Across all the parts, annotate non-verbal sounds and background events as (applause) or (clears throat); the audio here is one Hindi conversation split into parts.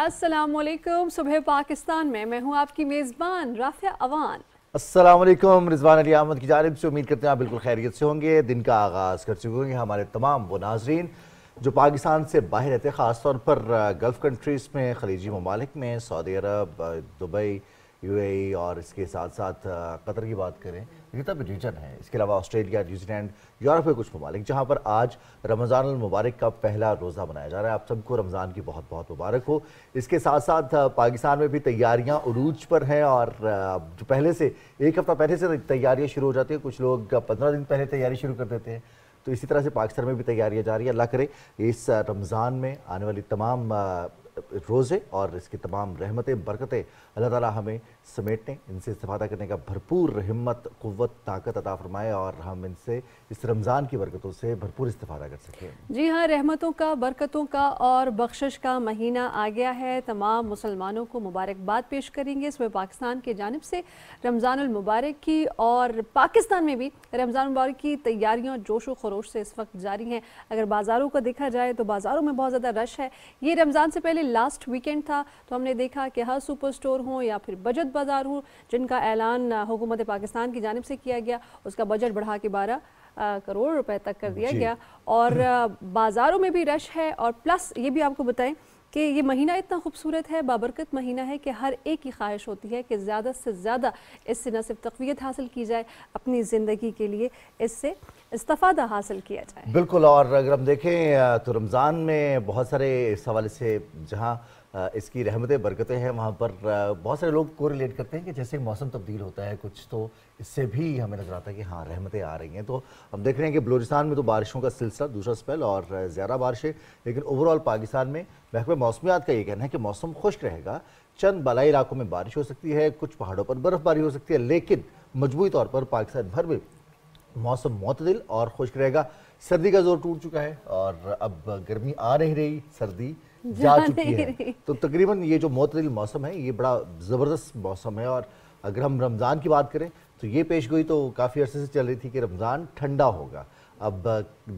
असलम सुबह पाकिस्तान में मैं हूँ आपकी मेज़बान राफिया अवान असलम रिजवान अली अहमद की जानब से उम्मीद करते हैं आप बिल्कुल खैरियत से होंगे दिन का आगाज़ कर चुके होंगे हमारे तमाम वो नाजरीन जो पाकिस्तान से बाहर रहते हैं ख़ासतौर पर गल्फ़ कंट्रीज़ में खलीजी ममालिक में सऊदी अरब दुबई ए और इसके साथ साथ कतर की बात करें ये तब तो रीजन है इसके अलावा ऑस्ट्रेलिया न्यूजीलैंड यूरोप के कुछ ममालिक जहाँ पर आज रमज़ान मुबारक का पहला रोज़ा मनाया जा रहा है आप सबको रमज़ान की बहुत बहुत मुबारक हो इसके साथ साथ पाकिस्तान में भी तैयारियाँ उरूज पर हैं और जो पहले से एक हफ़्ता पहले से तैयारियाँ शुरू हो जाती हैं कुछ लोग पंद्रह दिन पहले तैयारी शुरू कर देते हैं तो इसी तरह से पाकिस्तान में भी तैयारियाँ जा रही है अल्लाह करे इस रमज़ान में आने वाली तमाम रोज़े और इसकी तमाम रहमतें बरकतें अल्लाह ताला हमें समेटने इनसे इस्तेफादा करने का भरपूर हिम्मत कुत ताकत अता फरमाए और हम इनसे इस रमज़ान की बरकतों से भरपूर इस्तेफादा कर सकें जी हाँ रहमतों का बरकतों का और बख्शिश का महीना आ गया है तमाम मुसलमानों को मुबारकबाद पेश करेंगे इसमें पाकिस्तान की जानब से रमज़ानमबारक की और पाकिस्तान में भी रमज़ान मुबारक की तैयारियाँ जोश व खरोश से इस वक्त जारी हैं अगर बाज़ारों को देखा जाए तो बाज़ारों में बहुत ज़्यादा रश है ये रमज़ान से पहले लास्ट वीकेंड था तो हमने देखा कि हर सुपर स्टोर हों या फिर बजट बाज़ार हो जिनका ऐलान हुकूमत पाकिस्तान की जानब से किया गया उसका बजट बढ़ा के बारह करोड़ रुपए तक कर दिया गया और बाज़ारों में भी रश है और प्लस ये भी आपको बताएं कि ये महीना इतना खूबसूरत है बाबरकत महीना है कि हर एक की ख्वाहिश होती है कि ज़्यादा से ज़्यादा इससे न सिर्फ तकवीत हासिल की जाए अपनी ज़िंदगी के लिए इससे इस्तफादा हासिल किया जाए बिल्कुल और अगर हम देखें तो रमज़ान में बहुत सारे इस हवाले से जहाँ इसकी रहमतें बरकतें हैं वहाँ पर बहुत सारे लोग को रिलेट करते हैं कि जैसे मौसम तब्दील होता है कुछ तो इससे भी हमें नज़र आता है कि हाँ रहमतें आ रही हैं तो हम देख रहे हैं कि बलोचिस्तान में तो बारिशों का सिलसिला दूसरा स्पेल और ज़्यादा बारिशें लेकिन ओवरऑल पाकिस्तान में महकमे मौसमियात का ये कहना है कि मौसम खुश्क रहेगा चंद बलाई इलाकों में बारिश हो सकती है कुछ पहाड़ों पर बर्फ़बारी हो सकती है लेकिन मजमूरी तौर पर पाकिस्तान भर में मौसम मतदिल और खुश्क रहेगा सर्दी का जोर टूट चुका है और अब गर्मी आ नहीं रही सर्दी जा चुकी है तो तकरीबन ये जो मोतरील मौसम है ये बड़ा ज़बरदस्त मौसम है और अगर हम रमज़ान की बात करें तो ये पेश गोई तो काफ़ी अर्से से चल रही थी कि रमज़ान ठंडा होगा अब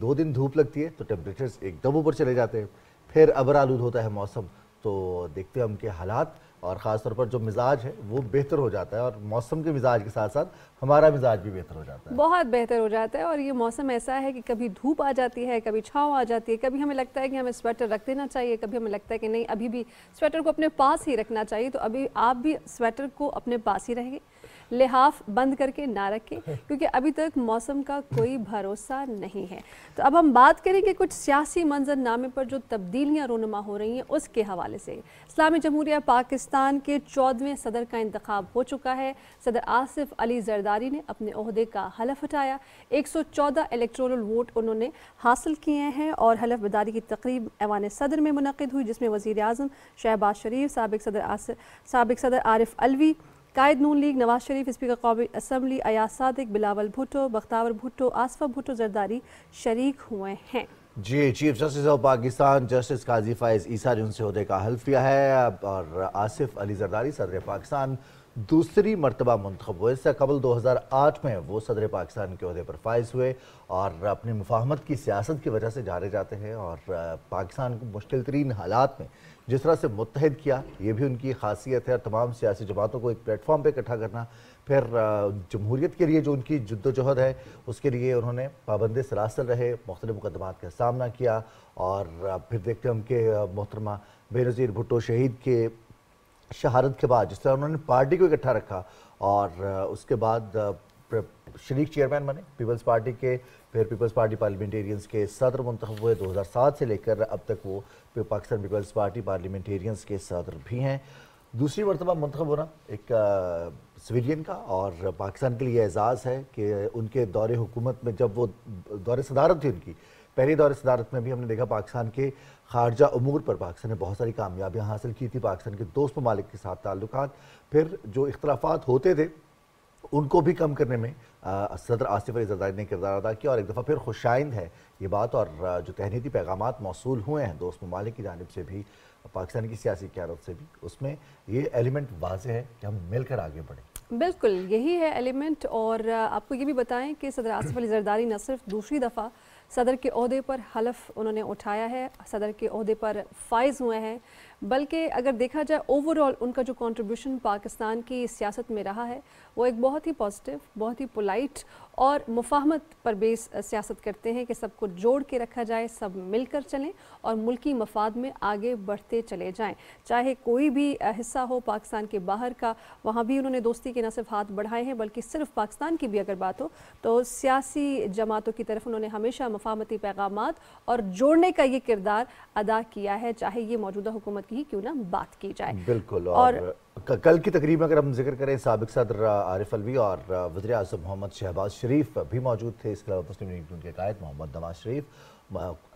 दो दिन धूप लगती है तो टेम्परेचर्स एकदम ऊपर चले जाते हैं फिर अबर आलूद होता है मौसम तो देखते हैं हम के हालात और ख़ास तौर पर जो मिजाज है वो बेहतर हो जाता है और मौसम के मिजाज के साथ साथ हमारा मिजाज भी बेहतर हो जाता है बहुत बेहतर हो जाता है और ये मौसम ऐसा है कि कभी धूप आ जाती है कभी छाँव आ जाती है कभी हमें लगता है कि हमें स्वेटर रख देना चाहिए कभी हमें लगता है कि नहीं अभी भी स्वेटर को अपने पास ही रखना चाहिए तो अभी आप भी स्वेटर को अपने पास ही रहेंगे लिहाफ बंद करके ना रखें क्योंकि अभी तक मौसम का कोई भरोसा नहीं है तो अब हम बात करेंगे कुछ सियासी मंजरनामे पर जो तब्दीलियाँ रोनमा हो रही हैं उसके हवाले से इस्लामी जमहूरिया पाकिस्तान के चौदहवें सदर का इंतखब हो चुका है सदर आसिफ अली जरदारी ने अपने अहदे का हलफ हटाया चौदह इलेक्ट्रोरल वोट उन्होंने हासिल किए हैं और हलफ बदारी की तकरीब ऐवान सदर में मुनद हुई जिसमें वज़ी अजम शहबाज शरीफ सबक सदर सबक सदर आरिफ अलवी कायद नून लीग नवाज शरीफ स्पीकर कौमी असम्बली अयास सादिक बिलावल भुट्टो बख्तावर भुट्टो आसफा भुट्टो जरदारी शरीक हुए हैं जी chief justice of Pakistan justice Qazi Faez Isa ने उनसे अहदे का हल्फ लिया है और आसिफ अली जरदारी सदर पाकिस्तान दूसरी मरतबा मंतखब हुए इससे कबल 2008 में वो सदर पाकिस्तान के अहदे पर फायज हुए और अपनी मुफाहमत की सियासत की वजह से जाने जाते हैं और पाकिस्तान को मुश्किल तरीन हालात में जिस तरह से मुतहद किया ये भी उनकी खासियत है और तमाम सियासी जमातों को एक प्लेटफॉर्म पर इकट्ठा करना फिर जमहूरीत के लिए जो उनकी जद्दोजहद है उसके लिए उन्होंने पाबंदी सरासल रहे मुख्तु मुकदमा का सामना किया और फिर देखते हैं उनके मोहतरमा बेनज़ीर भुट्टो शहीद के शहादत के बाद जिस तरह उन्होंने पार्टी को इकट्ठा रखा और उसके बाद शरीक चेयरमैन बने पीपल्स पार्टी के फिर पीपल्स पार्टी पार्लियामेंटेरियंस के सदर मुंतब हुए सात से लेकर अब तक वो पाकिस्तान पीपल्स पार्टी पार्लियामेंटेरियंस के सदर भी हैं दूसरी मरतबा मंतखब होना एक सिविलियन का और पाकिस्तान के लिए एजाज़ है कि उनके दौरे हुकूमत में जब वो दौरे सदारत थी उनकी पहले दौर सदारत में भी हमने देखा पाकिस्तान के खारजा अमूर पर पाकिस्तान ने बहुत सारी कामयाबियाँ हासिल की थी पाकिस्तान के दोस्त ममालिक के साथ ताल्लुक फिर जो इख्तलाफात होते थे उनको भी कम करने में आ, सदर आसिफ अली जरदारी ने किरदार अदा किया और एक दफ़ा फिर खुशाइंद है ये बात और जो तहनीती पैगाम मौसू हुए हैं दोस्त ममालिक की जानब से भी पाकिस्तान की सियासी क्यारत से भी उसमें ये एलिमेंट वाज है कि हम मिलकर आगे बढ़ें बिल्कुल यही है एलिमेंट और आपको ये भी बताएं कि सदर आसफ अली जरदारी न सिर्फ दूसरी दफ़ा सदर के अहदे पर हलफ उन्होंने उठाया है सदर के अहदे पर फाइज हुए हैं बल्कि अगर देखा जाए ओवरऑल उनका जो कंट्रीब्यूशन पाकिस्तान की सियासत में रहा है वो एक बहुत ही पॉजिटिव बहुत ही पोलाइट और मुफाहमत पर बेस सियासत करते हैं कि सबको जोड़ के रखा जाए सब मिलकर चलें और मुल्की मफाद में आगे बढ़ते चले जाएं चाहे कोई भी हिस्सा हो पाकिस्तान के बाहर का वहाँ भी उन्होंने दोस्ती के न सिर्फ हाथ बढ़ाए हैं बल्कि सिर्फ पाकिस्तान की भी अगर बात हो तो सियासी जमातों की तरफ उन्होंने हमेशा मफामती पैगाम और जोड़ने का ये किरदार अदा किया है चाहे ये मौजूदा हुकूमत की ही क्यों ना बात की जाए बिल्कुल और, और कल की तकरीब में अगर हम जिक्र करें सबक सदर आरिफ अलवी और वजी अजम मोहम्मद शहबाज शरीफ भी मौजूद थे इसके अलावा मुस्लिम लीग के कायद मोहम्मद नवाज शरीफ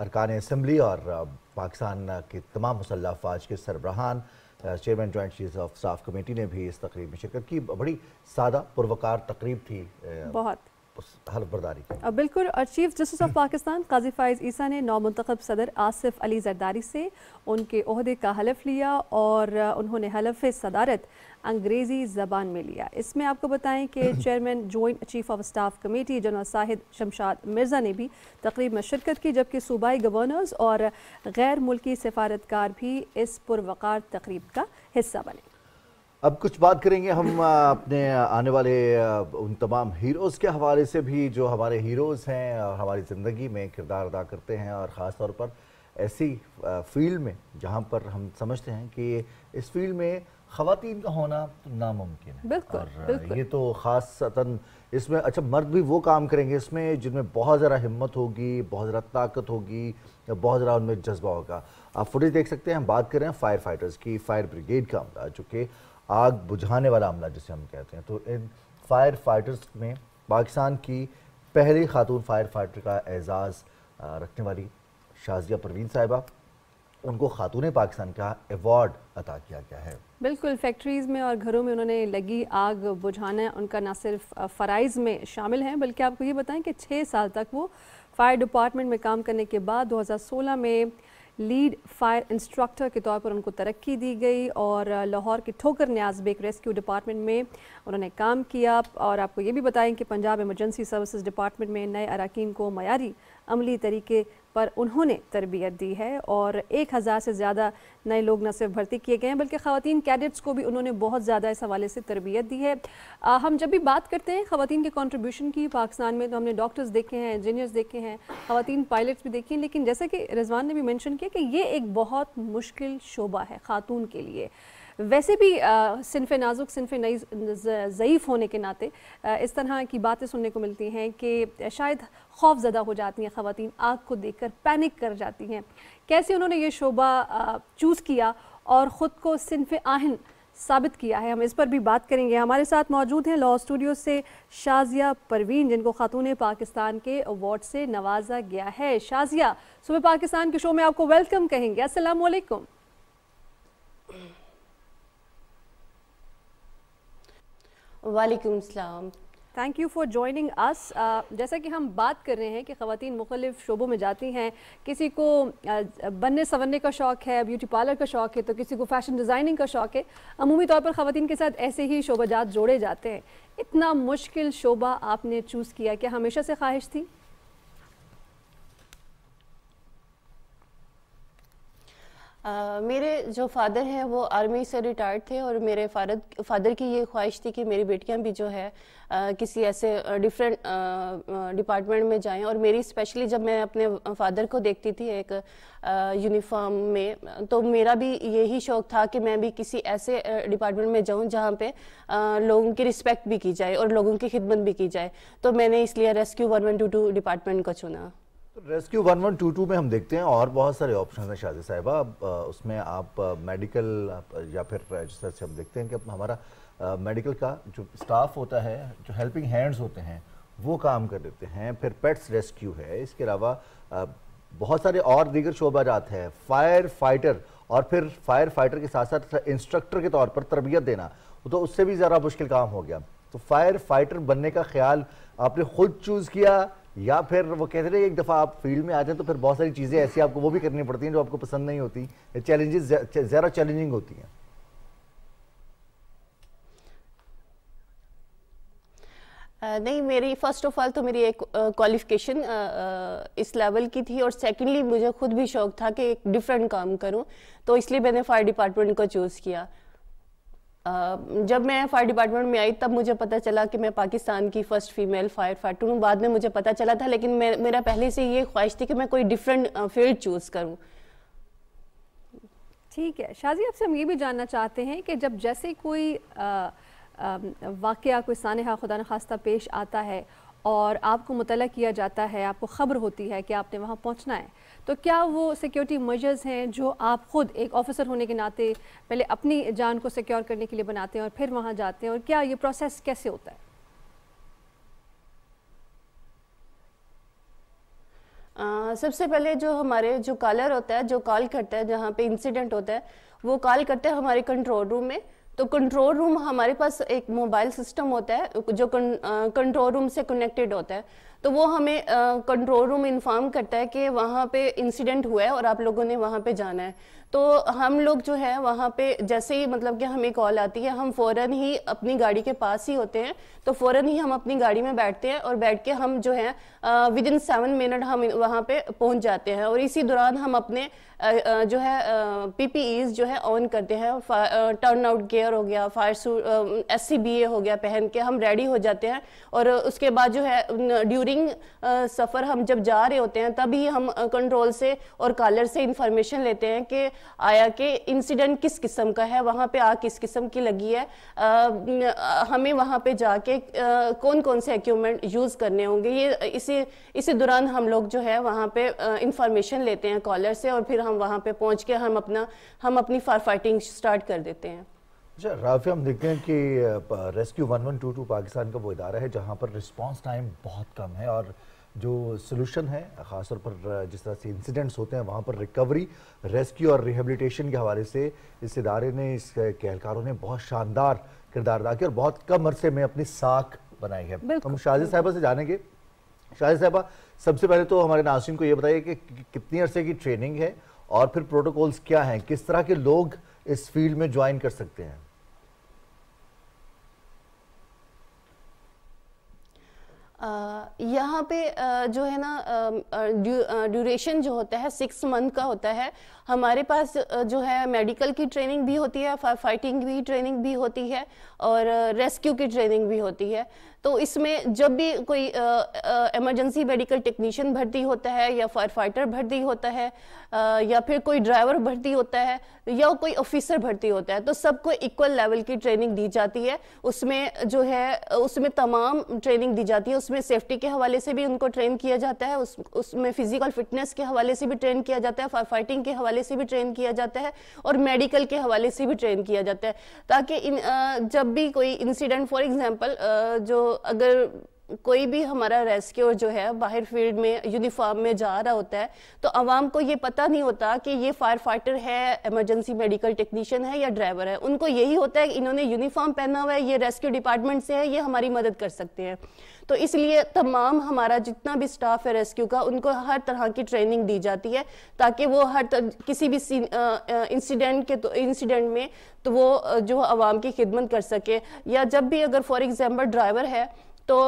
अरकान असम्बली और पाकिस्तान के तमाम मुसल्ह अफवाज के सरबराहान chairman joint chief of staff committee ने भी इस तकरीब में शिरकत की बड़ी सादा पुरवकार तकरीब थी बहुत हालत बिल्कुल और chief justice of Pakistan Qazi Faez Isa ने नौ मंतखब सदर आसिफ अली जरदारी से उनके अहदे का हलफ लिया और उन्होंने हलफ सदारत अंग्रेज़ी ज़बान में लिया इसमें आपको बताएं कि (clears throat) chairman joint chief of staff committee general Sahid Shamshad Mirza ने भी तकरीब में शिरकत की जबकि सूबाई गवर्नर्स और गैर मुल्की सफारतकार भी इस पुरवकार तकरीब का हिस्सा बने अब कुछ बात करेंगे हम अपने आने वाले उन तमाम हीरोज़ के हवाले से भी जो हमारे हीरोज़ हैं और हमारी ज़िंदगी में किरदार अदा करते हैं और ख़ास तौर पर ऐसी फील्ड में जहाँ पर हम समझते हैं कि इस फील्ड में खातन का होना तो नामुमकिन है बिल्कुल, और बिल्कुल। ये तो ख़ास इसमें अच्छा मर्द भी वो काम करेंगे इसमें जिनमें बहुत ज़रा हिम्मत होगी बहुत ज़रा ताकत होगी बहुत ज़रा उनमें जज्बा होगा आप फुटेज देख सकते हैं हम बात कर रहे हैं फ़ायर फाइटर्स की फ़ायर ब्रिगेड का जो कि आग बुझाने वाला अमला जिसे हम कहते हैं तो इन फायर फाइटर्स में पाकिस्तान की पहली खातून फायर फाइटर का एजाज़ रखने वाली शाजिया परवीन साहिबा उनको खातून पाकिस्तान का एवॉर्ड अता किया गया है बिल्कुल फैक्ट्रीज़ में और घरों में उन्होंने लगी आग बुझाना उनका ना सिर्फ फ़राइज़ में शामिल हैं बल्कि आपको ये बताएं कि छः साल तक वो फायर डिपार्टमेंट में काम करने के बाद 2016 में लीड फायर इंस्ट्रक्टर के तौर पर उनको तरक्की दी गई और लाहौर के ठोकर न्याज बेक रेस्क्यू डिपार्टमेंट में उन्होंने काम किया और आपको ये भी बताएं कि पंजाब इमरजेंसी सर्विसेज डिपार्टमेंट में नए अरकान को मयारी अमली तरीके पर उन्होंने तरबियत दी है और एक हज़ार से ज़्यादा नए लोग न सिर्फ भर्ती किए गए हैं बल्कि ख़वान कैडेट्स को भी उन्होंने बहुत ज़्यादा इस हवाले से तरबियत दी है आ, हम जब भी बात करते हैं ख़वान के कॉन्ट्रीब्यूशन की पाकिस्तान में तो हमने डॉक्टर्स देखे हैं इंजीनियर्स देखे हैं ख़वान पायलट्स भी देखे हैं लेकिन जैसा कि रिजवान ने भी मैंशन किया कि ये एक बहुत मुश्किल शोबा है ख़ातून के लिए वैसे भी सिनफ नाजुक सिनफ ज़यीफ़ होने के नाते इस तरह की बातें सुनने को मिलती हैं कि शायद खौफ ज़दा हो जाती हैं ख़वान आग को देख कर पैनिक कर जाती हैं कैसे उन्होंने ये शोबा चूज़ किया और ख़ुद को सिनफ आहन साबित किया है हम इस पर भी बात करेंगे हमारे साथ मौजूद हैं लॉ स्टूडियो से शाजिया परवीन जिनको खातून पाकिस्तान के अवार्ड से नवाजा गया है शाजिया सुबह पाकिस्तान के शो में आपको वेलकम कहेंगे असलकम वालेकुम सलाम thank you for joining us जैसा कि हम बात कर रहे हैं कि खातन मुख्तलिफ शोबों में जाती हैं किसी को uh, बनने संवरने का शौक़ है ब्यूटी पार्लर का शौक़ है तो किसी को फ़ैशन डिज़ाइनिंग का शौक़ है अमूमी तौर पर खातन के साथ ऐसे ही शोबाजात जोड़े जाते हैं इतना मुश्किल शोबा आपने चूज़ किया क्या हमेशा से ख्वाहिश थी मेरे जो फादर हैं वो आर्मी से रिटायर्ड थे और मेरे फादर फादर की ये ख्वाहिश थी कि मेरी बेटियां भी जो है आ, किसी ऐसे डिफरेंट डिपार्टमेंट में जाएं और मेरी स्पेशली जब मैं अपने फादर को देखती थी एक यूनिफॉर्म में तो मेरा भी यही शौक था कि मैं भी किसी ऐसे डिपार्टमेंट में जाऊं जहां पे लोगों की रिस्पेक्ट भी की जाए और लोगों की खिदमत भी की जाए तो मैंने इसलिए rescue one one two two department को चुना rescue one one two two में हम देखते हैं और बहुत सारे ऑप्शन हैं शाजी साहिबा उसमें आप मेडिकल या फिर जैसे हम देखते हैं कि हमारा मेडिकल का जो स्टाफ होता है जो हेल्पिंग हैंड्स होते हैं वो काम कर देते हैं फिर पेट्स रेस्क्यू है इसके अलावा बहुत सारे और दीगर जात हैं फायर फाइटर और फिर फायर फाइटर के साथ साथ इंस्ट्रक्टर के तौर पर तरबियत देना तो उससे भी ज़रा मुश्किल काम हो गया तो फायर फाइटर बनने का ख्याल आपने खुद चूज़ किया या फिर वो कहते रहे एक दफ़ा आप फील्ड में आ जाए तो फिर बहुत सारी चीज़ें ऐसी आपको वो भी करनी पड़ती हैं जो आपको पसंद नहीं होती चैलेंजेस ज़्यादा चैलेंजिंग होती हैं नहीं मेरी फर्स्ट ऑफ ऑल तो मेरी एक क्वालिफिकेशन इस लेवल की थी और सेकेंडली मुझे खुद भी शौक था कि एक डिफरेंट काम करूं तो इसलिए मैंने फायर डिपार्टमेंट को चूज़ किया जब मैं फायर डिपार्टमेंट में आई तब मुझे पता चला कि मैं पाकिस्तान की फ़र्स्ट फीमेल फायर फाइटर हूँ बाद में मुझे पता चला था लेकिन मैं मेरा पहले से ये ख्वाहिश थी कि मैं कोई डिफरेंट फील्ड चूज़ करूँ ठीक है शाजी आपसे हम ये भी जानना चाहते हैं कि जब जैसे कोई वाक़ कोई सानहा खुदा खास्ता पेश आता है और आपको मुतल किया जाता है आपको ख़बर होती है कि आपने वहाँ पहुँचना है तो क्या वो सिक्योरिटी मेजर्स हैं जो आप ख़ुद एक ऑफिसर होने के नाते पहले अपनी जान को सिक्योर करने के लिए बनाते हैं और फिर वहाँ जाते हैं और क्या ये प्रोसेस कैसे होता है आ, सबसे पहले जो हमारे जो कॉलर होता है जो कॉल करता है जहाँ पे इंसिडेंट होता है वो कॉल करते हैं हमारे कंट्रोल रूम में तो कंट्रोल रूम हमारे पास एक मोबाइल सिस्टम होता है जो कंट्रोल रूम से कनेक्टेड होता है तो वो हमें कंट्रोल रूम इन्फॉर्म करता है कि वहाँ पे इंसिडेंट हुआ है और आप लोगों ने वहाँ पे जाना है तो हम लोग जो है वहाँ पे जैसे ही मतलब कि हमें कॉल आती है हम फ़ौरन ही अपनी गाड़ी के पास ही होते हैं तो फ़ौरन ही हम अपनी गाड़ी में बैठते हैं और बैठ के हम जो है विद इन सेवन मिनट हम वहाँ पे पहुँच जाते हैं और इसी दौरान हम अपने जो है पीपीईज जो है ऑन करते हैं टर्न आउट गेयर हो गया फायर सूट एस हो गया पहन के हम रेडी हो जाते हैं और उसके बाद जो है ड्यूरिंग सफ़र हम जब जा रहे होते हैं तभी हम कंट्रोल से और कॉलर से इंफॉर्मेशन लेते हैं कि आया कि इंसिडेंट किस किस्म का है वहाँ पे आग किस किस्म की लगी है आ, हमें वहाँ पे जाके आ, कौन कौन से एक्यूमेंट यूज़ करने होंगे ये इसी इसी दौरान हम लोग जो है वहाँ पे इंफॉर्मेशन लेते हैं कॉलर से और फिर हम वहाँ पे पहुँच के हम अपना हम अपनी फायर फाइटिंग स्टार्ट कर देते हैं अच्छा राफिया हम देखते हैं कि rescue one one two two Pakistan का वो इदारा है जहाँ पर रिस्पॉन्स टाइम बहुत कम है और जो सोल्यूशन है ख़ासतौर पर जिस तरह से इंसिडेंट्स होते हैं वहाँ पर रिकवरी रेस्क्यू और रिहेबलीटेशन के हवाले से इस इदारे ने इस कहलकारों ने बहुत शानदार किरदार अदा किया और बहुत कम अरसे में अपनी साख बनाई है हम शाहजी साहबा से जानेंगे शाहजी साहबा सबसे पहले तो हमारे नासिन को ये बताइए कि कितनी अरसे की ट्रेनिंग है और फिर प्रोटोकॉल्स क्या हैं किस तरह के लोग इस फील्ड में ज्वाइन कर सकते हैं यहाँ पे जो है ना ड्यूरेशन जो होता है सिक्स मंथ का होता है हमारे पास जो है मेडिकल की ट्रेनिंग भी होती है फायर फाइटिंग की ट्रेनिंग भी होती है और रेस्क्यू की ट्रेनिंग भी होती है तो इसमें जब भी कोई इमरजेंसी मेडिकल टेक्नीशियन भर्ती होता है या फायर फाइटर भर्ती होता है आ, या फिर कोई ड्राइवर भर्ती होता है या कोई ऑफिसर भर्ती होता है तो सबको इक्वल लेवल की ट्रेनिंग दी जाती है उसमें जो है उसमें तमाम ट्रेनिंग दी जाती है उसमें सेफ्टी के हवाले से भी उनको ट्रेन किया जाता है उस उसमें फिजिकल फिटनेस के हवाले से भी ट्रेन किया जाता है फायर फाइटिंग के हवाले से भी ट्रेन किया जाता है और मेडिकल के हवाले से भी ट्रेन किया जाता है ताकि इन जब भी कोई इंसिडेंट फॉर एग्जाम्पल जो अगर कोई भी हमारा रेस्क्यूर जो है बाहर फील्ड में यूनिफॉर्म में जा रहा होता है तो आवाम को ये पता नहीं होता कि ये फायर फाइटर है इमरजेंसी मेडिकल टेक्नीशियन है या ड्राइवर है उनको यही होता है इन्होंने यूनिफॉर्म पहना हुआ है ये रेस्क्यू डिपार्टमेंट से है ये हमारी मदद कर सकते हैं तो इसलिए तमाम हमारा जितना भी स्टाफ है रेस्क्यू का उनको हर तरह की ट्रेनिंग दी जाती है ताकि वो हर तर, किसी भी इंसिडेंट के तो इंसिडेंट में तो वो जो आवाम की खिदमत कर सके या जब भी अगर फॉर एग्ज़ाम्पल ड्राइवर है तो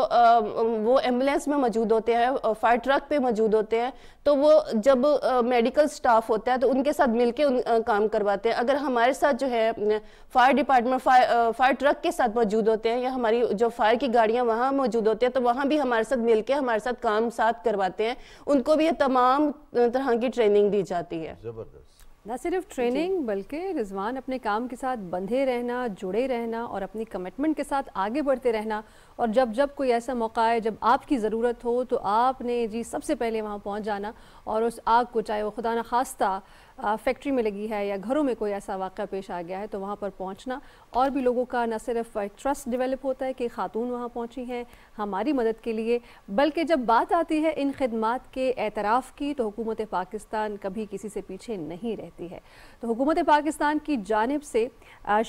वो एम्बुलेंस में मौजूद होते हैं फायर ट्रक पे मौजूद होते हैं तो वो जब मेडिकल स्टाफ होता है तो उनके साथ मिलके उन काम करवाते हैं अगर हमारे साथ जो है fire department fire fire truck के साथ मौजूद होते हैं या हमारी जो फायर की गाड़ियाँ वहाँ मौजूद होती हैं तो वहाँ भी हमारे साथ मिल हमारे साथ काम साथ करवाते हैं उनको भी ये तमाम तरह की ट्रेनिंग दी जाती है ज़बरदस्त ना सिर्फ ट्रेनिंग बल्कि रिजवान अपने काम के साथ बंधे रहना जुड़े रहना और अपनी कमिटमेंट के साथ आगे बढ़ते रहना और जब जब कोई ऐसा मौका है जब आपकी ज़रूरत हो तो आपने जी सबसे पहले वहाँ पहुँच जाना और उस आग को चाहे वो खुदा न खास्ता फैक्ट्री में लगी है या घरों में कोई ऐसा वाक़ पेश आ गया है तो वहाँ पर पहुँचना और भी लोगों का न सिर्फ एक ट्रस्ट डिवेलप होता है कि ख़ातून वहाँ पहुँची हैं हमारी मदद के लिए बल्कि जब बात आती है इन खदमात के एतराफ़ की तो हुकूमत पाकिस्तान कभी किसी से पीछे नहीं रहती है तो हुकूमत पाकिस्तान की जानब से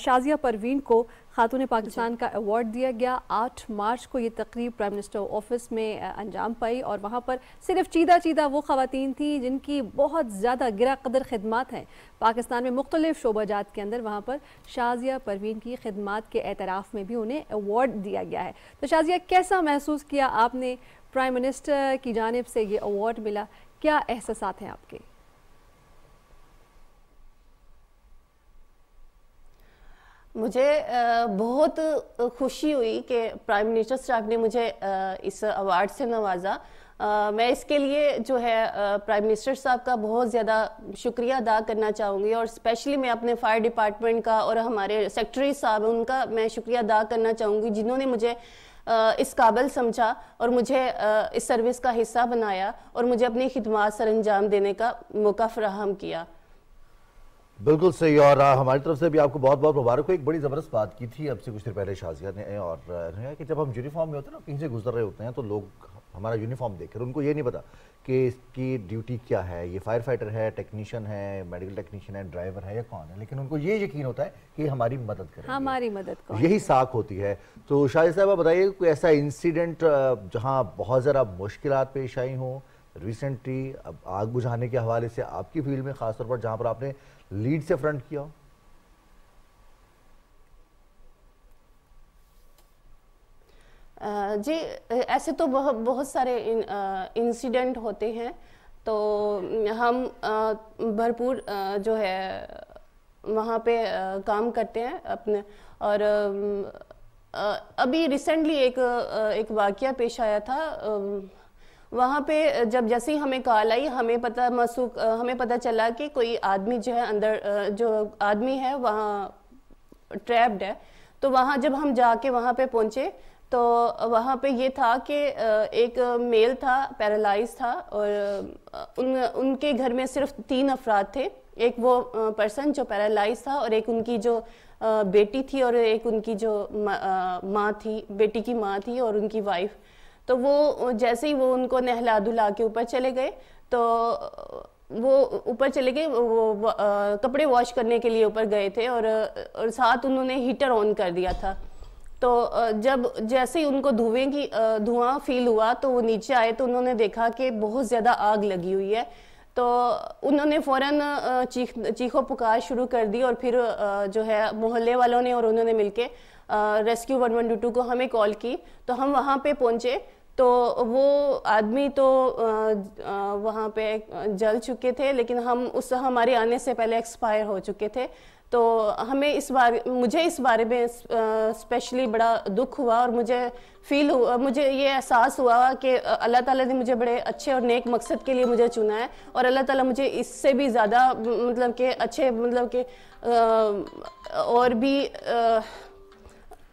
शाजिया परवीन को खातून पाकिस्तान का अवार्ड दिया गया आठ मार्च को ये तकरीब प्राइम मिनिस्टर ऑफिस में अंजाम पाई और वहाँ पर सिर्फ चीदा चीदा वो खातन थी जिनकी बहुत ज़्यादा गिरा कदर खदमात हैं पाकिस्तान में मुख्तलिफ शोबाजात के अंदर वहाँ पर शाजिया परवीन की खदमात के एतराफ़ में भी उन्हें अवार्ड दिया गया है तो शाजिया कैसा महसूस किया आपने प्राइम मिनिस्टर की जानब से ये अवार्ड मिला क्या एहसास हैं आपके मुझे बहुत खुशी हुई कि प्राइम मिनिस्टर साहब ने मुझे इस अवार्ड से नवाजा मैं इसके लिए जो है प्राइम मिनिस्टर साहब का बहुत ज़्यादा शुक्रिया अदा करना चाहूँगी और स्पेशली मैं अपने फायर डिपार्टमेंट का और हमारे सेक्रेटरी साहब उनका मैं शुक्रिया अदा करना चाहूँगी जिन्होंने मुझे इस काबिल समझा और मुझे इस सर्विस का हिस्सा बनाया और मुझे अपनी खिदमत सर अंजाम देने का मौका फ्राहम किया बिल्कुल सही और हमारी तरफ से भी आपको बहुत बहुत मुबारक हो एक बड़ी ज़बरदस्त बात की थी अब से कुछ देर पहले शाजिया ने और कि जब हम यूनिफॉर्म में होते हैं ना कहीं से गुजर रहे होते हैं तो लोग हमारा यूनिफॉर्म देख कर उनको ये नहीं पता कि इसकी ड्यूटी क्या है ये फायर फाइटर है टेक्नीशियन है मेडिकल टेक्नीशियन है ड्राइवर है या कौन है लेकिन उनको ये यकीन होता है कि हमारी मदद करें हमारी मदद यही साख होती है तो शाहिद साहब बताइए कोई ऐसा इंसिडेंट जहाँ बहुत ज़रा मुश्किल पेश आई हों रिसेंटली अब आग बुझाने के हवाले से आपकी फील्ड में खासतौर पर जहाँ पर आपने लीड से फ्रंट किया जी ऐसे तो बहुत बहुत सारे इंसिडेंट होते हैं तो हम भरपूर जो है वहाँ पे काम करते हैं अपने और अभी रिसेंटली एक एक वाक़ पेश आया था वहाँ पे जब जैसे ही हमें कॉल आई हमें पता मसूक हमें पता चला कि कोई आदमी जो है अंदर जो आदमी है वहाँ ट्रैप्ड है तो वहाँ जब हम जाके वहाँ पे पहुँचे तो वहाँ पे ये था कि एक मेल था पैरालाइज था और उन उनके घर में सिर्फ तीन अफराद थे एक वो पर्सन जो पैरालाइज था और एक उनकी जो बेटी थी और एक उनकी जो माँ थी बेटी की माँ थी और उनकी वाइफ तो वो जैसे ही वो उनको नहला धुला के ऊपर चले गए तो वो ऊपर चले गए वो, वो आ, कपड़े वॉश करने के लिए ऊपर गए थे और, और साथ उन्होंने हीटर ऑन कर दिया था तो जब जैसे ही उनको धुएं की धुआं फील हुआ तो वो नीचे आए तो उन्होंने देखा कि बहुत ज़्यादा आग लगी हुई है तो उन्होंने फौरन चीख चीखों पुकार शुरू कर दी और फिर जो है मोहल्ले वालों ने और उन्होंने मिलके रेस्क्यू वन वन टू को हमें कॉल की तो हम वहाँ पे पहुँचे तो वो आदमी तो वहाँ पे जल चुके थे लेकिन हम उस हमारे आने से पहले एक्सपायर हो चुके थे तो हमें इस बारे मुझे इस बारे में स्पेशली बड़ा दुख हुआ और मुझे फील हुआ मुझे ये एहसास हुआ कि अल्लाह ताला ने मुझे बड़े अच्छे और नेक मकसद के लिए मुझे चुना है और अल्लाह ताला मुझे इससे भी ज़्यादा मतलब कि अच्छे मतलब कि और भी आ,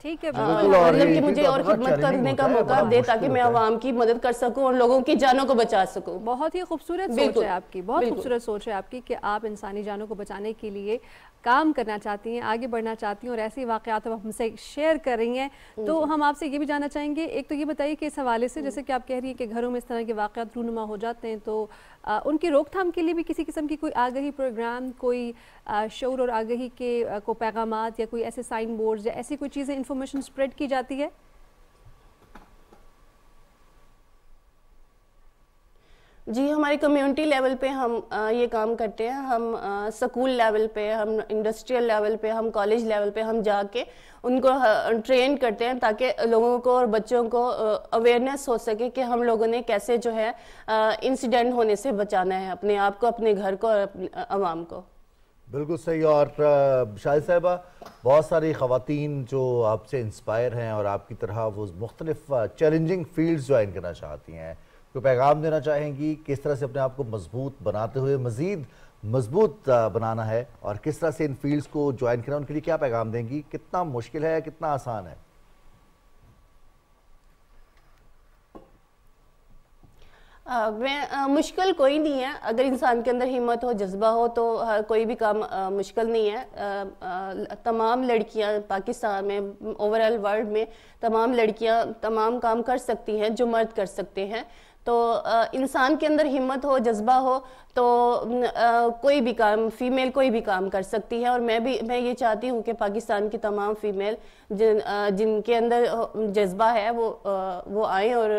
ठीक है हाँ, मतलब कि मुझे तो और खिदमत करने का मौका दे ताकि मैं आवाम की मदद कर सकूं और लोगों की जानों को बचा सकूं बहुत ही खूबसूरत सोच है आपकी बहुत खूबसूरत सोच है आपकी कि आप इंसानी जानों को बचाने के लिए काम करना चाहती हैं आगे बढ़ना चाहती हैं और ऐसे वाक़ात अब हमसे शेयर कर रही हैं तो हम आपसे ये भी जानना चाहेंगे एक तो ये बताइए कि इस हवाले से जैसे कि आप कह रही हैं कि घरों में इस तरह के वाक़ात रूनुमा हो जाते हैं तो उनकी रोकथाम के लिए भी किसी किस्म की कोई आगही प्रोग्राम कोई शोर और आगही के को पैगाम या कोई ऐसे साइन बोर्ड या ऐसी कोई चीज़ें इन्फॉर्मेशन स्प्रेड की जाती है जी हमारी कम्युनिटी लेवल पे हम आ, ये काम करते हैं हम स्कूल लेवल पे हम इंडस्ट्रियल लेवल पे हम कॉलेज लेवल पे हम जाके उनको ट्रेन करते हैं ताकि लोगों को और बच्चों को अवेयरनेस हो सके कि हम लोगों ने कैसे जो है इंसिडेंट होने से बचाना है अपने आप को अपने घर को और आवाम को बिल्कुल सही और शाहिद साहबा बहुत सारी खातन जो आपसे इंस्पायर हैं और आपकी तरह वो मुख्तलिफ चैलेंजिंग फील्ड ज्वाइन करना चाहती हैं कोई तो पैगाम देना चाहेंगी किस तरह से अपने आप को मजबूत बनाते हुए मज़ीद मजबूत बनाना है और किस तरह से इन फील्ड्स को ज्वाइन करना उनके लिए क्या पैगाम देंगी कितना मुश्किल है कितना आसान है आ, मैं आ, मुश्किल कोई नहीं है अगर इंसान के अंदर हिम्मत हो जज्बा हो तो हर कोई भी काम आ, मुश्किल नहीं है आ, आ, तमाम लड़कियां पाकिस्तान में ओवरऑल वर्ल्ड में तमाम लड़कियां तमाम काम कर सकती हैं जो मर्द कर सकते हैं तो इंसान के अंदर हिम्मत हो जज्बा हो तो कोई भी काम फीमेल कोई भी काम कर सकती है और मैं भी मैं ये चाहती हूँ कि पाकिस्तान की तमाम फीमेल जिन जिनके अंदर जज्बा है वो वो आए और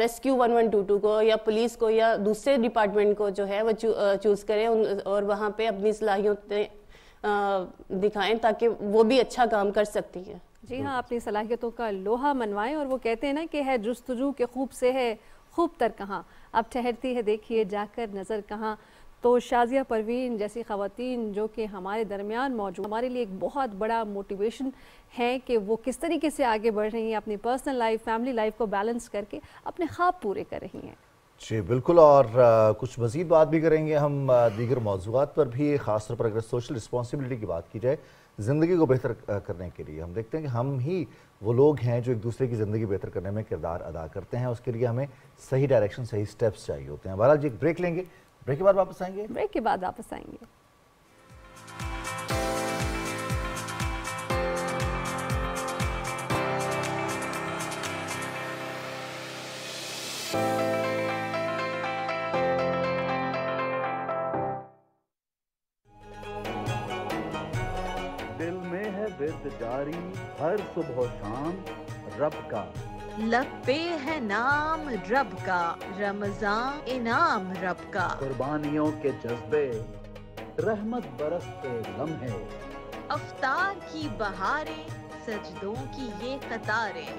rescue one one two two को या पुलिस को या दूसरे डिपार्टमेंट को जो है वो चू, चूज़ करें और वहाँ पे अपनी सलाहियतें दिखाएं ताकि वो भी अच्छा काम कर सकती हैं जी हाँ अपनी सलाहियतों का लोहा मनवाएं और वो कहते हैं ना कि है जस्तजू के खूब से है खूब तर कहाँ अब ठहरती है देखिए जाकर नज़र कहाँ तो शाजिया परवीन जैसी खातन जो कि हमारे दरमियान मौजूद हमारे लिए एक बहुत बड़ा मोटिवेशन है कि वो किस तरीके से आगे बढ़ रही हैं अपनी पर्सनल लाइफ फैमिली लाइफ को बैलेंस करके अपने ख्वाब पूरे कर रही हैं जी बिल्कुल और आ, कुछ मज़ीद बात भी करेंगे हम दीगर मौजूद पर भी ख़ासतौर पर अगर सोशल रिस्पॉन्सिबिलिटी की बात की जाए ज़िंदगी को बेहतर करने के लिए हम देखते हैं कि हम ही वो लोग हैं जो एक दूसरे की ज़िंदगी बेहतर करने में किरदार अदा करते हैं उसके लिए हमें सही डायरेक्शन सही स्टेप्स चाहिए होते हैं बहरहाल जी एक ब्रेक लेंगे ब्रेक के बाद वापस आएंगे ब्रेक के बाद वापस आएंगे दिल में है विद जारी हर सुबह शाम रब का लब पे है नाम रब का रमजान इनाम रब का कुर्बानियों के जज्बे रहमत बरसते लम्हे अवतार की बहारे सजदों की ये कतारें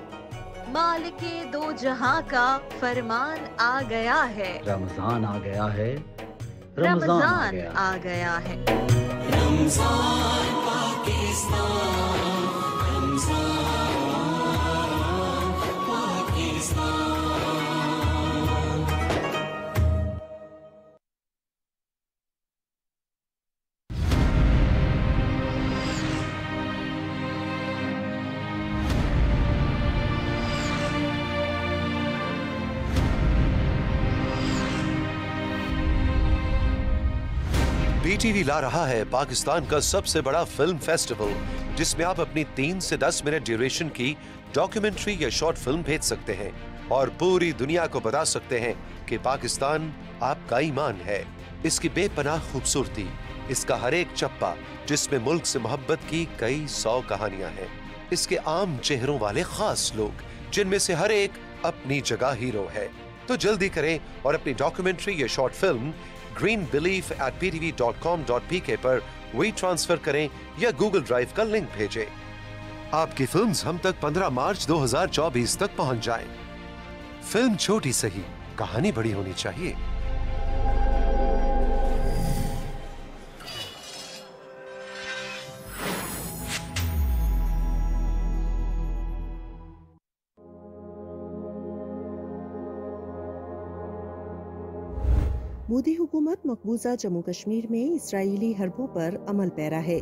मालिक दो जहां का फरमान आ गया है रमजान आ गया है रमजान आ गया है रमजान Pakistan, Pakistan, टीवी ला रहा है पाकिस्तान का सबसे बड़ा फिल्म फेस्टिवल जिसमें आप अपनी तीन से दस मिनट ड्यूरेशन की डॉक्यूमेंट्री या शॉर्ट फिल्म भेज सकते हैं और पूरी दुनिया को बता सकते हैं कि पाकिस्तान आपका ईमान है इसकी बेपनाह खूबसूरती इसका हर एक चप्पा जिसमें मुल्क से मोहब्बत की कई सौ कहानियां हैं इसके आम चेहरों वाले खास लोग जिनमें से हर एक अपनी जगह हीरो है तो जल्दी करें और अपनी डॉक्यूमेंट्री या short film green belief at P TV dot com dot P K पर वी ट्रांसफर करें या गूगल ड्राइव का लिंक भेजें। आपकी फिल्म हम तक 15 मार्च 2024 तक पहुंच जाए फिल्म छोटी सही कहानी बड़ी होनी चाहिए मोदी हुकूमत मकबूजा जम्मू कश्मीर में इसराइली हरबों पर अमल पैरा है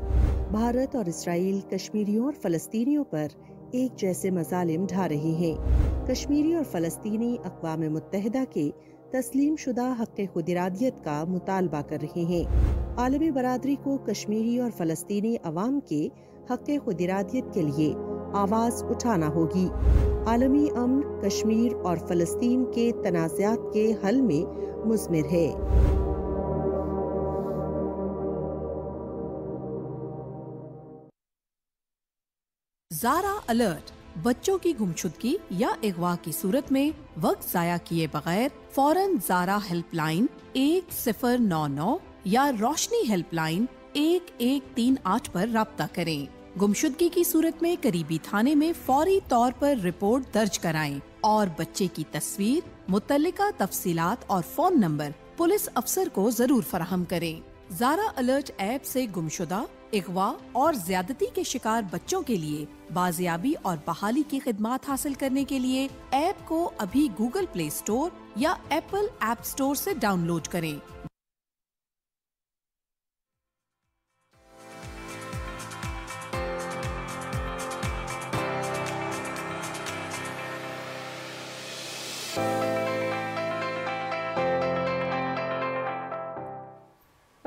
भारत और इसराइल कश्मीरियों और फलस्तीनियों पर एक जैसे मजालिम ढा रहे हैं कश्मीरी और फलस्तीनी अकवा मुतहदा के तस्लीम शुदा हक खुदरादियत का मुतालबा कर रहे हैं आलमी बरदरी को कश्मीरी और फलस्तीनी अवाम के हक खुदरादियत के लिए आवाज उठाना होगी आलमी अमन कश्मीर और फलस्तीन के तनाज़ात के हल में मुजमिर है जारा अलर्ट बच्चों की गुमशुदगी या अगवा की सूरत में वक्त जाया किए बगैर फौरन जारा हेल्पलाइन एक सिफर नौ नौ या रोशनी हेल्पलाइन एक एक तीन आठ आरोप रबता करें गुमशुदगी की सूरत में करीबी थाने में फौरी तौर पर रिपोर्ट दर्ज कराएं और बच्चे की तस्वीर मुतलका तफसीलात और फोन नंबर पुलिस अफसर को जरूर फराहम करें जारा अलर्ट ऐप से गुमशुदा अगवा और ज्यादती के शिकार बच्चों के लिए बाजियाबी और बहाली की खिदमत हासिल करने के लिए ऐप को अभी गूगल प्ले स्टोर या एप्पल ऐप स्टोर से डाउनलोड करें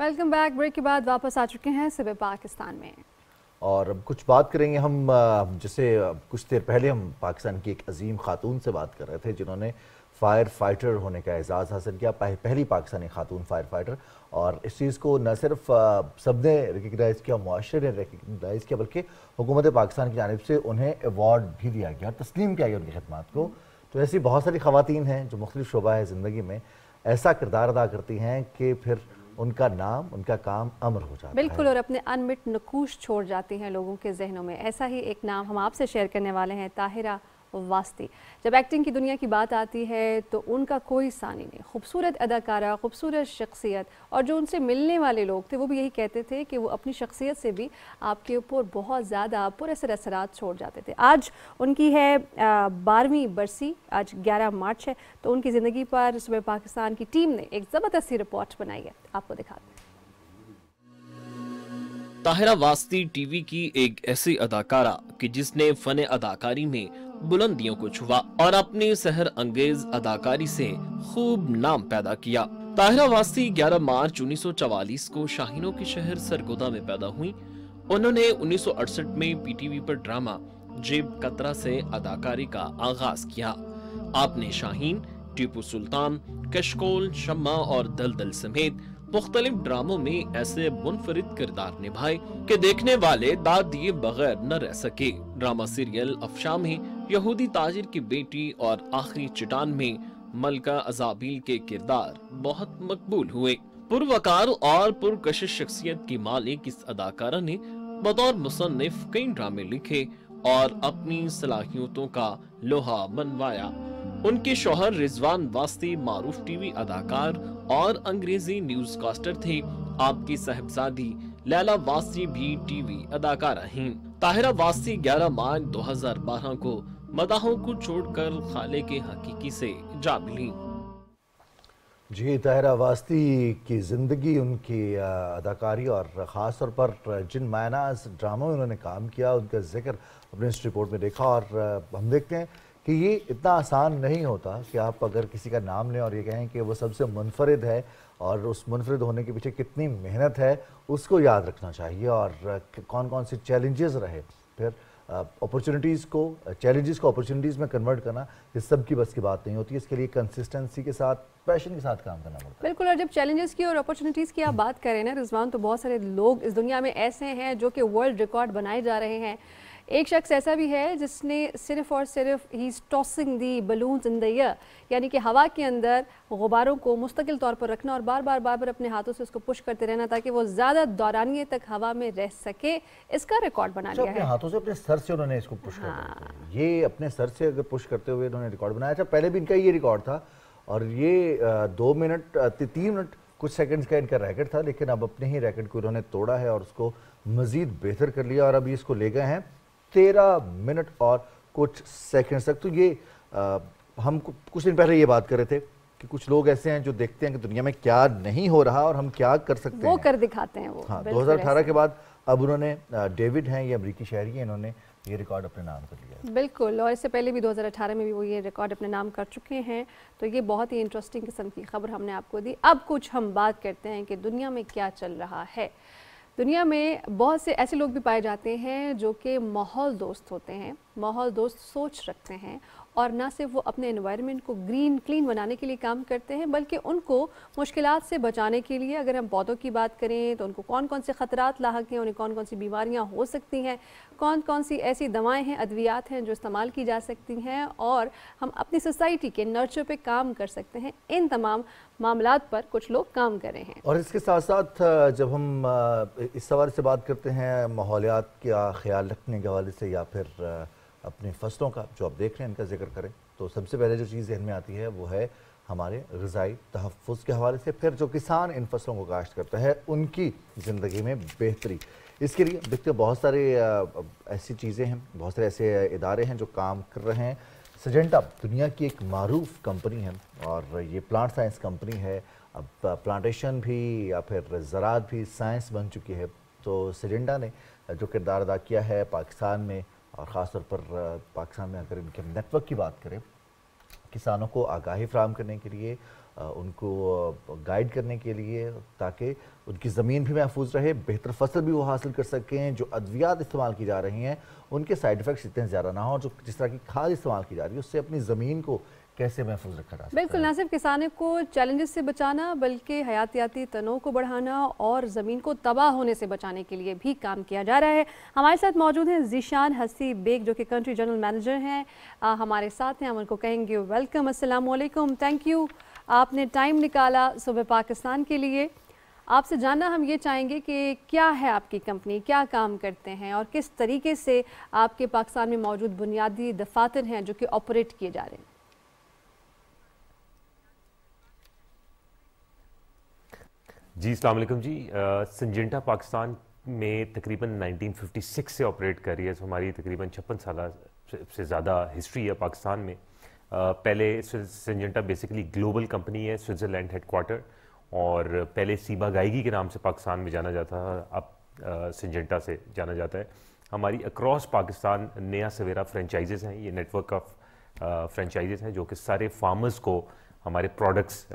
वेलकम बैक ब्रेक के बाद वापस आ चुके हैं सिब पाकिस्तान में और अब कुछ बात करेंगे हम जैसे कुछ देर पहले हम पाकिस्तान की एक अजीम खातून से बात कर रहे थे जिन्होंने फायर फाइटर होने का एजाज़ हासिल किया पहली पाकिस्तानी खातून फायर फाइटर और इस चीज़ को न सिर्फ सब ने रिकगनाइज़ किया माशरे ने रिकगनाइज़ किया बल्कि हुकूमत पाकिस्तान की जानब से उन्हें अवार्ड भी दिया गया तस्लीम किया गया उनकी खदमात को तो ऐसी बहुत सारी खातन हैं जो मुख्तु शुबा है ज़िंदगी में ऐसा किरदार अदा करती हैं कि फिर उनका नाम उनका काम अमर हो जाता बिल्कुल है। और अपने अनमिट नकूश छोड़ जाती हैं लोगों के जहनों में ऐसा ही एक नाम हम आपसे शेयर करने वाले हैं ताहिरा वास्ती जब एक्टिंग की दुनिया की बात आती है तो उनका कोई सानी नहीं खूबसूरत अदाकारा खूबसूरत शख्सियत और जो उनसे मिलने वाले लोग थे वो भी यही कहते थे कि वो अपनी शख्सियत से भी आपके ऊपर बहुत ज़्यादा पुरसर असरात छोड़ जाते थे आज उनकी है बारहवीं बरसी आज ग्यारह मार्च है तो उनकी ज़िंदगी पर सुबह पाकिस्तान की टीम ने एक ज़बरदस्त रिपोर्ट बनाई है आपको दिखा दें ताहिरा वास्ती टीवी की एक ऐसी अदाकारा कि जिसने फन अदाकारी में बुलंदियों को छुआ और अपनी सहर अंगेज अदाकारी से खूब नाम पैदा किया ताहरा वासी 11 मार्च 1944 को शाहीनों के शहर सरगोदा में पैदा हुई उन्होंने 1968 में पीटीवी पर ड्रामा जेब कतरा से अदाकारी का आगाज किया आपने शाहीन टीपू सुल्तान कशकोल शम्मा और दलदल समेत मुख्तलिफ ड्रामों में ऐसे मुनफरद किरदार निभाए के देखने वाले दाद दिए बगैर न रह सके ड्रामा सीरियल अफशा में यहूदी ताजिर की बेटी और आखिरी चटान में मलका अजाबील के किरदार बहुत मकबूल हुए पुरवकार और पुरकशिश शख्सियत की मालिक इस अदाकारा ने बतौर मुसनफ कई ड्रामे लिखे और अपनी सलाहियतों का लोहा मनवाया उनके शोहर रिजवान वास्ती मारूफ टीवी अदाकार और अंग्रेजी न्यूज कास्टर थे आपकी साहिबजादी लैला वासी भी टीवी अदाकारा हैं ताहिरा वासी 11 मार्च 2012 को मदाहों को छोड़कर खाले के हकीकी से जा मिली जी ताहिरा वास्ती की ज़िंदगी उनकी अदाकारी और ख़ास तौर पर जिन मायनाज ड्रामा में उन्होंने काम किया उनका जिक्र अपने इस रिपोर्ट में देखा और हम देखते हैं कि ये इतना आसान नहीं होता कि आप अगर किसी का नाम लें और ये कहें कि वो सबसे मुनफरद है और उस मुनफरद होने के पीछे कितनी मेहनत है उसको याद रखना चाहिए और कौन कौन से चैलेंजेस रहे फिर अपॉर्चुनिटीज़ को चैलेंजेस को अपॉर्चुनिटीज़ में कन्वर्ट करना ये सब की बस की बात नहीं होती इसके लिए कंसिस्टेंसी के साथ पैशन के साथ काम करना पड़ता है बिल्कुल और जब चैलेंजेस की और अपॉर्चुनिटीज़ की आप हम्म। बात करें ना रिजवान तो बहुत सारे लोग इस दुनिया में ऐसे हैं जो कि वर्ल्ड रिकॉर्ड बनाए जा रहे हैं एक शख्स ऐसा भी है जिसने सिर्फ और सिर्फ ही is tossing the balloon in the air यानी कि हवा के अंदर गुब्बारों को मुस्तकिल तौर पर रखना और बार बार बार बार अपने हाथों से उसको पुश करते रहना ताकि वो ज़्यादा दौरानिए तक हवा में रह सके इसका रिकॉर्ड बना अच्छा, लिया है हाथों से अपने सर से उन्होंने इसको पुश हाँ। ये अपने सर से अगर पुश करते हुए उन्होंने रिकॉर्ड बनाया था अच्छा, पहले भी इनका ये रिकॉर्ड था और ये दो मिनट तीन मिनट कुछ सेकंड्स का इनका रैकेट था लेकिन अब अपने ही रैकेट को इन्होंने तोड़ा है और उसको मज़ीद बेहतर कर लिया और अब इसको ले गए हैं तेरह मिनट और कुछ सेकंड्स तक तो ये आ, हम कुछ दिन पहले ये बात कर रहे थे कि कुछ लोग ऐसे हैं जो देखते हैं कि दुनिया में क्या नहीं हो रहा और हम क्या कर सकते वो हैं वो कर दिखाते हैं वो हाँ 2018 के बाद अब उन्होंने डेविड हैं ये अमरीकी शहरी हैं इन्होंने ये रिकॉर्ड अपने नाम कर लिया बिल्कुल और इससे पहले भी 2018 में भी वो ये रिकॉर्ड अपने नाम कर चुके हैं तो ये बहुत ही इंटरेस्टिंग किस्म की खबर हमने आपको दी अब कुछ हम बात करते हैं कि दुनिया में क्या चल रहा है दुनिया में बहुत से ऐसे लोग भी पाए जाते हैं जो कि माहौल दोस्त होते हैं माहौल दोस्त सोच रखते हैं और ना सिर्फ वो अपने इन्वायरमेंट को ग्रीन क्लीन बनाने के लिए काम करते हैं बल्कि उनको मुश्किल से बचाने के लिए अगर हम पौधों की बात करें तो उनको कौन कौन से ख़तरा लाक हैं उन्हें कौन कौन सी बीमारियाँ हो सकती हैं कौन कौन सी ऐसी दवाएँ हैं अद्वियात हैं जो इस्तेमाल की जा सकती हैं और हम अपनी सोसाइटी के नर्चर पर काम कर सकते हैं इन तमाम मामला पर कुछ लोग काम कर रहे हैं और इसके साथ साथ जब हम इस सवाल से बात करते हैं माहौलियात का ख्याल रखने के हवाले से या फिर अपने फसलों का जो आप देख रहे हैं इनका जिक्र करें तो सबसे पहले जो चीज़ जहन में आती है वो है हमारे गज़ाई तहफ़ के हवाले से फिर जो किसान इन फसलों को काश्त करता है उनकी ज़िंदगी में बेहतरी इसके लिए देखते बहुत सारे ऐसी चीज़ें हैं बहुत सारे ऐसे इदारे हैं जो काम कर रहे हैं सजेंटा दुनिया की एक मरूफ कंपनी है और ये प्लांट साइंस कंपनी है अब प्लांटेशन भी या फिर ज़रात भी साइंस बन चुकी है तो सजेंडा ने जो किरदार अदा किया है पाकिस्तान में और ख़ास तौर पर पाकिस्तान में अगर इनके नेटवर्क की बात करें किसानों को आगाही फ्राहम करने के लिए उनको गाइड करने के लिए ताकि उनकी ज़मीन भी महफूज रहे बेहतर फसल भी वो हासिल कर सकें जो अद्वियात इस्तेमाल की जा रही हैं उनके साइड इफ़ेक्ट्स इतने ज़्यादा ना हों जो जिस तरह की खाद इस्तेमाल की जा रही है उससे अपनी ज़मीन को कैसे महफूज रखा जा बिल्कुल ना सिर्फ किसानों को चैलेंजेस से बचाना बल्कि हयातियाती तनों को बढ़ाना और ज़मीन को तबाह होने से बचाने के लिए भी काम किया जा रहा है हमारे साथ मौजूद हैं जीशान हसी बेग जो कि कंट्री जनरल मैनेजर हैं हमारे साथ हैं हम उनको कहेंगे वेलकम असलकम थैंक यू आपने टाइम निकाला सुबह पाकिस्तान के लिए आपसे जानना हम ये चाहेंगे कि क्या है आपकी कंपनी क्या काम करते हैं और किस तरीके से आपके पाकिस्तान में मौजूद बुनियादी दफातर हैं जो कि ऑपरेट किए जा रहे हैं जी अलैक्म जी सिंजेंटा पाकिस्तान में तकरीबन 1956 से ऑपरेट कर रही है तो हमारी तकरीबन छप्पन साल से ज़्यादा हिस्ट्री है पाकिस्तान में आ, पहले सिंजेंटा बेसिकली ग्लोबल कंपनी है स्विट्ज़रलैंड हेडकोार्टर और पहले सीबा गायगी के नाम से पाकिस्तान में जाना जाता था अब सिंजेंटा से जाना जाता है हमारी अक्रॉस पाकिस्तान नया सवेरा फ्रेंचाइजेज़ हैं ये नेटवर्क ऑफ फ्रेंचाइजेज़ हैं जो कि सारे फार्मर्स को हमारे प्रोडक्ट्स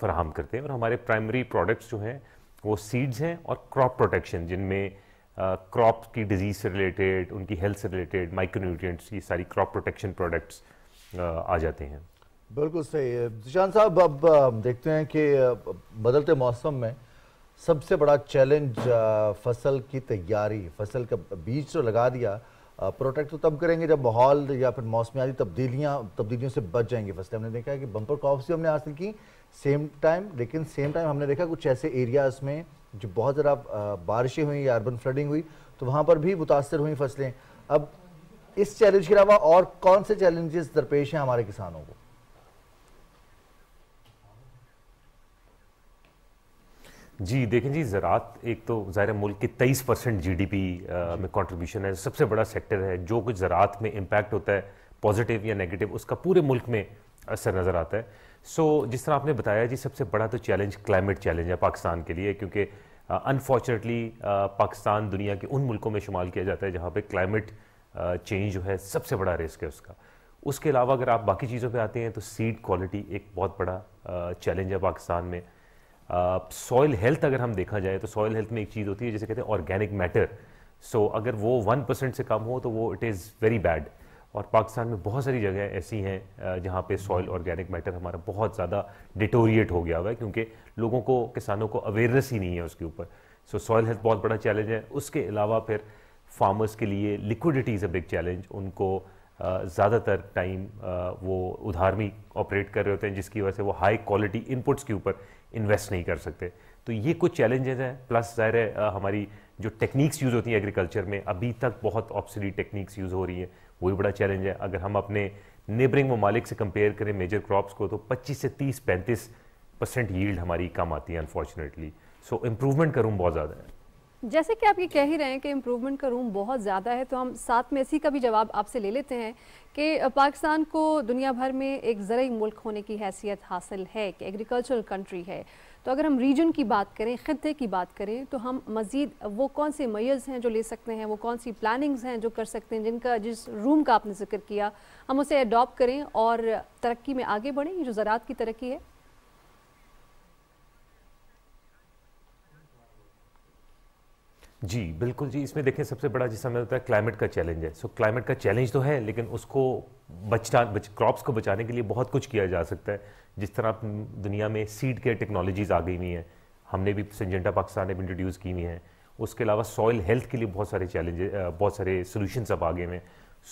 फराहम करते हैं और हमारे प्राइमरी प्रोडक्ट्स जो हैं वो सीड्स हैं और क्रॉप प्रोटेक्शन जिनमें क्रॉप uh, की डिजीज़ से रिलेटेड उनकी हेल्थ से रिलेटेड माइक्रोन्यूट्रिएंट्स ये सारी क्रॉप प्रोटेक्शन प्रोडक्ट्स आ जाते हैं बिल्कुल सही जिशान साहब अब देखते हैं कि बदलते मौसम में सबसे बड़ा चैलेंज फसल की तैयारी फसल का बीज तो लगा दिया प्रोटेक्ट तो तब करेंगे जब माहौल या फिर मौसमियाती तब्दीलियाँ तब्दीलियों से बच जाएंगे फसलें हमने देखा है कि बम्पर क्रॉप्स भी हमने हासिल की सेम टाइम लेकिन सेम टाइम हमने देखा कुछ ऐसे एरियाज़ में जो बहुत ज़रा बारिशें हुई या अर्बन फ्लडिंग हुई तो वहाँ पर भी मुतासर हुई फसलें अब इस चैलेंज के अलावा और कौन से चैलेंजेस दरपेश हैं हमारे किसानों को जी देखें जी ज़रात एक तो ज़ाहिर मुल्क के 23 परसेंट जी में कंट्रीब्यूशन है सबसे बड़ा सेक्टर है जो कुछ ज़रात में इम्पैक्ट होता है पॉजिटिव या नेगेटिव उसका पूरे मुल्क में असर नज़र आता है सो so, जिस तरह आपने बताया जी सबसे बड़ा तो चैलेंज क्लाइमेट चैलेंज है पाकिस्तान के लिए क्योंकि अनफॉर्चुनेटली uh, uh, पाकिस्तान दुनिया के उन मुल्कों में शुमार किया जाता है जहाँ पे क्लाइमेट चेंज uh, जो है सबसे बड़ा रिस्क है उसका उसके अलावा अगर आप बाकी चीज़ों पे आते हैं तो सीड क्वालिटी एक बहुत बड़ा चैलेंज है पाकिस्तान में सॉयल हेल्थ अगर हम देखा जाए तो सॉयल हेल्थ में एक चीज़ होती है जैसे कहते हैं ऑर्गेनिक मैटर सो अगर वो वन परसेंट से कम हो तो वो इट इज़ वेरी बैड और पाकिस्तान में बहुत सारी जगह ऐसी हैं जहाँ पे सॉइल ऑर्गेनिक मैटर हमारा बहुत ज़्यादा डिटोरिएट हो गया हुआ है क्योंकि लोगों को किसानों को अवेयरनेस ही नहीं है उसके ऊपर सो सॉइल हेल्थ बहुत बड़ा चैलेंज है उसके अलावा फिर फार्मर्स के लिए liquidity is a big challenge उनको ज़्यादातर टाइम वो उधार में ऑपरेट कर रहे होते हैं जिसकी वजह से वो हाई क्वालिटी इनपुट्स के ऊपर इन्वेस्ट नहीं कर सकते तो ये कुछ चैलेंजेस हैं प्लस ज़ाहिर है हमारी जो टेक्निक्स यूज़ होती हैं एग्रीकल्चर में अभी तक बहुत ऑप्सरी टेक्निक्स यूज़ हो रही हैं वो भी बड़ा चैलेंज है अगर हम अपने नेबरिंग ममालिक से कंपेयर करें मेजर क्रॉप्स को तो 25 से 30 पैंतीस परसेंट यील्ड हमारी कम आती है अनफॉर्चुनेटली सो इम्प्रूवमेंट का रूम बहुत ज़्यादा है जैसे कि आप ये कह ही रहे हैं कि इम्प्रूवमेंट का रूम बहुत ज़्यादा है तो हम साथ में इसी का भी जवाब आपसे ले लेते हैं कि पाकिस्तान को दुनिया भर में एक ज़रूरी मुल्क होने की हैसियत हासिल है कि एग्रीकल्चरल कंट्री है तो अगर हम रीजन की बात करें ख़त्े की बात करें तो हम मज़ीद वो कौन से मयज़ हैं जो ले सकते हैं वो कौन सी प्लानिंग्स हैं जो कर सकते हैं जिनका जिस रूम का आपने जिक्र किया हम उसे अडॉप्ट करें और तरक्की में आगे बढ़ें ये जो ज़रात की तरक्की है जी बिल्कुल जी इसमें देखें सबसे बड़ा जिस समय होता है क्लाइमेट का चैलेंज है सो so, क्लाइमेट का चैलेंज तो है लेकिन उसको बचना बच, क्रॉप्स को बचाने के लिए बहुत कुछ किया जा सकता है जिस तरह दुनिया में सीड केयर टेक्नोलॉजीज़ आ गई हुई हैं हमने भी सिंजेंटा पाकिस्तान ने भी इंट्रोड्यूस की हुई हैं उसके अलावा सॉइल हेल्थ के लिए बहुत सारे चैलेंज बहुत सारे सोल्यूशन अब आ गए हैं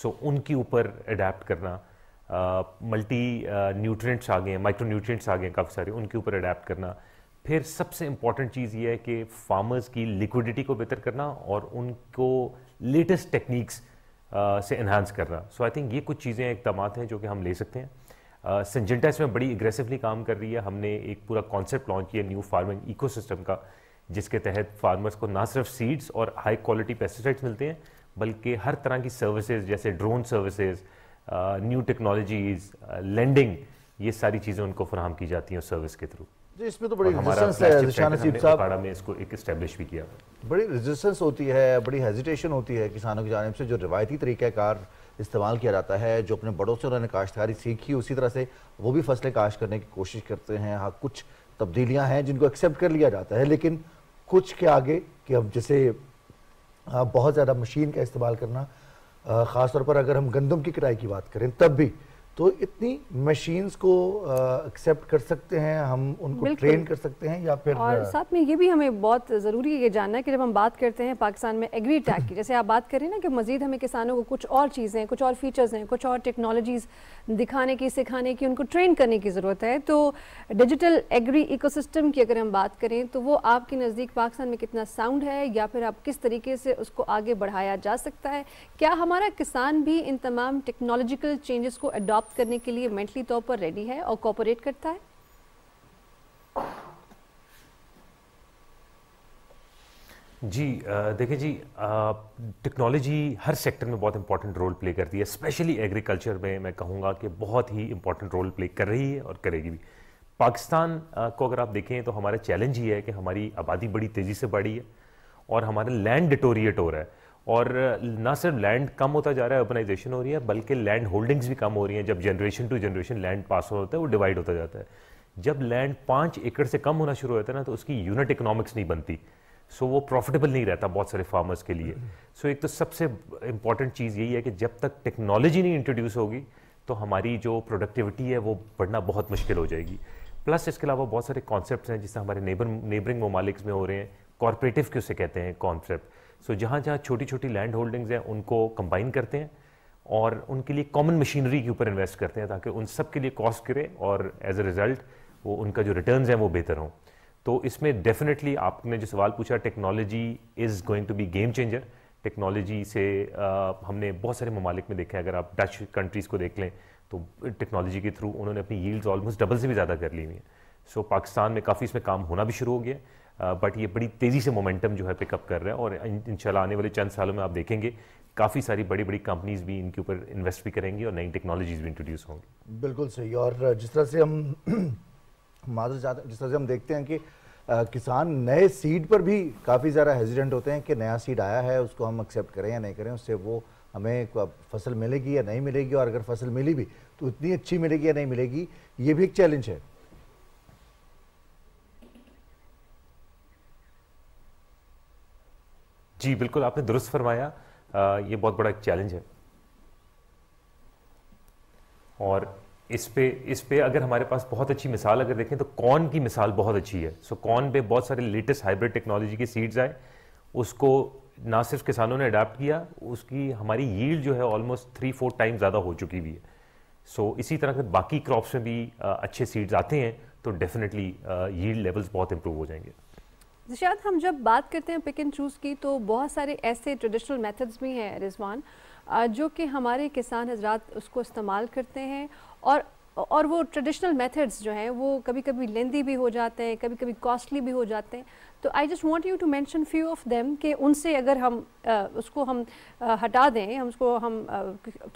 सो so, उनके ऊपर अडेप्ट करना मल्टी न्यूट्रेंट्स आ गए हैं माइक्रो न्यूट्रेंट्स आ गए हैं काफ़ी सारे उनके ऊपर अडेप्ट करना फिर सबसे इम्पॉर्टेंट चीज़ ये है कि फार्मर्स की लिक्विडिटी को बेहतर करना और उनको लेटेस्ट टेक्निक्स से इन्हांस करना सो आई थिंक ये कुछ चीज़ें इकदाम हैं जो कि हम ले सकते हैं सेंजेंटा uh, इसमें बड़ी एग्रेसिवली काम कर रही है हमने एक पूरा कॉन्सेप्ट लॉन्च किया न्यू फार्मिंग इकोसिस्टम का जिसके तहत फार्मर्स को ना सिर्फ सीड्स और हाई क्वालिटी पेस्टिसाइड्स मिलते हैं बल्कि हर तरह की सर्विसेज जैसे drone services new technologies lending ये सारी चीज़ें उनको फराहम की जाती हैं उस सर्विस के थ्रू जी इसमें तो बड़ी रेजिस्टेंस है निशान नसीब साहब पाड़ा में इसको एक एस्टेब्लिश भी किया बड़ी रेजिस्टेंस होती है बड़ी हेजिटेशन होती है किसानों की जानब से जो रिवायती तरीक़ाकार इस्तेमाल किया जाता है जो अपने बड़ों से उन्होंने काश्तकारी सीखी उसी तरह से वो भी फसलें काश करने की कोशिश करते हैं हाँ कुछ तब्दीलियाँ हैं जिनको एक्सेप्ट कर लिया जाता है लेकिन कुछ के आगे कि अब जैसे हाँ, बहुत ज़्यादा मशीन का इस्तेमाल करना ख़ासतौर पर अगर हम गंदम की किराए की बात करें तब भी तो इतनी मशीन्स को एक्सेप्ट कर सकते हैं हम उनको ट्रेन कर सकते हैं या फिर और साथ में ये भी हमें बहुत ज़रूरी है ये जानना है कि जब हम बात करते हैं पाकिस्तान में एग्री टैग की जैसे आप बात करें ना कि मज़ीद हमें किसानों को कुछ और चीज़ें कुछ और फीचर्स हैं कुछ और टेक्नोलॉजीज़ दिखाने की सिखाने की उनको ट्रेन करने की ज़रूरत है तो डिजिटल एग्री इको की अगर हम बात करें तो वो आपके नज़दीक पाकिस्तान में कितना साउंड है या फिर आप किस तरीके से उसको आगे बढ़ाया जा सकता है क्या हमारा किसान भी इन तमाम टेक्नोलॉजिकल चेंजेस को अडॉप्ट प्राप्त करने के लिए मेंटली तौर पर रेडी है और कॉपरेट करता है जी देखिए जी टेक्नोलॉजी हर सेक्टर में बहुत इंपॉर्टेंट रोल प्ले करती है स्पेशली एग्रीकल्चर में मैं कहूँगा कि बहुत ही इंपॉर्टेंट रोल प्ले कर रही है और करेगी भी पाकिस्तान को अगर आप देखें तो हमारा चैलेंज ये है कि हमारी आबादी बड़ी तेज़ी से बढ़ी है और हमारा लैंड डिटोरिएट हो रहा है और ना सिर्फ लैंड कम होता जा रहा है अर्बनाइजेशन हो रही है बल्कि लैंड होल्डिंग्स भी कम हो रही हैं जब generation to generation land pass होता है वो डिवाइड होता जाता है जब लैंड पाँच एकड़ से कम होना शुरू होता है ना तो उसकी यूनिट इकोनॉमिक्स नहीं बनती सो so, वो प्रॉफिटेबल नहीं रहता बहुत सारे फार्मर्स के लिए सो so, एक तो सबसे इंपॉर्टेंट चीज़ यही है कि जब तक टेक्नोलॉजी नहीं इंट्रोड्यूस होगी तो हमारी जो प्रोडक्टिविटी है वो बढ़ना बहुत मुश्किल हो जाएगी प्लस इसके अलावा बहुत सारे कॉन्सेप्ट हैं जिससे हमारे नेबर नेबरिंग ममालिक में हो रहे हैं के उसे कहते हैं कॉन्सेप्ट सो जहाँ जहाँ छोटी छोटी लैंड होल्डिंग्स हैं उनको कंबाइन करते हैं और उनके लिए कॉमन मशीनरी के ऊपर इन्वेस्ट करते हैं ताकि उन सब के लिए कॉस्ट गिरे और एज अ रिज़ल्ट वो उनका जो रिटर्न हैं वो बेहतर हों तो इसमें डेफिनेटली आपने जो सवाल पूछा technology is going to be game changer technology से आ, हमने बहुत सारे ममालिक में देखे अगर आप डच कंट्रीज़ को देख लें तो टेक्नोलॉजी के थ्रू उन्होंने अपनी यील्ड्स ऑलमोस्ट डबल से भी ज़्यादा कर ली हुई हैं सो so, पाकिस्तान में काफ़ी इसमें काम होना भी शुरू हो गया है बट ये बड़ी तेज़ी से मोमेंटम जो है पिकअप कर रहे हैं और इन आने वाले चंद सालों में आप देखेंगे काफ़ी सारी बड़ी बड़ी कंपनीज भी इनके ऊपर इन्वेस्ट भी करेंगी और नई टेक्नोलॉजीज भी इंट्रोड्यूस होंगी बिल्कुल सही और जिस तरह से हम (clears throat) माजर जाते जिस तरह से हम देखते हैं कि आ, किसान नए सीड पर भी काफ़ी ज़्यादा हेजिडेंट होते हैं कि नया सीड आया है उसको हम एक्सेप्ट करें या नहीं करें उससे वो हमें फसल मिलेगी या नहीं मिलेगी और अगर फसल मिली भी तो उतनी अच्छी मिलेगी या नहीं मिलेगी ये भी एक चैलेंज है जी बिल्कुल आपने दुरुस्त फरमाया ये बहुत बड़ा एक चैलेंज है और इस पे इस पे अगर हमारे पास बहुत अच्छी मिसाल अगर देखें तो कॉन की मिसाल बहुत अच्छी है सो कॉर्न कॉन पे बहुत सारे लेटेस्ट हाइब्रिड टेक्नोलॉजी की सीड्स आए उसको ना सिर्फ किसानों ने अडाप्ट किया उसकी हमारी यील्ड जो है ऑलमोस्ट थ्री फोर टाइम ज़्यादा हो चुकी हुई है सो so, इसी तरह के बाकी क्रॉप्स में भी आ, अच्छे सीड्स आते हैं तो डेफिनेटली यील्ड लेवल्स बहुत इंप्रूव हो जाएंगे जिशाद हम जब बात करते हैं पिक एंड चूज़ की तो बहुत सारे ऐसे ट्रेडिशनल मेथड्स भी हैं रिजवान जो कि हमारे किसान हजरात उसको इस्तेमाल करते हैं और और वो ट्रेडिशनल मेथड्स जो हैं वो कभी कभी लेंदी भी हो जाते हैं कभी कभी कॉस्टली भी हो जाते हैं तो I just want you to mention few of them कि उनसे अगर हम आ, उसको हम आ, हटा दें हम उसको हम आ,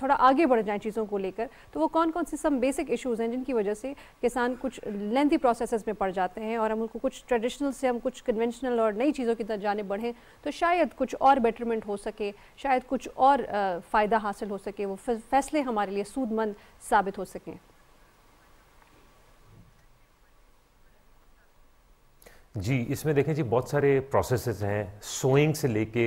थोड़ा आगे बढ़ जाएं चीज़ों को लेकर तो वो कौन कौन से सम बेसिक इश्यूज़ हैं जिनकी वजह से किसान कुछ लेंदी प्रोसेस में पड़ जाते हैं और हम उनको कुछ ट्रेडिशनल से हम कुछ कन्वेंशनल और नई चीज़ों की तरफ जाने बढ़ें तो शायद कुछ और बेटरमेंट हो सके शायद कुछ और फ़ायदा हासिल हो सके वो फैसले हमारे लिए सूदमंद साबित हो सकें जी इसमें देखें जी बहुत सारे प्रोसेसेस हैं सोइंग से लेके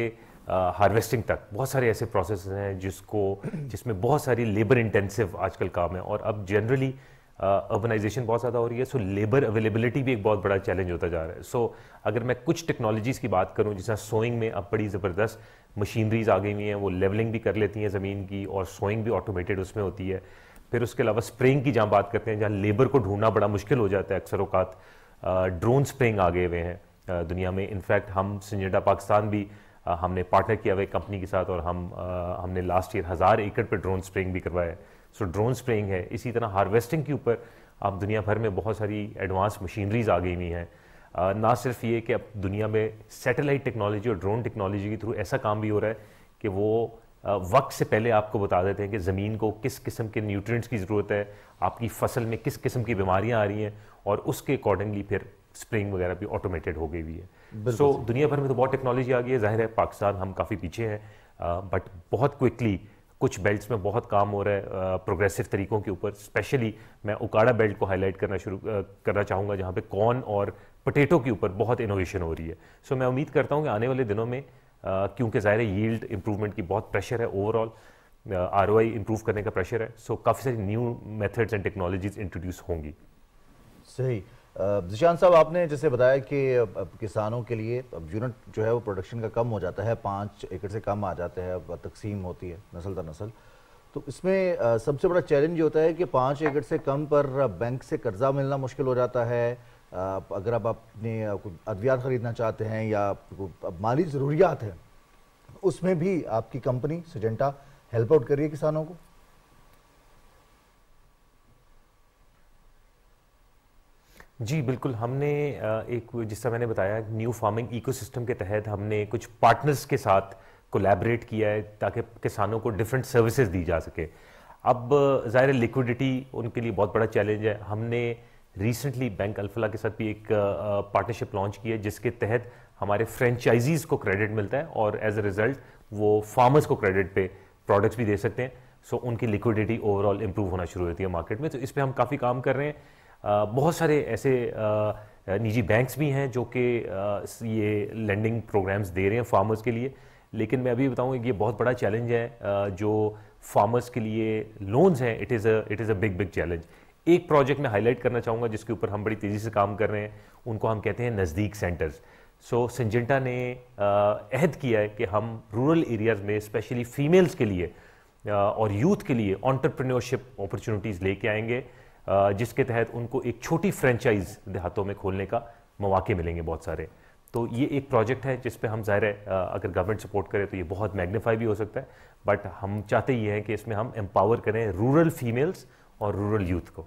हार्वेस्टिंग तक बहुत सारे ऐसे प्रोसेस हैं जिसको जिसमें बहुत सारी लेबर इंटेंसिव आजकल काम है और अब जनरली अर्बनाइजेशन बहुत ज़्यादा हो रही है सो लेबर अवेलेबिलिटी भी एक बहुत बड़ा चैलेंज होता जा रहा है सो so, अगर मैं कुछ टेक्नोलॉजीज़ की बात करूँ जिस सोइंग में अब बड़ी ज़बरदस्त मशीनरीज आ गई हुई हैं वो लेवलिंग भी कर लेती हैं ज़मीन की और सोइंग भी ऑटोमेटेड उसमें होती है फिर उसके अलावा स्प्रेइंग की जहाँ बात करते हैं जहाँ लेबर को ढूंढना बड़ा मुश्किल हो जाता है अक्सर अवकात ड्रोन स्प्रेइंग आगे हुए हैं दुनिया में इनफैक्ट हम सिंजेंडा पाकिस्तान भी हमने पार्टनर किया हुआ कंपनी के साथ और हम हमने लास्ट ईयर हज़ार एकड़ पर ड्रोन स्प्रेइंग भी करवाया सो ड्रोन स्प्रेइंग है इसी तरह हार्वेस्टिंग के ऊपर अब दुनिया भर में बहुत सारी एडवांस मशीनरीज आ गई हुई हैं ना सिर्फ ये कि अब दुनिया में सैटेलाइट टेक्नोलॉजी और ड्रोन टेक्नोलॉजी के थ्रू ऐसा काम भी हो रहा है कि वो वक्त से पहले आपको बता देते हैं कि ज़मीन को किस किस्म के न्यूट्रिएंट्स की ज़रूरत है आपकी फसल में किस किस्म की बीमारियां आ रही हैं और उसके अकॉर्डिंगली फिर स्प्रिंग वगैरह भी ऑटोमेटेड हो गई हुई है सो so, दुनिया भर में तो बहुत टेक्नोलॉजी आ गई है जाहिर है पाकिस्तान हम काफ़ी पीछे हैं बट बहुत क्विकली कुछ बेल्ट्स में बहुत काम हो रहा है प्रोग्रेसिव तरीकों के ऊपर स्पेशली मैं उकाड़ा बेल्ट को हाईलाइट करना शुरू करना चाहूँगा जहाँ पे कॉर्न और पटेटो के ऊपर बहुत इनोवेशन हो रही है सो so, मैं उम्मीद करता हूँ कि आने वाले दिनों में क्योंकि ज़ाहिर यील्ड इंप्रूवमेंट की बहुत प्रेशर है overall R O I improve करने का प्रेशर है सो so, काफ़ी सारी new methods and technologies introduce होंगी सही जिशान साहब आपने जैसे बताया कि किसानों के लिए अब यूनिट जो है वो प्रोडक्शन का कम हो जाता है पाँच एकड़ से कम आ जाते हैं तकसीम होती है नस्ल दर नस्ल तो इसमें सबसे बड़ा चैलेंज ये होता है कि पाँच एकड़ से कम पर बैंक से कर्जा मिलना मुश्किल हो जाता है अगर आप अपने अद्वियात ख़रीदना चाहते हैं या माली ज़रूरियात हैं उसमें भी आपकी कंपनी सजेंटा हेल्प आउट करिए किसानों को जी बिल्कुल हमने एक जिसका मैंने बताया न्यू फार्मिंग इकोसिस्टम के तहत हमने कुछ पार्टनर्स के साथ कोलैबोरेट किया है ताकि किसानों को डिफरेंट सर्विसेज दी जा सके अब ज़ाहिर लिक्विडिटी उनके लिए बहुत बड़ा चैलेंज है हमने रिसेंटली बैंक अल्फला के साथ भी एक पार्टनरशिप लॉन्च की है जिसके तहत हमारे फ्रेंचाइजीज़ को क्रेडिट मिलता है और एज अ रिज़ल्ट वो फार्मर्स को क्रेडिट पे प्रोडक्ट्स भी दे सकते हैं सो so, उनकी लिक्विडिटी ओवरऑल इंप्रूव होना शुरू होती है मार्केट में तो इस पर हम काफ़ी काम कर रहे हैं बहुत सारे ऐसे निजी बैंक्स भी हैं जो कि ये लैंडिंग प्रोग्राम्स दे रहे हैं फार्मर्स के लिए लेकिन मैं अभी बताऊँ ये बहुत बड़ा चैलेंज है जो फार्मर्स के लिए लोन्स हैं it is a it is a big big challenge एक प्रोजेक्ट मैं हाईलाइट करना चाहूँगा जिसके ऊपर हम बड़ी तेज़ी से काम कर रहे हैं उनको हम कहते हैं नज़दीक सेंटर्स सो so, संजेंटा ने अहद किया है कि हम रूरल एरियाज़ में स्पेशली फीमेल्स के लिए और यूथ के लिए ऑन्टरप्रनोरशिप अपॉर्चुनिटीज़ लेके आएंगे जिसके तहत उनको एक छोटी फ्रेंचाइज देहातों में खोलने का मौाक़े मिलेंगे बहुत सारे तो ये एक प्रोजेक्ट है जिस पे हम ज़ाहिर है अगर गवर्नमेंट सपोर्ट करे तो ये बहुत मैग्नीफाई भी हो सकता है बट हम चाहते ये हैं कि इसमें हम एम्पावर करें रूरल फीमेल्स और रूरल यूथ को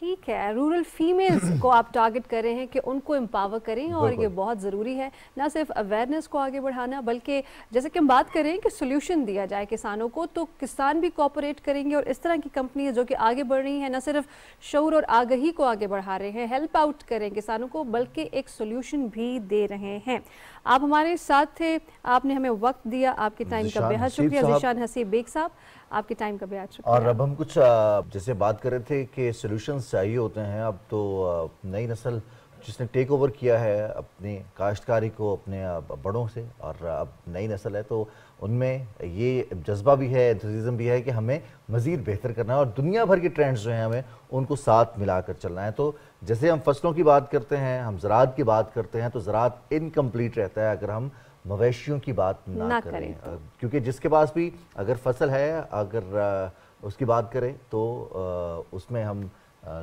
ठीक है रूरल फीमेल्स (coughs) को आप टारगेट कर रहे हैं कि उनको एम्पावर करें और ये बहुत ज़रूरी है ना सिर्फ अवेयरनेस को आगे बढ़ाना बल्कि जैसे कि हम बात कर रहे हैं कि सोल्यूशन दिया जाए किसानों को तो किसान भी कॉपरेट करेंगे और इस तरह की कंपनियाँ जो कि आगे बढ़ रही हैं ना सिर्फ शौर और आगही को आगे बढ़ा रहे हैं हेल्प आउट करें किसानों को बल्कि एक सोल्यूशन भी दे रहे हैं आप हमारे साथ थे आपने हमें वक्त दिया आपके टाइम का बेहद शुक्रिया जीशान हसीब बेग साहब आपके टाइम का भी आज और अब हम कुछ जैसे बात कर रहे थे कि सोल्यूशन चाहिए होते हैं अब तो नई नस्ल जिसने टेक ओवर किया है अपने काश्तकारी को अपने बड़ों से और अब नई नस्ल है तो उनमें ये जज्बा भी है एंथम भी है कि हमें मज़ीद बेहतर करना है और दुनिया भर के ट्रेंड्स जो हैं हमें उनको साथ मिलाकर चलना है तो जैसे हम फसलों की बात करते हैं हम ज़रात की बात करते हैं तो ज़रात इनकम्प्लीट रहता है अगर हम मवेशियों की बात ना, ना करें, करें तो। क्योंकि जिसके पास भी अगर फसल है अगर उसकी बात करें तो उसमें हम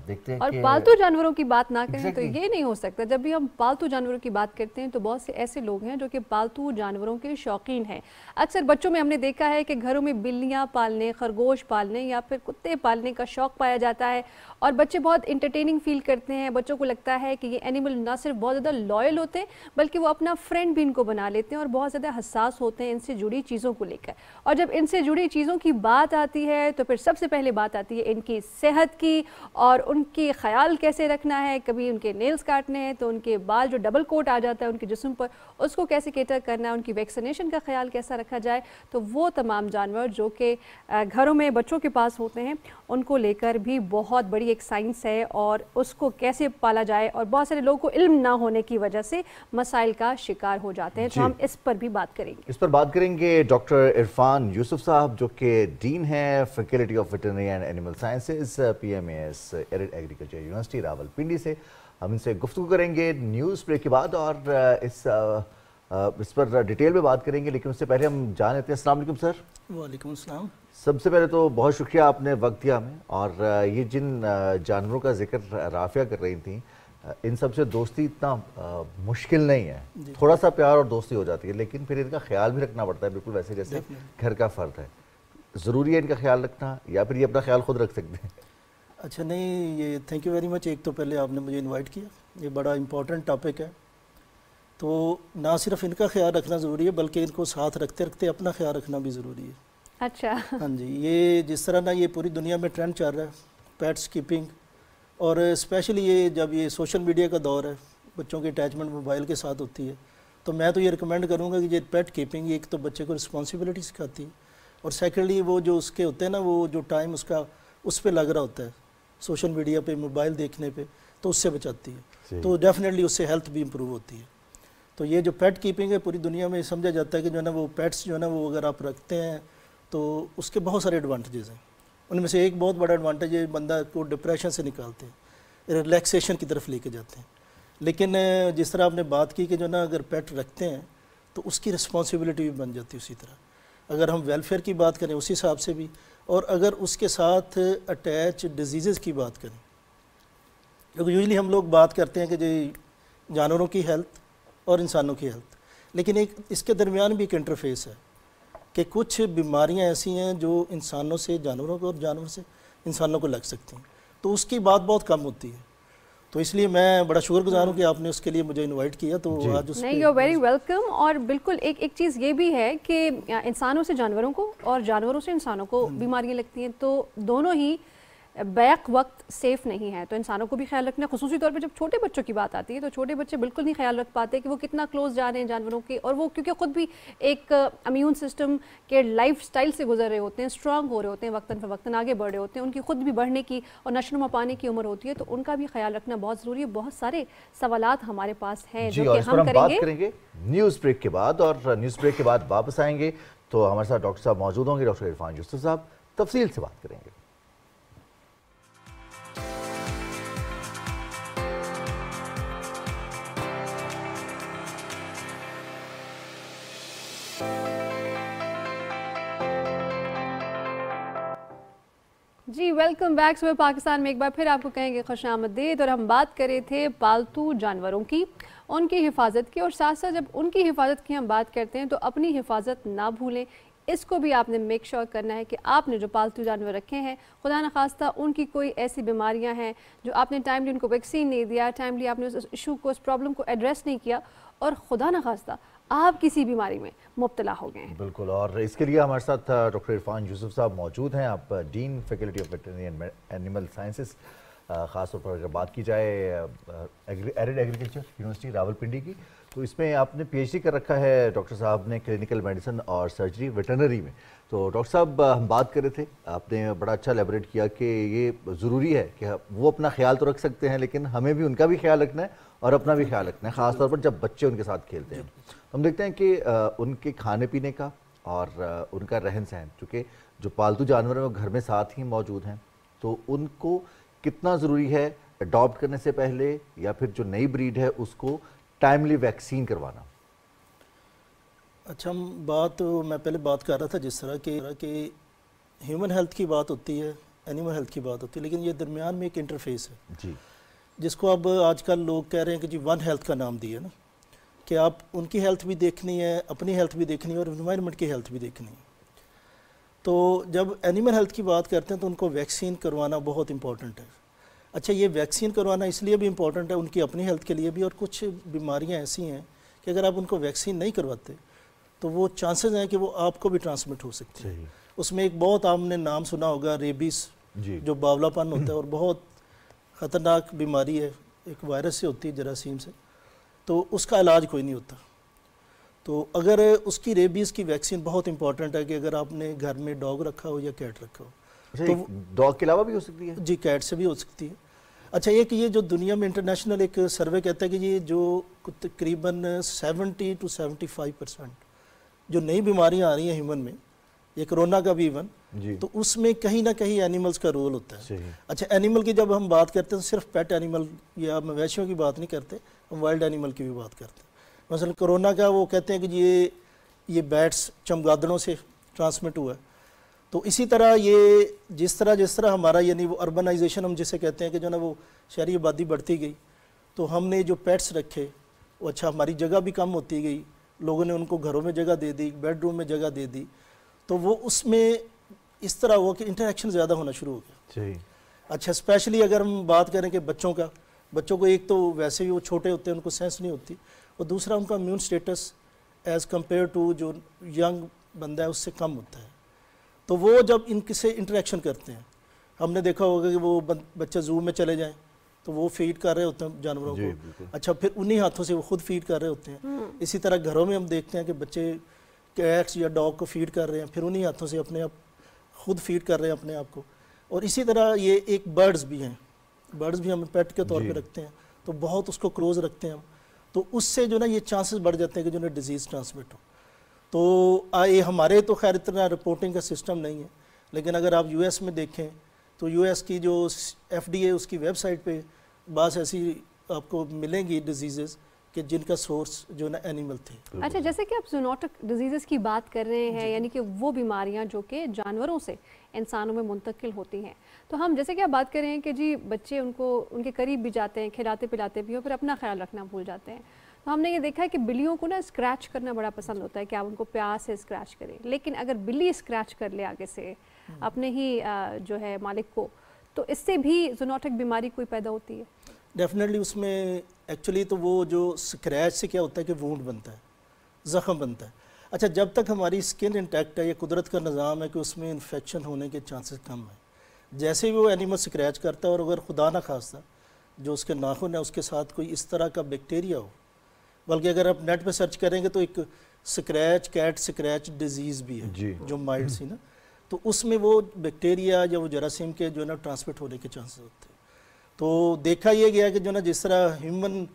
देखते हैं और पालतू जानवरों की बात ना करें तो exactly. तो ये नहीं हो सकता जब भी हम पालतू जानवरों की बात करते हैं तो बहुत से ऐसे लोग हैं जो कि पालतू जानवरों के शौकीन हैं अक्सर बच्चों में हमने देखा है कि घरों में बिल्लियाँ पालने खरगोश पालने या फिर कुत्ते पालने का शौक पाया जाता है और बच्चे बहुत इंटरटेनिंग फील करते हैं बच्चों को लगता है कि ये एनिमल ना सिर्फ बहुत ज़्यादा लॉयल होते हैं बल्कि वो अपना फ्रेंड भी इनको बना लेते हैं और बहुत ज़्यादा हसास होते हैं इनसे जुड़ी चीज़ों को लेकर और जब इनसे जुड़ी चीज़ों की बात आती है तो फिर सबसे पहले बात आती है इनकी सेहत की और और उनके ख्याल कैसे रखना है कभी उनके नेल्स काटने हैं तो उनके बाल जो डबल कोट आ जाता है उनके जिसम पर उसको कैसे केटर करना है उनकी वैक्सीनेशन का ख्याल कैसा रखा जाए तो वो तमाम जानवर जो कि घरों में बच्चों के पास होते हैं उनको लेकर भी बहुत बड़ी एक साइंस है और उसको कैसे पाला जाए और बहुत सारे लोगों को इल्म ना होने की वजह से मसाइल का शिकार हो जाते हैं तो हम इस पर भी बात करेंगे इस पर बात करेंगे डॉक्टर इरफान यूसुफ साहब जो कि डीन है faculty of veterinary and animal sciences P M S arid agriculture university Rawalpindi से हम इनसे गुफ्तु करेंगे न्यूज़ ब्रेक के बाद और इस इस पर डिटेल में बात करेंगे लेकिन उससे पहले हम जान लेते हैं असल सर वालेकुम अस्सलाम सबसे पहले तो बहुत शुक्रिया आपने वक्त दिया हमें और ये जिन जानवरों का जिक्र राफिया कर रही थी इन सब से दोस्ती इतना आ, मुश्किल नहीं है थोड़ा सा प्यार और दोस्ती हो जाती है लेकिन फिर इनका ख्याल भी रखना पड़ता है बिल्कुल वैसे जैसे घर का फ़र्द है ज़रूरी है इनका ख्याल रखना या फिर ये अपना ख्याल खुद रख सकते हैं अच्छा नहीं ये थैंक यू वेरी मच एक तो पहले आपने मुझे इनवाइट किया ये बड़ा इम्पोर्टेंट टॉपिक है तो ना सिर्फ इनका ख्याल रखना ज़रूरी है बल्कि इनको साथ रखते रखते अपना ख्याल रखना भी ज़रूरी है अच्छा हाँ जी ये जिस तरह ना ये पूरी दुनिया में ट्रेंड चल रहा है पैट्स कीपिंग और स्पेशली ये जब ये सोशल मीडिया का दौर है बच्चों की अटैचमेंट मोबाइल के साथ होती है तो मैं तो ये रिकमेंड करूँगा कि ये पेट कीपिंग एक तो बच्चे को रिस्पॉन्सिबिलिटी सिखाती है और सेकेंडली वो जो उसके होते हैं ना वो जो टाइम उसका उस पर लग रहा होता है सोशल मीडिया पे मोबाइल देखने पे तो उससे बचाती है तो डेफिनेटली उससे हेल्थ भी इम्प्रूव होती है तो ये जो पेट कीपिंग है पूरी दुनिया में समझा जाता है कि जो है ना वो पेट्स जो है ना वो अगर आप रखते हैं तो उसके बहुत सारे एडवांटेजेस हैं उनमें से एक बहुत बड़ा एडवांटेज है बंदा को डिप्रेशन से निकालते हैं रिलैक्सेशन की तरफ लेके जाते हैं लेकिन जिस तरह आपने बात की कि जो ना अगर पेट रखते हैं तो उसकी रिस्पॉन्सिबिलिटी भी बन जाती है उसी तरह अगर हम वेलफेयर की बात करें उसी हिसाब से भी और अगर उसके साथ अटैच डिजीज़ की बात करें क्योंकि यूजली हम लोग बात करते हैं कि जी जानवरों की हेल्थ और इंसानों की हेल्थ लेकिन एक इसके दरमियान भी एक इंटरफेस है कि कुछ बीमारियां ऐसी हैं जो इंसानों से जानवरों को और जानवर से इंसानों को लग सकती हैं तो उसकी बात बहुत कम होती है तो इसलिए मैं बड़ा शुक्रगुजार हूँ कि आपने उसके लिए मुझे इनवाइट किया तो आज उस नहीं यू आर वेरी वेलकम और बिल्कुल एक एक चीज़ ये भी है कि इंसानों से जानवरों को और जानवरों से इंसानों को हम्म। बीमारियाँ लगती हैं तो दोनों ही बैक वक्त सेफ़ नहीं है तो इंसानों को भी ख्याल रखना खसूसी तौर पर जब छोटे बच्चों की बात आती है तो छोटे बच्चे बिल्कुल नहीं ख्याल रख पाते कि वो कितना क्लोज जा रहे हैं जानवरों के और वो क्योंकि ख़ुद भी एक अम्यून सिस्टम के लाइफ स्टाइल से गुजर रहे होते हैं स्ट्रांग हो रहे होते हैं वक्ता फ़वक्ता आगे बढ़ रहे होते हैं उनकी खुद भी बढ़ने की और नशनुमा पाने की उम्र होती है तो उनका भी ख्याल रखना बहुत ज़रूरी है बहुत सारे सवाल हमारे पास हैं जो कि हम करेंगे न्यूज़ ब्रेक के बाद और न्यूज़ ब्रेक के बाद वापस आएंगे तो हमारे साथ डॉक्टर साहब मौजूद होंगे डॉक्टर इरफान यूसुफ साहब तफसील से बात करेंगे जी वेलकम बैक सुबह पाकिस्तान में एक बार फिर आपको कहेंगे खुश आमदीद और हम बात कर रहे थे पालतू जानवरों की उनकी हिफाजत की और साथ साथ जब उनकी हिफाजत की हम बात करते हैं तो अपनी हिफाजत ना भूलें इसको भी आपने मेक श्योर sure करना है कि आपने जो पालतू जानवर रखे हैं खुदा न खास्ता उनकी कोई ऐसी बीमारियां हैं जो आपने टाइमली उनको वैक्सीन नहीं दिया टाइमली आपने उस इशू को उस प्रॉब्लम को एड्रेस नहीं किया और खुदा न खास्ता आप किसी बीमारी में मुबतला हो गए हैं बिल्कुल और इसके लिए हमारे साथ डॉक्टर इरफान यूसुफ साहब मौजूद हैं आप dean faculty of veterinary and animal sciences ख़ास तौर पर अगर बात की जाए एरिड एग्रीकल्चर यूनिवर्सिटी रावलपिंडी की तो इसमें आपने पीएचडी कर रखा है डॉक्टर साहब ने क्लिनिकल मेडिसिन और सर्जरी वेटरनरी में तो डॉक्टर साहब हम बात कर रहे थे आपने बड़ा अच्छा लेबरेट किया कि ये ज़रूरी है कि वो अपना ख्याल तो रख सकते हैं लेकिन हमें भी उनका भी ख्याल रखना है और अपना भी ख्याल रखना है ख़ासतौर पर जब बच्चे उनके साथ खेलते हैं हम देखते हैं कि उनके खाने पीने का और उनका रहन सहन चूँकि जो पालतू जानवर हैं वो घर में साथ ही मौजूद हैं तो उनको कितना ज़रूरी है अडॉप्ट करने से पहले या फिर जो नई ब्रीड है उसको टाइमली वैक्सीन करवाना अच्छा हम बात मैं पहले बात कर रहा था जिस तरह के कि ह्यूमन हेल्थ की बात होती है एनिमल हेल्थ की बात होती है लेकिन ये दरमियान में एक इंटरफेस है जी जिसको अब आजकल लोग कह रहे हैं कि जी वन हेल्थ का नाम दिया ना कि आप उनकी हेल्थ भी देखनी है अपनी हेल्थ भी देखनी है और इन्वायरमेंट की हेल्थ भी देखनी है तो जब एनिमल हेल्थ की बात करते हैं तो उनको वैक्सीन करवाना बहुत इंपॉर्टेंट है अच्छा ये वैक्सीन करवाना इसलिए भी इम्पॉर्टेंट है उनकी अपनी हेल्थ के लिए भी और कुछ बीमारियाँ ऐसी हैं कि अगर आप उनको वैक्सीन नहीं करवाते तो वो चांसेस हैं कि वो आपको भी ट्रांसमिट हो सकते हैं उसमें एक बहुत आपने नाम सुना होगा रेबीस जो बावलापन होता है और बहुत ख़तरनाक बीमारी है एक वायरस से होती है जरासीम से तो उसका इलाज कोई नहीं होता तो अगर उसकी रेबीज़ की वैक्सीन बहुत इंपॉर्टेंट है कि अगर आपने घर में डॉग रखा हो या कैट रखा हो अच्छा, तो डॉग के अलावा भी हो सकती है जी कैट से भी हो सकती है अच्छा एक ये जो दुनिया में इंटरनेशनल एक सर्वे कहता है कि ये जो तकरीबन 70 टू 75 परसेंट जो नई बीमारियां आ रही हैं ह्यूमन में ये कोरोना का भी इवन तो उसमें कहीं ना कहीं एनिमल्स का रोल होता है अच्छा एनिमल की जब हम बात करते हैं तो सिर्फ पेट एनिमल या मवेशियों की बात नहीं करते हम वाइल्ड एनिमल की भी बात करते हैं मसल कोरोना का वो कहते हैं कि ये ये बैट्स चमगादड़ों से ट्रांसमिट हुआ है तो इसी तरह ये जिस तरह जिस तरह हमारा यानी वो अर्बनाइजेशन हम जिसे कहते हैं कि जो ना वो शहरी आबादी बढ़ती गई तो हमने जो पेट्स रखे वो अच्छा हमारी जगह भी कम होती गई लोगों ने उनको घरों में जगह दे दी बेडरूम में जगह दे दी तो वो उसमें इस तरह हुआ कि इंटरेक्शन ज़्यादा होना शुरू हो गया अच्छा स्पेशली अगर हम बात करें कि बच्चों का बच्चों को एक तो वैसे भी वो छोटे होते हैं उनको सेंस नहीं होती और दूसरा उनका immune status as compared to जो यंग बंदा है उससे कम होता है तो वो जब इनके से इंटरेक्शन करते हैं हमने देखा होगा कि वो बच्चे जू में चले जाएँ तो वो फीड कर रहे होते हैं जानवरों को अच्छा फिर उन्हीं हाथों से वो खुद फीड कर रहे होते हैं हम्म। इसी तरह घरों में हम देखते हैं कि बच्चे कैट्स या डॉग को फीड कर रहे हैं फिर उन्हीं हाथों से अपने आप खुद फीड कर रहे हैं अपने आप को और इसी तरह ये एक बर्ड्स भी हैं बर्ड्स भी हम पेट के तौर पे रखते हैं तो बहुत उसको क्लोज रखते हैं हम तो उससे जो ना ये चांसेस बढ़ जाते हैं कि जो ना डिजीज़ ट्रांसमिट हो तो ये हमारे तो खैर इतना रिपोर्टिंग का सिस्टम नहीं है लेकिन अगर आप एस में देखें तो एस की जो ए उसकी वेबसाइट पर बस ऐसी आपको मिलेंगी डिजीज़ेज़ कि जिनका सोर्स जो ना एनिमल थे अच्छा जैसे कि आप जोनोटिक डिजीज़ की बात कर रहे हैं यानी कि वो बीमारियां जो कि जानवरों से इंसानों में मुंतकिल होती हैं तो हम जैसे कि आप बात करें कि जी बच्चे उनको उनके करीब भी जाते हैं खिलाते पिलाते भी और फिर अपना ख्याल रखना भूल जाते हैं तो हमने ये देखा है कि बिल्लियों को ना स्क्रैच करना बड़ा पसंद होता है कि आप उनको प्यार से स्क्रैच करें लेकिन अगर बिल्ली स्क्रैच कर ले आगे से हम्म। अपने ही जो है मालिक को तो इससे भी जोनोटिक बीमारी कोई पैदा होती है डेफिनेटली उसमें एक्चुअली तो वो जो स्क्रैच से क्या होता है कि वूड बनता है जख्म बनता है अच्छा जब तक हमारी स्किन इंटैक्ट है ये कुदरत का निज़ाम है कि उसमें इन्फेक्शन होने के चांसेस कम हैं जैसे ही वो एनिमल स्क्रैच करता है और अगर खुदा ना खासा जो उसके नाखून है उसके साथ कोई इस तरह का बैक्टीरिया हो बल्कि अगर आप नेट पर सर्च करेंगे तो एक स्क्रैच कैट स्क्रैच डिजीज़ भी है जो माइल्ड सी ना तो उसमें वो बैक्टीरिया या वो जरासीम के जो है ना ट्रांसमिट होने के चांसेस होते हैं तो देखा यह गया कि जो ना जिस तरह ह्यूमन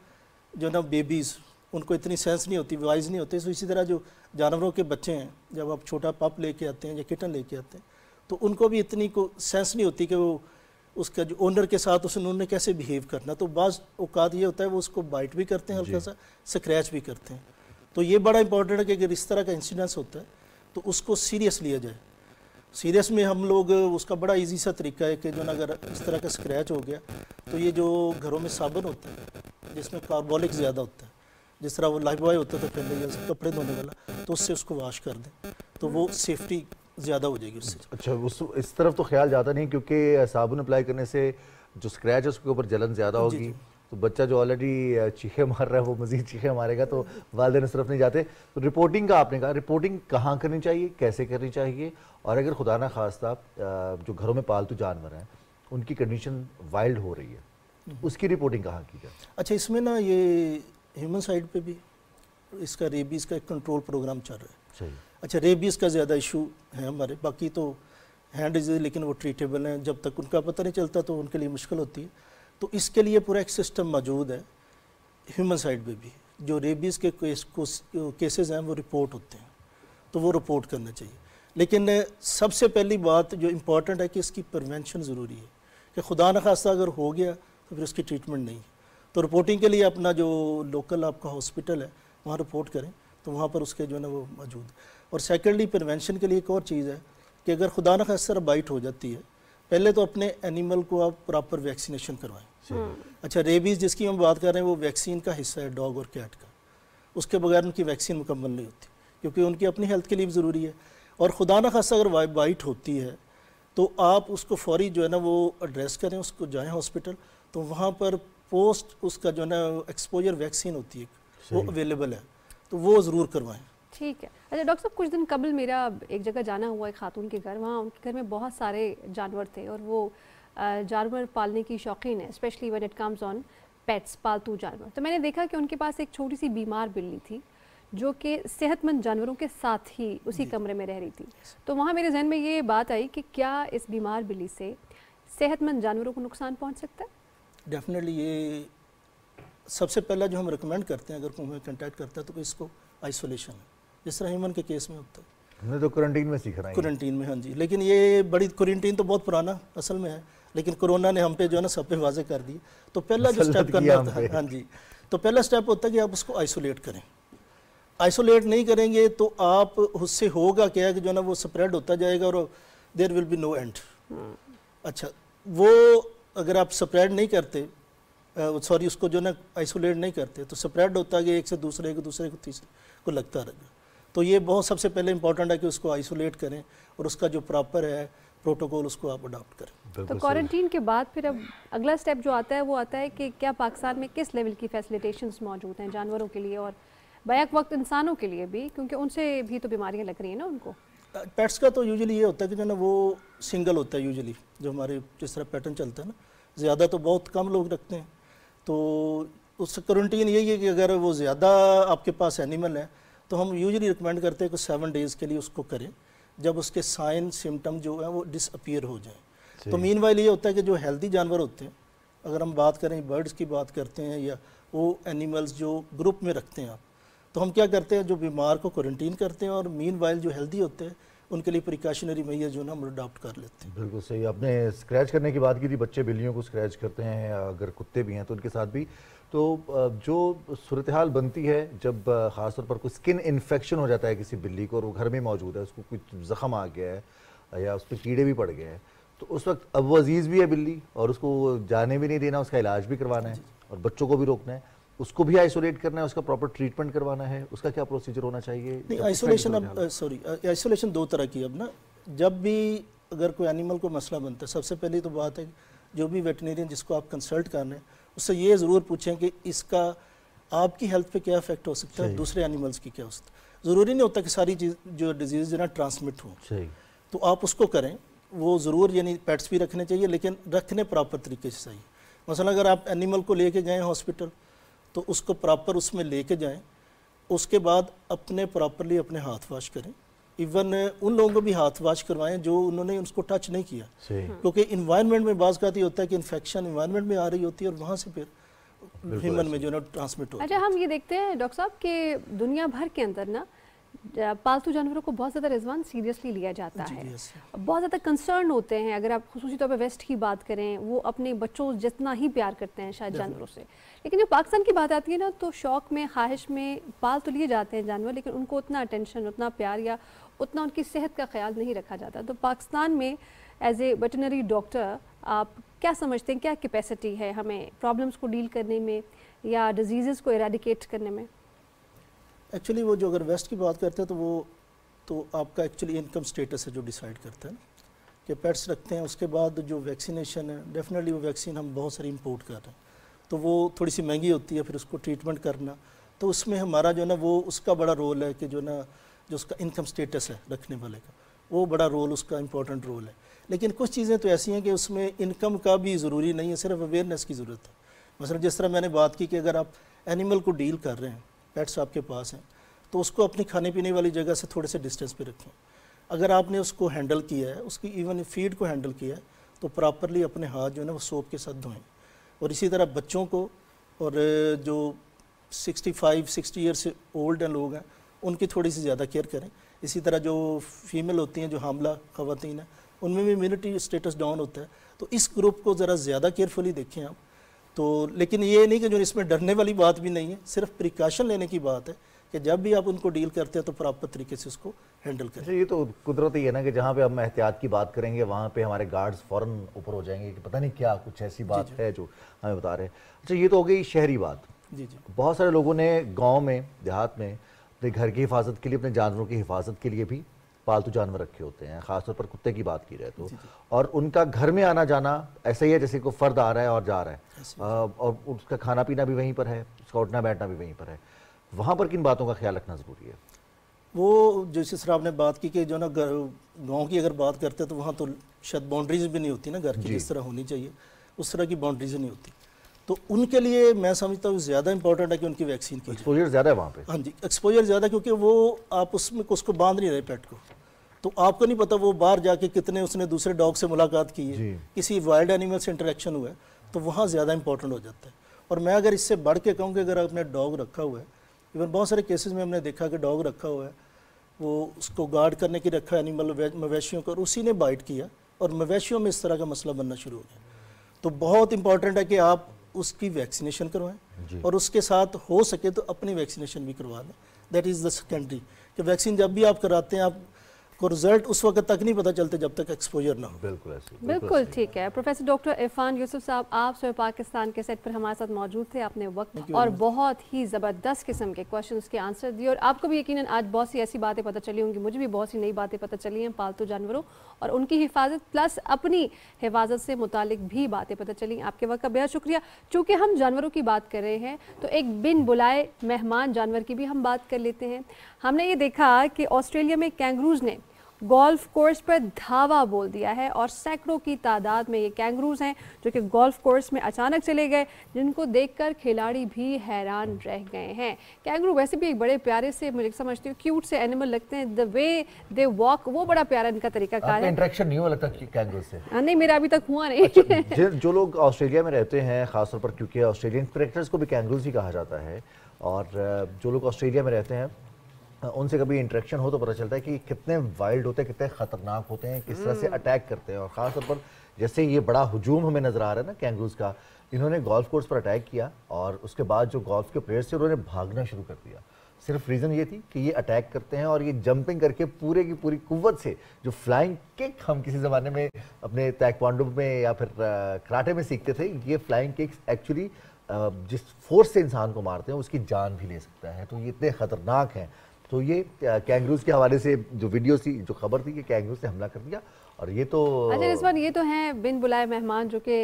जो ना बेबीज़ उनको इतनी सेंस नहीं होती वाइज नहीं होती तो इसी तरह जो जानवरों के बच्चे हैं जब आप छोटा पप लेके आते हैं या किटन लेके आते हैं तो उनको भी इतनी को सेंस नहीं होती कि वो उसका जो ओनर के साथ उसने उन्होंने कैसे बिहेव करना तो बाज़ औकात ये होता है वो उसको बाइट भी करते हैं हल्का सा स्क्रैच भी करते हैं तो ये बड़ा इंपॉर्टेंट है कि अगर इस तरह का इंसिडेंस होता है तो उसको सीरियस लिया जाए सीरियस में हम लोग उसका बड़ा इजी सा तरीका है कि जो ना अगर इस तरह का स्क्रैच हो गया तो ये जो घरों में साबुन होता है जिसमें कार्बोलिक ज़्यादा होता है जिस तरह वो लाइफ बॉय होता था पहले या कपड़े धोने वाला तो उससे उसको वाश कर दें तो वो सेफ्टी ज़्यादा हो जाएगी उससे अच्छा उस इस तरफ तो ख्याल जाता नहीं क्योंकि साबुन अप्लाई करने से जो स्क्रैच है उसके ऊपर जलन ज़्यादा होगी तो बच्चा जो ऑलरेडी चीखे मार रहा है वो मजीद चीखे मारेगा तो वालदे इस तरफ नहीं जाते तो रिपोर्टिंग का आपने कहा रिपोर्टिंग कहाँ करनी चाहिए कैसे करनी चाहिए और अगर खुदा ना खास्ता जो घरों में पालतू जानवर हैं उनकी कंडीशन वाइल्ड हो रही है हम्म। उसकी रिपोर्टिंग कहाँ की जाए अच्छा इसमें ना ये ह्यूमन साइड पे भी इसका रेबीज़ का एक कंट्रोल प्रोग्राम चल रहा है अच्छा रेबीज़ का ज़्यादा इशू है हमारे बाकी तो हैंड डिजीज लेकिन वो ट्रीटेबल हैं जब तक उनका पता नहीं चलता तो उनके लिए मुश्किल होती है तो इसके लिए पूरा एक सिस्टम मौजूद है ह्यूमन साइड पे भी जो रेबीज़ के केस को हैं वो रिपोर्ट होते हैं तो वो रिपोर्ट करना चाहिए लेकिन सबसे पहली बात जो इम्पोर्टेंट है कि इसकी प्रिवेंशन ज़रूरी है कि खुदा न खास्ता अगर हो गया तो फिर उसकी ट्रीटमेंट नहीं है तो रिपोर्टिंग के लिए अपना जो लोकल आपका हॉस्पिटल है वहाँ रिपोर्ट करें तो वहाँ पर उसके जो है ना वो मौजूद और सेकेंडली प्रिवेंशन के लिए एक और चीज़ है कि अगर खुदा न खासर बाइट हो जाती है पहले तो अपने एनिमल को आप प्रॉपर वैक्सीनेशन करवाएं अच्छा रेबीज़ जिसकी हम बात कर रहे हैं वो वैक्सीन का हिस्सा है डॉग और कैट का उसके बगैर उनकी वैक्सीन मुकम्मल नहीं होती क्योंकि उनकी अपनी हेल्थ के लिए भी ज़रूरी है और खुदा न खासा अगर बाइट होती है तो आप उसको फौरी जो है ना वो एड्रेस करें उसको जाएँ हॉस्पिटल तो वहाँ पर पोस्ट उसका जो ना एक्सपोजर वैक्सीन होती है वो अवेलेबल है तो वो ज़रूर करवाएं ठीक है अच्छा डॉक्टर साहब कुछ दिन कबल मेरा एक जगह जाना हुआ एक खातून के घर वहाँ उनके घर में बहुत सारे जानवर थे और वो जानवर पालने की शौकीन है specially when it comes on pets पालतू जानवर तो मैंने देखा कि उनके पास एक छोटी सी बीमार बिल्ली थी जो कि सेहतमंद जानवरों के साथ ही उसी कमरे में रह रही थी तो वहाँ मेरे जहन में ये बात आई कि क्या इस बीमार बिल्ली से सेहतमंद जानवरों को नुकसान पहुँच सकता है डेफिनेटली ये सबसे पहला जो हम रिकमेंड करते हैं अगर कोई कंटेक्ट करता है तो इसको आइसोलेशन है जिस तरह ह्यूमन के केस में अब तक हमने तो क्वारंटीन में सीख रहा है क्वारंटीन में हाँ जी लेकिन ये बड़ी क्वारंटीन तो बहुत पुराना असल में है लेकिन कोरोना ने हम पे जो है ना सब पे वाजे कर दिए तो पहला जो स्टेप तो करना होता है हाँ जी तो पहला स्टेप होता है कि आप उसको आइसोलेट करें आइसोलेट नहीं करेंगे तो आप उससे होगा क्या कि जो है ना वो स्प्रेड होता जाएगा और there will be no end अच्छा वो अगर आप स्प्रेड नहीं करते सॉरी उसको जो ना आइसोलेट नहीं करते तो स्प्रेड होता है एक से दूसरे को दूसरे को तीसरे को लगता रहेगा तो ये बहुत सबसे पहले इंपॉर्टेंट है कि उसको आइसोलेट करें और उसका जो प्रॉपर है प्रोटोकॉल उसको आप अडॉप्ट करें तो क्वारंटीन के बाद फिर अब अगला स्टेप जो आता है वो आता है कि क्या पाकिस्तान में किस लेवल की फैसिलिटेशन मौजूद हैं जानवरों के लिए और बैक वक्त इंसानों के लिए भी क्योंकि उनसे भी तो बीमारियाँ लग रही हैं ना उनको पेट्स का तो यूजुअली ये होता है कि जो ना वो सिंगल होता है यूजुअली जो हमारे जिस तरह पैटर्न चलता है ना ज़्यादा तो बहुत कम लोग रखते हैं तो उस क्वारंटीन यही है कि अगर वो ज़्यादा आपके पास एनिमल है तो हम यूजली रिकमेंड करते हैं कि सेवन डेज़ के लिए उसको करें जब उसके साइन सिम्टम जो है वो डिसअपियर हो जाए तो मीन ये होता है कि जो हेल्दी जानवर होते हैं अगर हम बात करें बर्ड्स की बात करते हैं या वो एनिमल्स जो ग्रुप में रखते हैं आप तो हम क्या करते हैं जो बीमार को क्वारंटीन करते हैं और मीन वाइल जो हेल्दी होते हैं उनके लिए प्रिकॉशनरी मैया जो ना हम अडॉप्ट कर लेते हैं बिल्कुल सही आपने स्क्रैच करने की बात की थी बच्चे बिल्लियों को स्क्रैच करते हैं अगर कुत्ते भी हैं तो उनके साथ भी तो जो सूरत हाल बनती है जब ख़ासतौर पर कोई स्किन इन्फेक्शन हो जाता है किसी बिल्ली को और वो घर में मौजूद है उसको कुछ ज़ख्म आ गया है या उस पर कीड़े भी पड़ गए हैं तो उस वक्त अब वो अजीज़ भी है बिल्ली और उसको जाने भी नहीं देना उसका इलाज भी करवाना है और बच्चों को भी रोकना है उसको भी आइसोलेट करना है उसका प्रॉपर ट्रीटमेंट करवाना है उसका क्या प्रोसीजर होना चाहिए नहीं आइसोलेशन अब सॉरी आइसोलेशन दो तरह की अब ना जब भी अगर कोई एनिमल को मसला बनता है सबसे पहली तो बात है जो भी वेटनेरियन जिसको आप कंसल्ट कर रहे हैं उससे ये ज़रूर पूछें कि इसका आपकी हेल्थ पे क्या इफेक्ट हो सकता है दूसरे एनिमल्स की क्या हो सकता है ज़रूरी नहीं होता कि सारी चीज़ जो डिजीज़ जो ना ट्रांसमिट हो तो आप उसको करें वो ज़रूर यानी पेट्स भी रखने चाहिए लेकिन रखने प्रॉपर तरीके से सही मसला अगर आप एनिमल को लेके गए हॉस्पिटल तो उसको प्रॉपर उसमें लेके जाएं उसके बाद अपने प्रॉपरली अपने हाथ वॉश करें इवन उन लोगों को भी हाथ वॉश करवाएं जो उन्होंने उसको टच नहीं किया हम्म। क्योंकि इन्वायरमेंट में बाज का होता है कि इन्फेक्शन इन्वायरमेंट में आ रही होती है और वहाँ से फिर ह्यूमन में जो है ट्रांसमिट हो अच्छा हम ये देखते हैं डॉक्टर साहब कि दुनिया भर के अंदर ना पालतू जानवरों को बहुत ज़्यादा रिजवान सीरियसली लिया जाता है बहुत ज़्यादा कंसर्न होते हैं अगर आप खसूसी तौर पर वेस्ट की बात करें वो अपने बच्चों जितना ही प्यार करते हैं शायद जानवरों से लेकिन जब पाकिस्तान की बात आती है ना तो शौक में ख्वाहिश में पाल तो लिए जाते हैं जानवर लेकिन उनको उतना अटेंशन उतना प्यार या उतना उनकी सेहत का ख्याल नहीं रखा जाता तो पाकिस्तान में एज ए वेटनरी डॉक्टर आप क्या समझते हैं क्या कैपेसिटी है हमें प्रॉब्लम्स को डील करने में या डिजीज़ को इराडिकेट करने में एक्चुअली वो जो अगर वेस्ट की बात करते हैं तो वो तो आपका एक्चुअली इनकम स्टेटस है जो डिसाइड करता है कि पेट्स रखते हैं उसके बाद जो वैक्सीनेशन है डेफिनेटली वो वैक्सीन हम बहुत सारी इंपोर्ट कर रहे हैं तो वो थोड़ी सी महंगी होती है फिर उसको ट्रीटमेंट करना तो उसमें हमारा जो है ना वो उसका बड़ा रोल है कि जो ना जो उसका इनकम स्टेटस है रखने वाले का वो बड़ा रोल उसका इम्पोर्टेंट रोल है लेकिन कुछ चीज़ें तो ऐसी हैं कि उसमें इनकम का भी ज़रूरी नहीं है सिर्फ अवेयरनेस की ज़रूरत है मसलन मतलब जिस तरह मैंने बात की कि अगर आप एनिमल को डील कर रहे हैं पेट्स आपके पास हैं तो उसको अपनी खाने पीने वाली जगह से थोड़े से डिस्टेंस पे रखें अगर आपने उसको हैंडल किया है उसकी इवन फीड को हैंडल किया है तो प्रॉपरली अपने हाथ जो है ना वो सोप के साथ धोएं और इसी तरह बच्चों को और जो 65, 60 से ओल्ड हैं लोग हैं उनकी थोड़ी सी ज़्यादा केयर करें इसी तरह जो फीमेल होती हैं जो हामला खातन हैं उनमें भी इम्यूनिटी स्टेटस डाउन होता है तो इस ग्रुप को ज़रा ज़्यादा केयरफुली देखें आप तो लेकिन ये नहीं कि जो इसमें डरने वाली बात भी नहीं है सिर्फ प्रिकॉशन लेने की बात है कि जब भी आप उनको डील करते हैं तो प्रॉपर तरीके से उसको हैंडल करें अच्छा, ये तो कुदरत ही है ना कि जहाँ पे हम एहतियात की बात करेंगे वहाँ पे हमारे गार्ड्स फ़ौरन ऊपर हो जाएंगे कि पता नहीं क्या कुछ ऐसी बात है जो हमें बता रहे हैं अच्छा ये तो हो गई शहरी बात जी जी बहुत सारे लोगों ने गाँव में देहात में अपने घर की हिफाजत के लिए अपने जानवरों की हिफाजत के लिए भी पालतू जानवर रखे होते हैं खासतौर पर कुत्ते की बात की जाए तो और उनका घर में आना जाना ऐसा ही है जैसे कोई फर्द आ रहा है और जा रहा है और उसका खाना पीना भी वहीं पर है उसका उठना बैठना भी वहीं पर है वहाँ पर किन बातों का ख्याल रखना ज़रूरी है वो जैसे सर आपने बात की कि जो ना गाँव की अगर बात करते हैं तो वहाँ तो शायद बाउंड्रीज भी नहीं होती ना घर की जिस तरह होनी चाहिए उस तरह की बाउंड्रीज नहीं होती तो उनके लिए मैं समझता हूँ ज़्यादा इंपॉर्टेंट है कि उनकी वैक्सीन की एक्सपोजर ज़्यादा है वहाँ पे हाँ जी एक्सपोजर ज़्यादा क्योंकि वो आप उसमें उसको बांध नहीं रहे पेट को तो आपको नहीं पता वो बाहर जाके कितने उसने दूसरे डॉग से मुलाकात की है किसी वाइल्ड एनिमल से इंटरेक्शन हुआ है तो वहाँ ज़्यादा इंपॉर्टेंट हो जाता है और मैं अगर इससे बढ़ के कहूँ कि अगर आपने डॉग रखा हुआ है इवन बहुत सारे केसेज़ में हमने देखा कि डॉग रखा हुआ है वो उसको गार्ड करने की रखा है एनिमल मवेशियों का उसी ने बाइट किया और मवेशियों में इस तरह का मसला बनना शुरू हो गया तो बहुत इंपॉर्टेंट है कि आप उसकी वैक्सीनेशन करवाएं और उसके साथ हो सके तो अपनी वैक्सीनेशन भी करवा लें दैट इज़ द सेकेंडरी कि वैक्सीन जब भी आप कराते हैं आप को रिजल्ट उस वक्त तक नहीं पता चलते जब तक एक्सपोजर ना हो बिल्कुल ऐसे बिल्कुल ठीक है प्रोफेसर डॉक्टर इरफान यूसुफ साहब आप सोए पाकिस्तान के सेट पर हमारे साथ मौजूद थे आपने वक्त और बहुत ही ज़बरदस्त किस्म के क्वेश्चन के आंसर दिए और आपको भी यकीन आज बहुत सी ऐसी बातें पता चली होंगी मुझे भी बहुत सी नई बातें पता चली हैं पालतू जानवरों और उनकी हिफाजत प्लस अपनी हिफाजत से मुतालिक भी बातें पता चली आपके वक्त का बेहद शुक्रिया चूँकि हम जानवरों की बात कर रहे हैं तो एक बिन बुलाए मेहमान जानवर की भी हम बात कर लेते हैं हमने ये देखा कि ऑस्ट्रेलिया में कैंगरूज ने गोल्फ कोर्स पर धावा बोल दिया है और सैकड़ों की तादाद में ये कैंगरूज हैं जो कि गोल्फ कोर्स में अचानक चले गए जिनको देखकर खिलाड़ी भी हैरान रह गए हैं कैंगरू वैसे भी एक बड़े प्यारे से मुझे समझती हूँ क्यूट से एनिमल लगते हैं द वे दे वॉक वो बड़ा प्यारा इनका तरीका कार है इंटरेक्शन नहीं हुआ लगता कैंगरू से हाँ, नहीं मेरा अभी तक हुआ नहीं अच्छा, जो लोग ऑस्ट्रेलिया में रहते हैं खासतौर पर क्योंकि ऑस्ट्रेलियन क्रिकेटर्स को भी कैंगरूज ही कहा जाता है और जो लोग ऑस्ट्रेलिया में रहते हैं उनसे कभी इंटरेक्शन हो तो पता चलता है कि कितने वाइल्ड होते हैं कितने ख़तरनाक होते हैं किस तरह से अटैक हम्म। करते हैं और ख़ासतौर पर जैसे ये बड़ा हजूम हमें नज़र आ रहा है ना कैंगूज़ का इन्होंने गोल्फ कोर्स पर अटैक किया और उसके बाद जो गोल्फ के प्लेयर्स थे उन्होंने भागना शुरू कर दिया सिर्फ रीज़न ये थी कि ये अटैक करते हैं और ये जंपिंग करके पूरे की पूरी कुवत से जो फ्लाइंग किक हम किसी ज़माने में अपने तैकवांडो में या फिर कराटे में सीखते थे ये फ्लाइंग किक्स एक्चुअली जिस फोर्स से इंसान को मारते हैं उसकी जान भी ले सकता है तो ये इतने ख़तरनाक हैं तो ये कैंगरूज के हवाले से जो वीडियो थी जो खबर थी कि कैंगरूज ने हमला कर दिया और ये तो अच्छा इस बार ये तो हैं बिन बुलाए मेहमान जो कि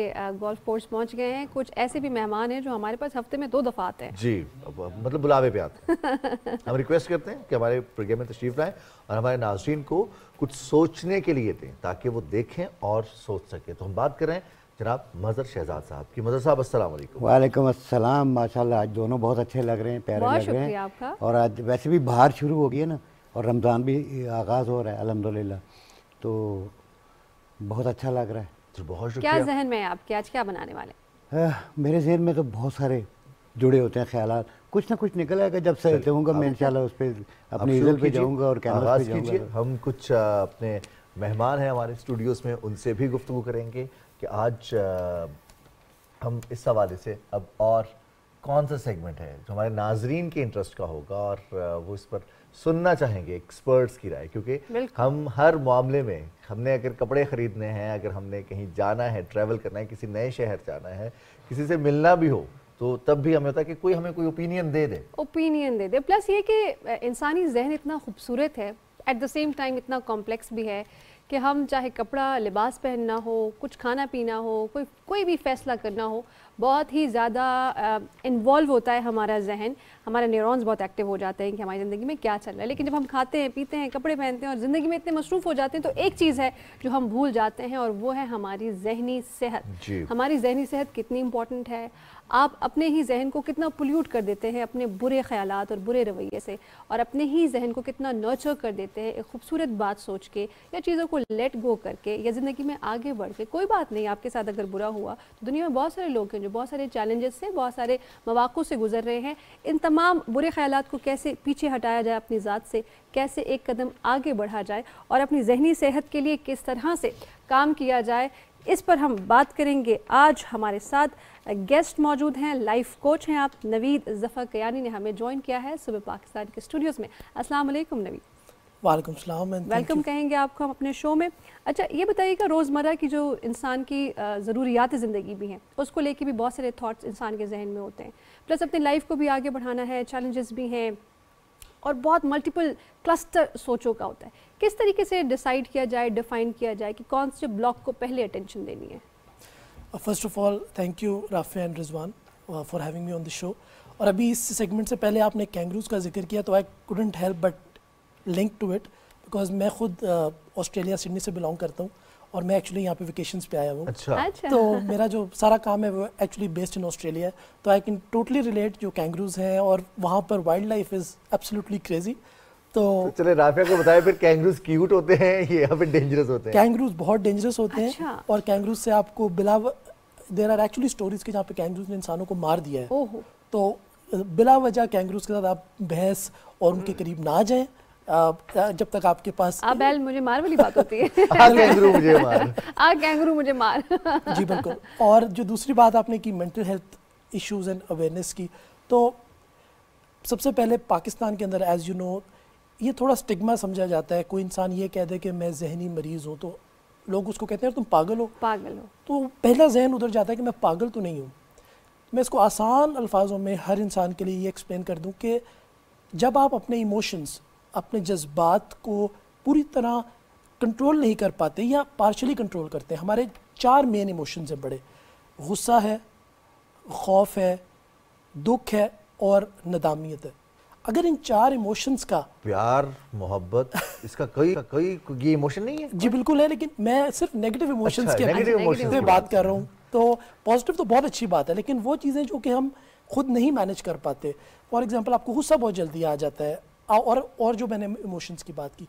गोल्फ कोर्स पहुंच गए हैं कुछ ऐसे भी मेहमान हैं जो हमारे पास हफ्ते में दो दफ़ा आते हैं जी मतलब बुलावे पे आते हैं (laughs) हम रिक्वेस्ट करते हैं कि हमारे प्रोग्राम में तशरीफ लाएं और हमारे नाजरन को कुछ सोचने के लिए दें ताकि वो देखें और सोच सकें तो हम बात करें जनाब मजर शहजाद साहब की मजर साहब असल वालेकुम असलम अस्सलाम माशाल्लाह आज दोनों बहुत अच्छे लग रहे हैं प्यारे लग रहे हैं और आज वैसे भी बाहर शुरू हो गई है ना और रमज़ान भी आगाज़ हो रहा है अलहमदिल्ला तो बहुत अच्छा लग रहा है तो बहुत शुक्रिया क्या जहन में है आपके आज क्या बनाने वाले आ, मेरे जहन में तो बहुत सारे जुड़े होते हैं ख्याल कुछ ना कुछ निकल आएगा जब से होगा मैं इनशाला उस पर अपने इजल पे जाऊँगा और कैमरा हम कुछ अपने मेहमान हैं हमारे स्टूडियोज़ में उनसे भी गुफ्तु करेंगे कि आज आ, हम इस हवाले से अब और कौन सा सेगमेंट है जो हमारे नाजरीन के इंटरेस्ट का होगा और वो इस पर सुनना चाहेंगे एक्सपर्ट्स की राय क्योंकि हम हर मामले में हमने अगर कपड़े ख़रीदने हैं अगर हमने कहीं जाना है ट्रैवल करना है किसी नए शहर जाना है किसी से मिलना भी हो तो तब भी हमें होता है कि कोई हमें कोई ओपिनियन दे दे ओपिनियन दे दे प्लस ये कि इंसानी जहन इतना खूबसूरत है एट द सेम टाइम इतना कॉम्प्लेक्स भी है कि हम चाहे कपड़ा लिबास पहनना हो कुछ खाना पीना हो कोई कोई भी फ़ैसला करना हो बहुत ही ज़्यादा इन्वॉल्व होता है हमारा जहन हमारे न्यूरॉन्स बहुत एक्टिव हो जाते हैं कि हमारी ज़िंदगी में क्या चल रहा है लेकिन जब हम खाते हैं पीते हैं कपड़े पहनते हैं और ज़िंदगी में इतने मसरूफ़ हो जाते हैं तो एक चीज़ है जो हम भूल जाते हैं और वो है हमारी जहनी सेहत हमारी जहनी सेहत कितनी इंपॉर्टेंट है आप अपने ही जहन को कितना पोल्यूट कर देते हैं अपने बुरे ख्याल और बुरे रवैये से और अपने ही जहन को कितना नर्चर कर देते हैं एक खूबसूरत बात सोच के या चीज़ों को लेट गो करके या ज़िंदगी में आगे बढ़ के कोई बात नहीं आपके साथ अगर बुरा हुआ तो दुनिया में बहुत सारे लोग हैं जो बहुत सारे चैलेंजेस से बहुत सारे मौाक़ों से गुजर रहे हैं इन तमाम तमाम बुरे ख्याल को कैसे पीछे हटाया जाए अपनी ज़ात से कैसे एक कदम आगे बढ़ा जाए और अपनी जहनी सेहत के लिए किस तरह से काम किया जाए इस पर हम बात करेंगे आज हमारे साथ गेस्ट मौजूद हैं लाइफ कोच हैं आप नवीद जफ़र कयानी ने हमें ज्वाइन किया है सुबह पाकिस्तान के स्टूडियोज़ में असल नवीद वालेकुम सलाम वेलकम कहेंगे आपको हम अपने शो में अच्छा ये बताइएगा रोज़मर्रा की जो इंसान की ज़रूरियात ज़िंदगी भी हैं उसको लेके भी बहुत सारे थाट्स इंसान के जहन में होते हैं प्लस अपनी लाइफ को भी आगे बढ़ाना है चैलेंजेस भी हैं और बहुत मल्टीपल क्लस्टर सोचों का होता है किस तरीके से डिसाइड किया जाए डिफाइन किया जाए कि कौन से ब्लॉक को पहले अटेंशन देनी है first of all thank you Rafia and Rizwan for having me on the show और अभी इस सेगमेंट से पहले आपने कैंगरूज का जिक्र किया तो I couldn't help but link to it because मैं खुद ऑस्ट्रेलिया uh, सिडनी से बिलोंग करता हूँ और मैं एक्चुअली यहाँ पे वेकेशन पे आया हूँ अच्छा अच्छा। तो मेरा जो सारा काम है वो एक्चुअली बेस्ड इन ऑस्ट्रेलिया तो आई कैन टोटली रिलेट जो कैंगरूज हैं और वहाँ पर wildlife is absolutely crazy तो, तो चले राफिया को बताया फिर कैंगरूज क्यूट होते हैं ये या फिर डेंजरस होते हैं कैंगरूज बहुत डेंजरस होते हैं अच्छा। और कैंगरूज से आपको believe there are actually stories के जहाँ पे कैंगरूज ने इंसानों को मार दिया है तो बिला वजह कैंगरूज के साथ आप भैंस और उनके हम्म। करीब ना जाएं जब तक आपके पास बैल मुझे मार वाली बात होती है (laughs) कैंगरू मुझे मार (laughs) कैंगरू मुझे मार (laughs) जी बिल्कुल और जो दूसरी बात आपने की mental health issues and awareness की तो सबसे पहले पाकिस्तान के अंदर एज़ यू नो ये थोड़ा स्टिग्मा समझा जाता है कोई इंसान ये कह दे कि मैं जहनी मरीज़ हूँ तो लोग उसको कहते हैं तुम पागल हो पागल हो तो पहला जहन उधर जाता है कि मैं पागल तो नहीं हूँ मैं इसको आसान अल्फाजों में हर इंसान के लिए ये एक्सप्लेन कर दूँ कि जब आप अपने इमोशंस अपने जज्बात को पूरी तरह कंट्रोल नहीं कर पाते या पार्शली कंट्रोल करते हैं हमारे चार मेन इमोशंस हैं बड़े गुस्सा है खौफ है दुख है और नदामियत है अगर इन चार इमोशंस का प्यार मोहब्बत इसका कई कई ये इमोशन नहीं है (laughs) जी बिल्कुल है लेकिन मैं सिर्फ नेगेटिव इमोशंस अच्छा, के की बात कर रहा हूँ तो पॉजिटिव तो बहुत अच्छी बात है लेकिन वो चीज़ें जो कि हम खुद नहीं मैनेज कर पाते फॉर एग्जाम्पल आपको गुस्सा बहुत जल्दी आ जाता है और और जो मैंने इमोशंस की बात की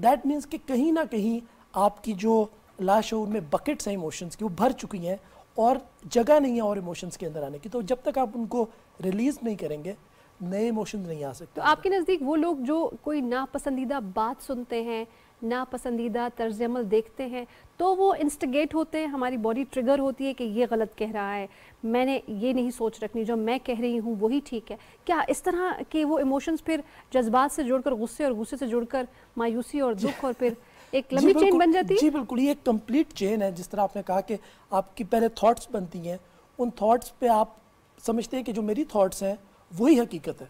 दैट मीन्स कि कहीं ना कहीं आपकी जो लाशूर में बकेट्स हैं इमोशंस की वो भर चुकी हैं और जगह नहीं है और इमोशंस के अंदर आने की तो जब तक आप उनको रिलीज़ नहीं करेंगे नए इमोशन नहीं आ सकते तो आपके नज़दीक वो लोग जो कोई नापसंदीदा बात सुनते हैं नापसंदीदा तर्ज अमल देखते हैं तो वो इंस्टिगेट होते हैं हमारी बॉडी ट्रिगर होती है कि ये गलत कह रहा है मैंने ये नहीं सोच रखनी जो मैं कह रही हूँ वही ठीक है क्या इस तरह के वो इमोशंस फिर जज्बात से जुड़कर गुस्से और गुस्से से जुड़कर मायूसी और दुख और फिर (laughs) एक लंबी चेन बन जाती है जी बिल्कुल ये एक कंप्लीट चेन है जिस तरह आपने कहा कि आपकी पहले थॉट्स बनती हैं उन थॉट्स पे आप समझते हैं कि जो मेरी थॉट्स हैं वही हकीकत है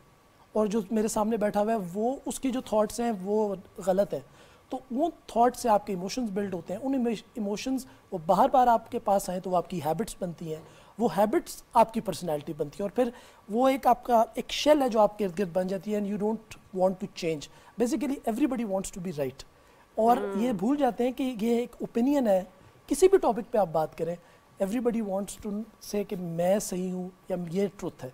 और जो मेरे सामने बैठा हुआ है वो उसकी जो थॉट्स हैं वो गलत है तो वो थॉट से आपके इमोशंस बिल्ड होते हैं उन इमोशंस वो बार बार आपके पास आए तो वो आपकी हैबिट्स बनती हैं वो हैबिट्स आपकी पर्सनैलिटी बनती है और फिर वो एक आपका एक शेल है जो आपके इर्द गिर्द बन जाती है and you don't want to change basically everybody wants to be right और hmm. ये भूल जाते हैं कि ये एक ओपिनियन है किसी भी टॉपिक पे आप बात करें एवरीबडी वॉन्ट्स टू से कि मैं सही हूँ या ये ट्रुथ है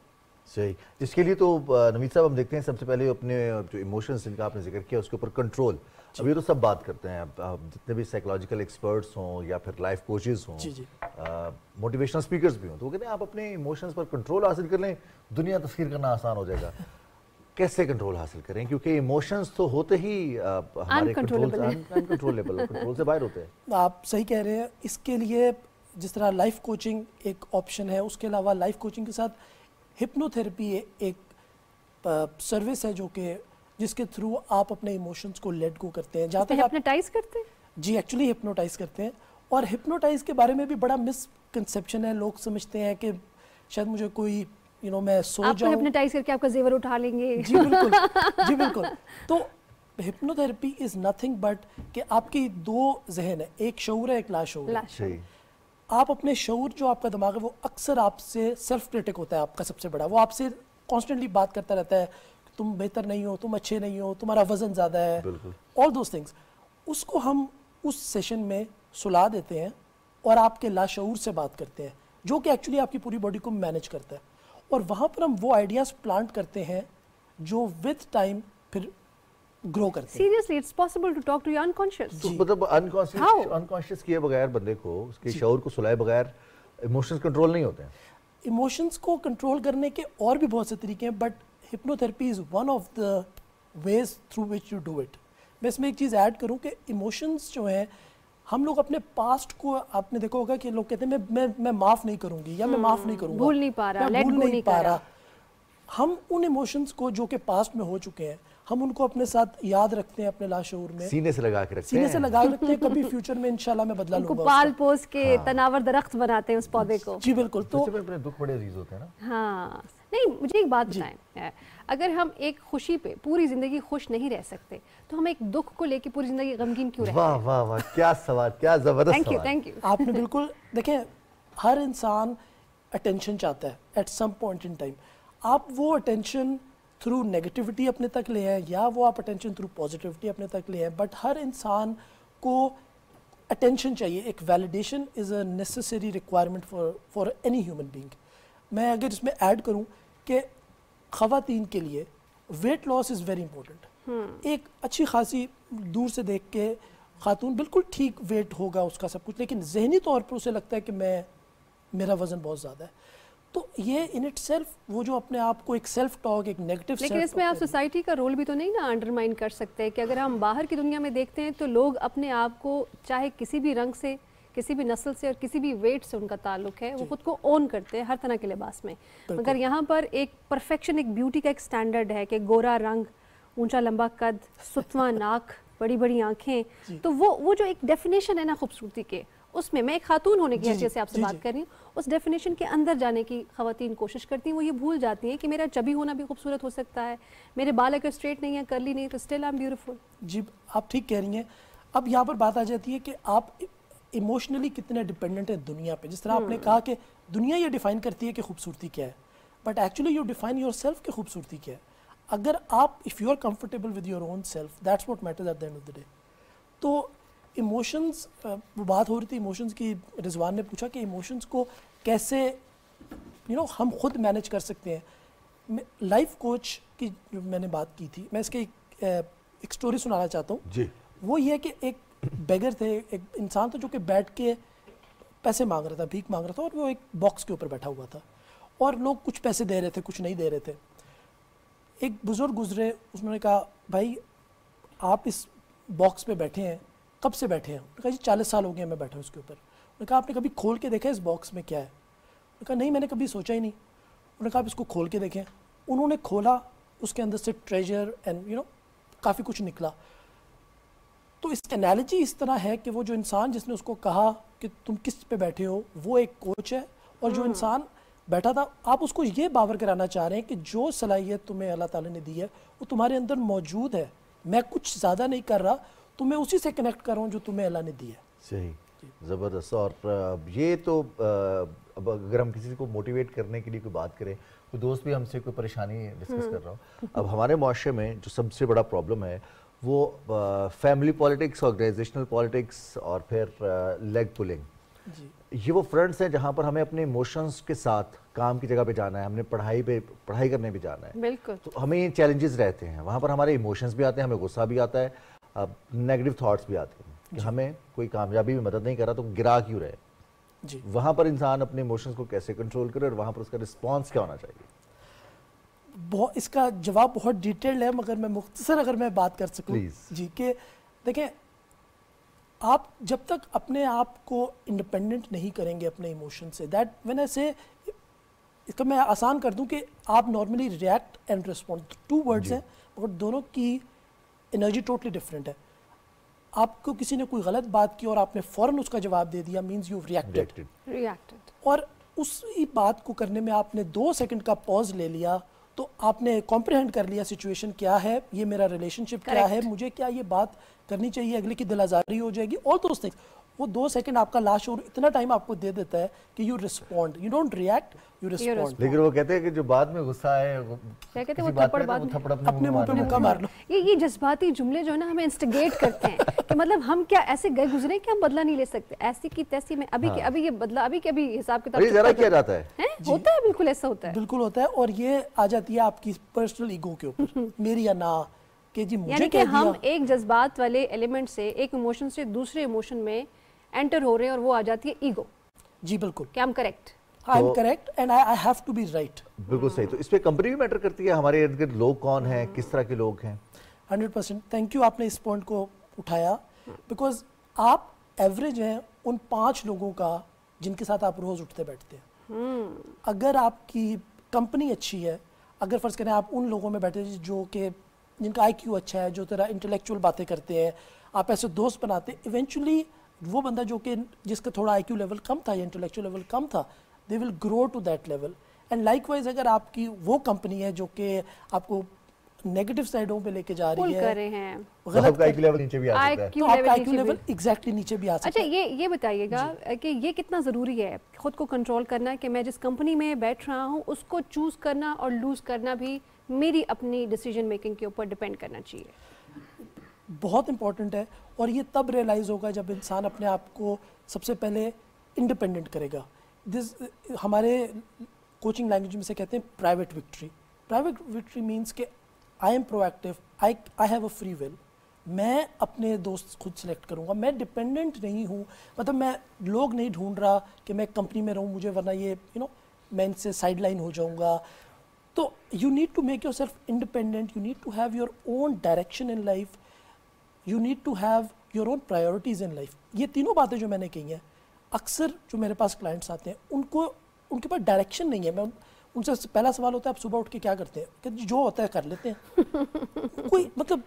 सही जिसके लिए तो नवीद साहब हम देखते हैं सबसे पहले अपने जो इमोशंस जिनका आपने जिक्र किया उसके ऊपर कंट्रोल अच्छा। अभी तो सब बात करते हैं जितने भी साइकोलॉजिकल एक्सपर्ट्स हों या फिर लाइफ कोचेज हों मोटिवेशनल स्पीकर्स भी हों तो वो कहते हैं आप अपने इमोशंस पर कंट्रोल हासिल कर लें दुनिया तस्वीर करना आसान हो जाएगा (laughs) कैसे कंट्रोल हासिल करें क्योंकि इमोशंस तो होते ही हमारे अनकंट्रोलेबल कंट्रोल से बाहर होते हैं (laughs) आप सही कह रहे हैं इसके लिए जिस तरह लाइफ कोचिंग एक ऑप्शन है उसके अलावा लाइफ कोचिंग के साथ हिप्नोथेरेपी एक सर्विस है जो कि जिसके थ्रू आप अपने इमोशंस को लेट गो करते हैं जहाँ तक हिप्नोटाइज करते हैं जी एक्चुअली हिप्नोटाइज करते हैं और हिप्नोटाइज के बारे में भी बड़ा मिसकनसेप्शन है लोग समझते हैं कि शायद मुझे कोई यू you नो know, मैं सो आप हिप्नोटाइज करके आपका जेवर उठा लेंगे जी बिल्कुल जी बिल्कुल तो हिप्नोथेरेपी इज नथिंग बट कि आपकी दो जहन है एक शौर है एक लाशौर है आप अपने शौर जो आपका दिमाग है वो अक्सर आपसे सेल्फ क्रिटिक होता है आपका सबसे बड़ा वो आपसे कॉन्स्टेंटली बात करता रहता है तुम बेहतर नहीं हो तुम अच्छे नहीं हो तुम्हारा वजन ज़्यादा है ऑल दोज थिंग्स उसको हम उस सेशन में सुला देते हैं और आपके लाशूर से बात करते हैं जो कि एक्चुअली आपकी पूरी बॉडी को मैनेज करता है और वहां पर हम वो आइडियाज़ प्लांट करते हैं जो विद टाइम फिर ग्रो करते हैं seriously it's possible to talk to your unconscious तो मतलब अनकॉन्शियस अनकॉन्शियस किए बगैर बंदे को उसके शऊर को सुलाए बगैर इमोशंस कंट्रोल नहीं होते हैं इमोशंस को कंट्रोल करने के और भी बहुत से तरीके हैं but hypnotherapy is one of the ways through which you do it मैं इसमें एक चीज़ ऐड करूँ कि इमोशंस जो हैं हम लोग अपने पास्ट को आपने देखा होगा कि लोग कहते हैं मैं मैं मैं माफ़ नहीं करूँगी या मैं माफ़ नहीं हम्म, करूँगा भूल नहीं पा रहा मैं भूल नहीं, नहीं पा रहा हम उन इमोशंस को जो कि पास्ट में हो चुके हैं हम उनको अपने साथ याद रखते हैं अपने लाशोर में सीने से लगा के रखते सीने हैं। से लगा रखते हैं कभी फ्यूचर में इंशाल्लाह मैं बदला लूंगा पाल पोस के हाँ। तनावर दरख्त बनाते हैं उस पौधे को जी बिल्कुल तो दुख बड़े अजीज होते हैं ना हाँ नहीं मुझे एक बात बताएं अगर हम एक खुशी पे पूरी जिंदगी खुश नहीं रह सकते तो हम एक दुख को लेके पूरी जिंदगी गमगीन क्यों रहते वाह वाह वाह क्या सवाल क्या जबरदस्त थैंक यू थैंक यू आपने बिल्कुल देखें हर इंसान अटेंशन चाहता है at some point in time आप वो अटेंशन थ्रू नेगेटिविटी अपने तक ले आए या वो आप अटेंशन थ्रू पॉजिटिविटी अपने तक ले आए बट हर इंसान को अटेंशन चाहिए एक validation is a necessary requirement for for any human being मैं अगर इसमें ऐड करूँ कि खातन के लिए weight loss is very important एक अच्छी खासी दूर से देख के खातून बिल्कुल ठीक वेट होगा उसका सब कुछ लेकिन जहनी तौर पर उसे लगता है कि मैं मेरा वज़न बहुत ज़्यादा है तो ये इन इट सेल्फ वो जो अपने आप को एक सेल्फ टॉक एक नेगेटिव लेकिन इसमें आप सोसाइटी का रोल भी तो नहीं ना अंडरमाइन कर सकते कि अगर हम बाहर की दुनिया में देखते हैं तो लोग अपने आप को चाहे किसी भी रंग से किसी भी नस्ल से और किसी भी वेट से उनका ताल्लुक है वो खुद को ओन करते हैं हर तरह के लिबास में मगर यहाँ पर एक परफेक्शन एक ब्यूटी का एक स्टैंडर्ड है कि गोरा रंग ऊंचा लंबा कद सुतवा (laughs) नाक बड़ी बड़ी आंखें तो वो वो जो एक डेफिनेशन है ना खूबसूरती के उसमें मैं एक खातून होने की हैसियत से आपसे बात कर रही हूँ उस डेफिनेशन के अंदर जाने की खातन कोशिश करती हैं वो ये भूल जाती हैं कि मेरा चबी होना भी खूबसूरत हो सकता है मेरे बाल अगर स्ट्रेट नहीं है ली नहीं तो स्टिल आई एम ब्यूटीफुल जी आप ठीक कह रही हैं अब यहाँ पर बात आ जाती है कि आप इमोशनली कितने डिपेंडेंट है दुनिया पे जिस तरह आपने हम्म। कहा कि दुनिया ये डिफाइन करती है कि खूबसूरती क्या है but actually you define yourself की खूबसूरती क्या है अगर आप if you are comfortable with your own self that's what matters at the end of the day तो इमोशंस वो बात हो रही थी इमोशंस की रिजवान ने पूछा कि इमोशंस को कैसे यू you नो know, हम खुद मैनेज कर सकते हैं लाइफ कोच की जो मैंने बात की थी मैं इसके एक, एक स्टोरी सुनाना चाहता हूँ वो ये कि एक बेगर थे एक इंसान था जो कि बैठ के पैसे मांग रहा था भीख मांग रहा था और वो एक बॉक्स के ऊपर बैठा हुआ था और लोग कुछ पैसे दे रहे थे कुछ नहीं दे रहे थे एक बुज़ुर्ग गुजरे उसने कहा भाई आप इस बॉक्स पर बैठे हैं कब से बैठे हैं उन्होंने कहा जी चालीस साल हो गए मैं बैठा हूँ उसके ऊपर उन्होंने कहा आपने कभी खोल के देखा इस बॉक्स में क्या है उन्होंने कहा नहीं मैंने कभी सोचा ही नहीं उन्होंने कहा आप इसको खोल के देखें उन्होंने खोला उसके अंदर से ट्रेजर एंड यू नो काफ़ी कुछ निकला तो इस एनालॉजी इस तरह है कि वो जो इंसान जिसने उसको कहा कि तुम किस पे बैठे हो वो एक कोच है और जो हम्म। इंसान बैठा था आप उसको ये बावर कराना चाह रहे हैं कि जो सलाहियत तुम्हें अल्लाह ताला ने दी है वो तुम्हारे अंदर मौजूद है मैं कुछ ज़्यादा नहीं कर रहा तुम्हें उसी से कनेक्ट कर रहा हूँ जो तुम्हें अल्लाह ने दी है सही ज़बरदस्त और ये तो अब अगर हम किसी को मोटिवेट करने के लिए कोई बात करें कोई दोस्त भी हमसे कोई परेशानी डिस्कस हम्म। कर रहा हूँ अब हमारे माशरे में जो सबसे बड़ा प्रॉब्लम है वो फैमिली पॉलिटिक्स ऑर्गेनाइजेशनल पॉलिटिक्स और फिर लेग पुलिंग ये वो फ्रंट्स हैं जहाँ पर हमें अपने इमोशंस के साथ काम की जगह पे जाना है हमने पढ़ाई पे पढ़ाई करने भी जाना है बिल्कुल तो हमें ये चैलेंजेस रहते हैं वहाँ पर हमारे इमोशंस भी आते हैं हमें गुस्सा भी आता है नेगेटिव थाट्स भी आते हैं कि हमें कोई कामयाबी में मदद नहीं कर रहा तो गिरा क्यों रहे वहाँ पर इंसान अपने इमोशंस को कैसे कंट्रोल करे और वहाँ पर उसका रिस्पॉन्स क्या होना चाहिए बहुत इसका जवाब बहुत डिटेल्ड है मगर मैं मुख्तसर अगर मैं बात कर सकूँ जी के देखें आप जब तक अपने आप को इंडिपेंडेंट नहीं करेंगे अपने emotion say that when I से इसका मैं आसान कर दूं कि आप normally react and respond to words हैं और दोनों की एनर्जी टोटली डिफरेंट है आपको किसी ने कोई गलत बात की और आपने फ़ौरन उसका जवाब दे दिया मीन्स यू रिएक्टेड और उसी बात को करने में आपने दो सेकंड का पॉज ले लिया तो आपने कॉम्प्रिहेंड कर लिया सिचुएशन क्या है ये मेरा रिलेशनशिप क्या है मुझे क्या ये बात करनी चाहिए अगले की दिलाजारी हो जाएगी ऑल दोस्त वो दो सेकंड आपका लाश और इतना टाइम आपको दे देता है कि you respond you don't react you respond लेकिन वो कहते हैं कि जो बाद में गुस्सा है वो क्या कहते हैं वो थप्पड़ तो बाद में थप्पड़ अपने मुंह पे मुक्का मार लो ये ये जज्बाती जुमले जो है ना हमें इंस्टिगेट करते हैं (laughs) कि मतलब हम क्या ऐसे गए गुजरे कि हम बदला नहीं ले सकते ऐसी की तैसी में अभी के हाँ। अभी ये बदला अभी के अभी हिसाब किताब जरा किया जाता है होता है बिल्कुल ऐसा होता है बिल्कुल होता है और ये आ जाती है आपकी पर्सनल ईगो के ऊपर (laughs) मेरी या ना कि जी मुझे यानी कि हम एक जज्बात वाले एलिमेंट से एक इमोशन से दूसरे इमोशन में एंटर हो रहे हैं और वो आ जाती है ईगो जी बिल्कुल क्या हम correct I am correct and I have to be right बिल्कुल सही तो इस पर कंपनी भी मैटर करती है हमारे इर्द गिर्द लोग कौन हैं किस तरह के लोग हैं हंड्रेड परसेंट थैंक यू आपने इस पॉइंट को उठाया बिकॉज आप एवरेज हैं उन पांच लोगों का जिनके साथ आप रोज उठते बैठते हैं हम्म. अगर आपकी कंपनी अच्छी है अगर फर्ज करें आप उन लोगों में बैठे जो कि जिनका आई अच्छा है जो तरह इंटेलेक्चुअल बातें करते हैं आप ऐसे दोस्त बनाते इवेंचुअली वो बंदा जो कि जिसका थोड़ा आई लेवल कम था या इंटेलेक्चुअल लेवल कम था they will grow to that level and likewise अगर आपकी वो कंपनी है जो कि आपको नेगेटिव साइडों पे लेके जा रही है रहे हैं गलत मतलब आईक्यू लेवल नीचे भी आ सकता है तो आपका आईक्यू लेवल एग्जैक्टली नीचे भी आ सकता अच्छा, है अच्छा ये ये बताइएगा कि ये कितना ज़रूरी है खुद को कंट्रोल करना कि मैं जिस कंपनी में बैठ रहा हूँ उसको चूज़ करना और लूज़ करना भी मेरी अपनी डिसीजन मेकिंग के ऊपर डिपेंड करना चाहिए बहुत इंपॉर्टेंट है और ये तब रियलाइज़ होगा जब इंसान अपने आप को सबसे पहले इंडिपेंडेंट करेगा दिस हमारे कोचिंग लैंग्वेज में से कहते हैं private victory private victory means के I am proactive I I have a free will मैं अपने दोस्त खुद सेलेक्ट करूँगा मैं डिपेंडेंट नहीं हूँ मतलब मैं लोग नहीं ढूंढ रहा कि मैं कंपनी में रहूँ मुझे वरना ये यू you नो know, मैं इनसे साइड लाइन हो जाऊँगा तो you need to make yourself independent you need to have your own direction in life you need to have your own priorities in life ये तीनों बातें जो मैंने कही हैं अक्सर जो मेरे पास क्लाइंट्स आते हैं उनको उनके पास डायरेक्शन नहीं है मैं उनसे पहला सवाल होता है आप सुबह उठ के क्या करते हैं कि जो होता है कर लेते हैं (laughs) कोई मतलब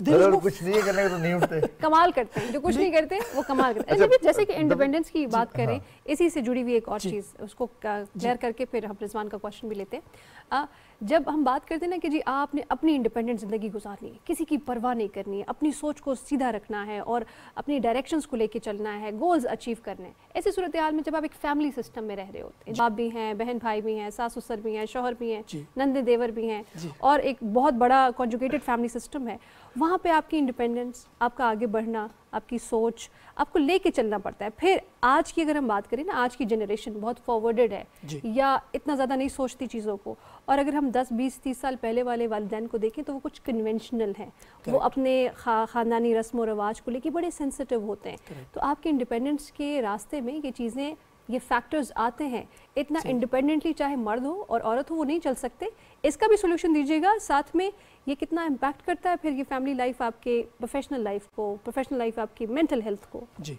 अगर कुछ नहीं करने तो नहीं उठते (laughs) कमाल करते हैं जो कुछ नहीं करते वो कमाल करते हैं अच्छा, अच्छा जैसे कि इंडिपेंडेंस की बात करें हाँ। इसी से जुड़ी हुई एक और चीज़ उसको क्लियर करके फिर हम रिजवान का क्वेश्चन भी लेते हैं जब हम बात करते हैं ना कि जी आपने अपनी इंडिपेंडेंट ज़िंदगी गुजारनी है किसी की परवाह नहीं करनी है अपनी सोच को सीधा रखना है और अपनी डायरेक्शंस को लेके चलना है गोल्स अचीव करने ऐसी सूरत हाल में जब आप एक फैमिली सिस्टम में रह रहे होते हैं बाप भी हैं बहन भाई भी हैं सास ससुर भी हैं शोहर भी हैं नंदे देवर भी हैं और एक बहुत बड़ा कॉन्जुकेटेड फैमिली सिस्टम है वहाँ पर आपकी इंडिपेंडेंस आपका आगे बढ़ना आपकी सोच आपको लेके चलना पड़ता है फिर आज की अगर हम बात करें ना आज की जनरेशन बहुत फॉरवर्डेड है या इतना ज़्यादा नहीं सोचती चीज़ों को और अगर हम 10, 20, 30 साल पहले वाले वालदेन को देखें तो वो कुछ कन्वेंशनल हैं वो अपने खा, ख़ानदानी रस्म व रवाज को लेके बड़े सेंसिटिव होते हैं तो आपके इंडिपेंडेंस के रास्ते में ये चीज़ें ये फैक्टर्स आते हैं इतना इंडिपेंडेंटली चाहे मर्द हो और औरत हो वो नहीं चल सकते इसका भी सोल्यूशन दीजिएगा साथ में ये कितना इम्पैक्ट करता है फिर ये फैमिली लाइफ आपके प्रोफेशनल लाइफ को प्रोफेशनल लाइफ आपकी मेंटल हेल्थ को जी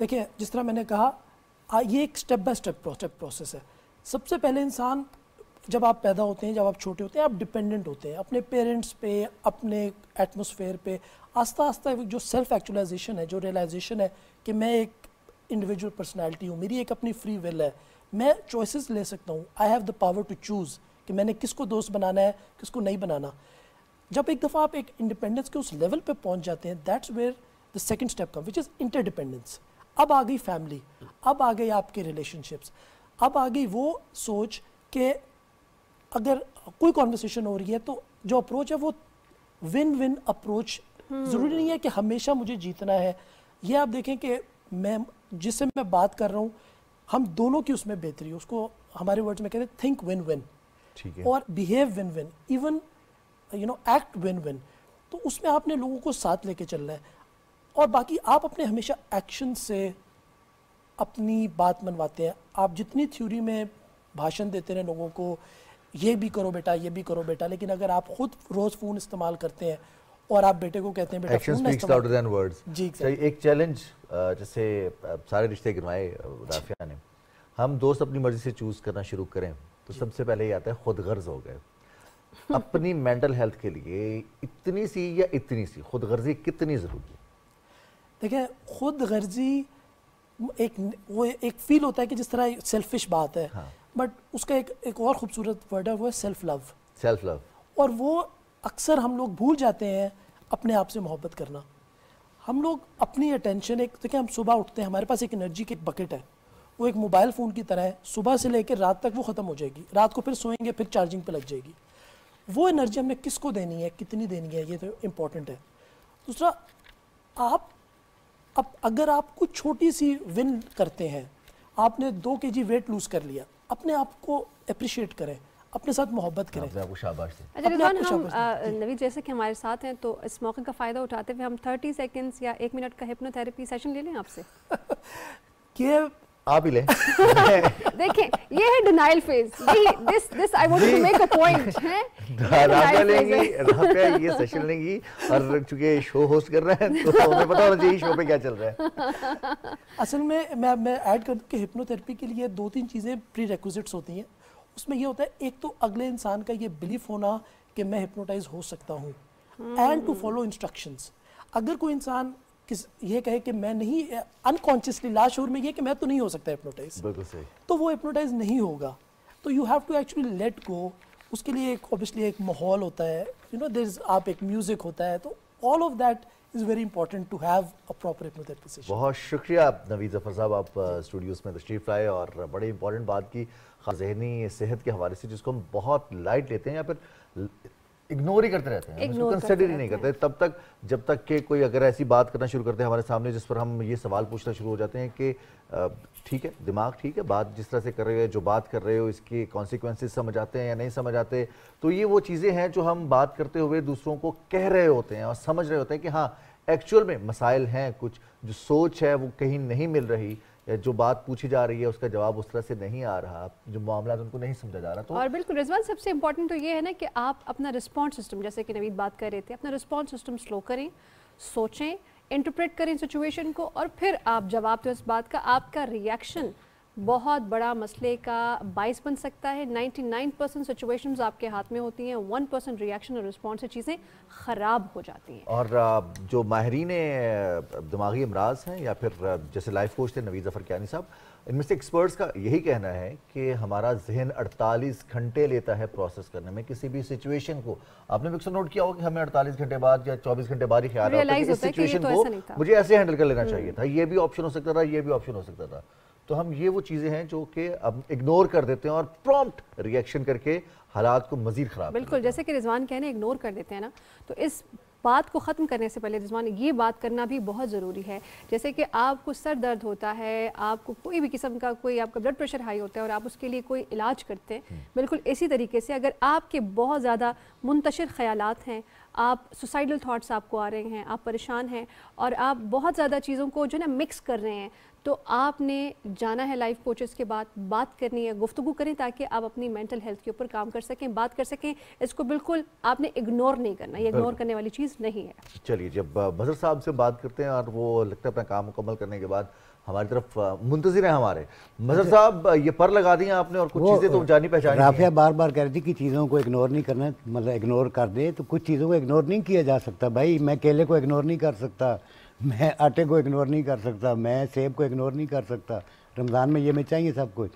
देखिए जिस तरह मैंने कहा ये एक स्टेप बाय स्टेप प्रोसेस है सबसे पहले इंसान जब आप पैदा होते हैं जब आप छोटे होते हैं आप डिपेंडेंट होते हैं अपने पेरेंट्स पे अपने एटमोसफेयर पे आस्ता आस्ता जो सेल्फ एक्चुलाइजेशन है जो रियलाइजेशन है कि मैं एक इंडिविजुअल पर्सनैलिटी हूँ मेरी एक अपनी फ्री विल है मैं चॉइसेस ले सकता हूँ I have the power to choose कि मैंने किसको दोस्त बनाना है किसको नहीं बनाना जब एक दफ़ा आप एक इंडिपेंडेंस के उस लेवल पे पहुंच जाते हैं that's where the second step come which is interdependence अब आ गई फैमिली अब आ गई आपके रिलेशनशिप्स अब आ गई वो सोच कि अगर कोई कॉन्वर्सेशन हो रही है तो जो अप्रोच है वो विन विन अप्रोच ज़रूरी नहीं है कि हमेशा मुझे जीतना है ये आप देखें कि मैं जिससे मैं बात कर रहा हूँ हम दोनों की उसमें बेहतरी उसको हमारे वर्ड्स में कहते हैं थिंक विन विन ठीक है और behave win win even you know act win win तो उसमें आपने लोगों को साथ लेके चलना है और बाकी आप अपने हमेशा एक्शन से अपनी बात मनवाते हैं आप जितनी थ्योरी में भाषण देते रहे लोगों को ये भी करो बेटा ये भी करो बेटा लेकिन अगर आप खुद रोज़ फ़ोन इस्तेमाल करते हैं और आप बेटे को कहते हैं बेटा जी exactly. एक चैलेंज जैसे सारे रिश्ते गिनवाए राफिया ने हम दोस्त अपनी मर्जी से चूज़ करना शुरू करें तो सबसे पहले ये आता है खुद गर्ज हो गए (laughs) अपनी मेंटल हेल्थ के लिए इतनी सी या इतनी सी खुद गर्जी कितनी ज़रूरी है देखिए खुद गर्जी एक वो एक फील होता है कि जिस तरह सेल्फिश बात है हाँ। बट उसका एक एक और खूबसूरत वर्ड है वो है सेल्फ लव सेल्फ लव और वो अक्सर हम लोग भूल जाते हैं अपने आप से मोहब्बत करना हम लोग अपनी अटेंशन एक देखिए हम सुबह उठते हैं हमारे पास एक एनर्जी की एक बकेट है वो एक मोबाइल फ़ोन की तरह है सुबह से लेकर रात तक वो ख़त्म हो जाएगी रात को फिर सोएंगे फिर चार्जिंग पे लग जाएगी वो एनर्जी हमने किसको देनी है कितनी देनी है ये तो इम्पॉर्टेंट है दूसरा आप अब अगर आप कुछ छोटी सी विन करते हैं आपने दो के जी वेट लूज़ कर लिया अपने आप को अप्रिशिएट करें अपने साथ मोहब्बत करें अच्छा, नवीद जैसे कि हमारे साथ हैं तो इस मौके का फ़ायदा उठाते हुए हम 30 सेकंड्स या एक मिनट का हिप्नोथेरेपी सेशन ले लें आपसे (laughs) आप ही ले (laughs) देखें ये है denial phase this this I want to make a point हैं (laughs) राधा लेंगी राधा ये सेशन लेंगी और चूंकि शो होस्ट कर रहे हैं तो हमें पता होना चाहिए शो पे क्या चल रहा है (laughs) असल में मैं मैं ऐड कर दूं कि हिप्नोथेरेपी के लिए दो तीन चीज़ें प्री रिक्विजिट्स होती हैं उसमें ये होता है एक तो अगले इंसान का ये बिलीफ होना कि मैं हिप्नोटाइज हो सकता हूँ एंड टू फॉलो इंस्ट्रक्शंस अगर कोई इंसान कि ये कहे कि मैं नहीं अनकॉन्शियसली लास्ट में ये कि मैं तो नहीं हो सकता हिप्नोटाइज तो वो हिप्नोटाइज नहीं होगा तो you have to actually let go उसके लिए एक ऑब्वियसली एक माहौल होता है यू नो देर आप एक म्यूजिक होता है तो all of that is very important to have a proper hypnotherapy बहुत शुक्रिया नवीद जफर साहब आप स्टूडियोज़ में तशरीफ लाए और बड़े इंपॉर्टेंट बात की जहनी सेहत के हवाले से जिसको हम बहुत लाइट लेते हैं या फिर इग्नोर ही करते रहते हैं तो कंसिडर ही नहीं करते तब तक जब तक के कोई अगर ऐसी बात करना शुरू करते हैं हमारे सामने जिस पर हम ये सवाल पूछना शुरू हो जाते हैं कि ठीक है दिमाग ठीक है बात जिस तरह से कर रहे हो जो बात कर रहे हो इसके कॉन्सिक्वेंसेस समझ आते हैं या नहीं समझ आते तो ये वो चीज़ें हैं जो हम बात करते हुए दूसरों को कह रहे होते हैं और समझ रहे होते हैं कि हाँ एक्चुअल में मसाइल हैं कुछ जो सोच है वो कहीं नहीं मिल रही जो बात पूछी जा रही है उसका जवाब उस तरह से नहीं आ रहा जो मामला तो उनको नहीं समझा जा रहा तो और बिल्कुल रिजवान सबसे इंपॉर्टेंट तो ये है ना कि आप अपना रिस्पॉन्स सिस्टम जैसे कि नवीद बात कर रहे थे अपना रिस्पॉन्स सिस्टम स्लो करें सोचें इंटरप्रेट करें सिचुएशन को और फिर आप जवाब दें तो उस बात का आपका रिएक्शन बहुत बड़ा मसले का बाइस बन सकता है 99 परसेंट सिचुएशन आपके हाथ में होती हैं 1 परसेंट रिएक्शन और रिस्पॉन्स से चीज़ें ख़राब हो जाती हैं और जो माहरीन दिमागी अमराज हैं या फिर जैसे लाइफ कोच थे नवीद जफ़र क्यानी साहब इनमें से एक्सपर्ट्स का यही कहना है कि हमारा जहन 48 घंटे लेता है प्रोसेस करने में किसी भी सिचुएशन को आपने भी नोट किया होगा कि हमें 48 घंटे बाद या 24 घंटे बाद ही ख्याल तो सिचुएशन तो को मुझे ऐसे हैंडल कर लेना चाहिए था ये भी ऑप्शन हो सकता था ये भी ऑप्शन हो सकता था तो हम ये वो चीज़ें हैं जो कि अब इग्नोर कर देते हैं और प्रॉम्प्ट रिएक्शन करके हालात को मजीद ख़राब बिल्कुल जैसे कि रिजवान कहने इग्नोर कर देते हैं ना तो इस बात को ख़त्म करने से पहले रिजवान ये बात करना भी बहुत ज़रूरी है जैसे कि आपको सर दर्द होता है आपको कोई भी किस्म का कोई आपका ब्लड प्रेशर हाई होता है और आप उसके लिए कोई इलाज करते हैं हम्म। बिल्कुल इसी तरीके से अगर आपके बहुत ज़्यादा मुंतशर ख्याल हैं आप सुसाइडल थाट्स आपको आ रहे हैं आप परेशान हैं और आप बहुत ज़्यादा चीज़ों को जो है ना मिक्स कर रहे हैं तो आपने जाना है लाइफ कोचेस के बाद बात करनी है गुफ्तु करें ताकि आप अपनी मेंटल हेल्थ के ऊपर काम कर सकें बात कर सकें इसको बिल्कुल आपने इग्नोर नहीं करना ये इग्नोर करने वाली चीज़ नहीं है चलिए जब भजर साहब से बात करते हैं और वो लगता है अपना काम मुकम्मल करने के बाद हमारी तरफ मुंतजर है हमारे मजर अच्छा। साहब ये पर लगा दी आपने और कुछ चीज़ें तो जानी पहचानी राफिया बार बार कह रही थी कि चीज़ों को इग्नोर नहीं करना मतलब इग्नोर कर दे तो कुछ चीज़ों को इग्नोर नहीं किया जा सकता भाई मैं केले को इग्नोर नहीं कर सकता मैं आटे को इग्नोर नहीं कर सकता मैं सेब को इग्नोर नहीं कर सकता रमज़ान में ये मैं चाहिए सब कुछ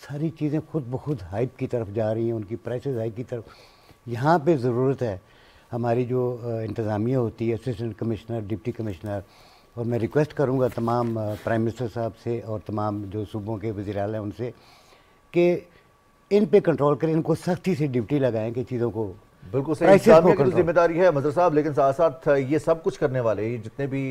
सारी चीज़ें खुद ब खुद हाइप की तरफ जा रही हैं उनकी प्राइसेस हाइप की तरफ यहाँ पे ज़रूरत है हमारी जो इंतज़ामिया होती है असिस्टेंट कमिश्नर डिप्टी कमिश्नर और मैं रिक्वेस्ट करूँगा तमाम प्राइम मिनिस्टर साहब से और तमाम जो सूबों के वजी अल हैं उनसे कि इन पे कंट्रोल करें इनको सख्ती से ड्यूटी लगाएं कि चीज़ों को बिल्कुल सही तो जिम्मेदारी है मजर साहब लेकिन साथ साथ ये सब कुछ करने वाले ये जितने भी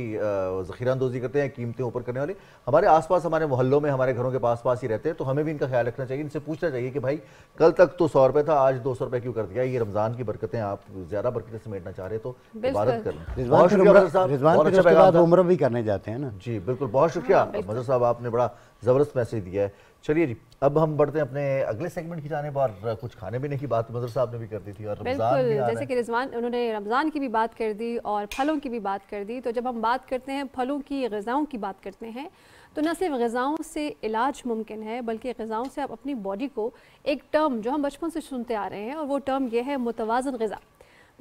जखीरा अंदोजी करते हैं कीमतें ऊपर करने वाले हमारे आसपास हमारे मोहल्लों में हमारे घरों के पास पास ही रहते हैं तो हमें भी इनका ख्याल रखना चाहिए इनसे पूछना चाहिए कि भाई कल तक तो सौ रुपये था आज दो सौ रुपये क्यों कर दिया ये रमज़ान की बरकतें आप ज़्यादा बरकतें समेटना चाह रहे तो इबादत कर लें अच्छा भी करने जाते हैं ना जी बिल्कुल बहुत शुक्रिया हाँ, मजर साहब आपने बड़ा ज़बरदस्त मैसेज दिया है चलिए जी अब हम बढ़ते हैं अपने अगले सेगमेंट की जाने पर कुछ खाने पीने की बात मदर साहब ने भी कर दी थी और बिल्कुल जैसे कि रिजवान उन्होंने रमज़ान की भी बात कर दी और फलों की भी बात कर दी तो जब हम बात करते हैं फलों की गज़ाओं की बात करते हैं तो न सिर्फ गज़ाओं से इलाज मुमकिन है बल्कि गज़ाओं से आप अपनी बॉडी को एक टर्म जो हम बचपन से सुनते आ रहे हैं और वो टर्म यह है मुतवाजन गज़ा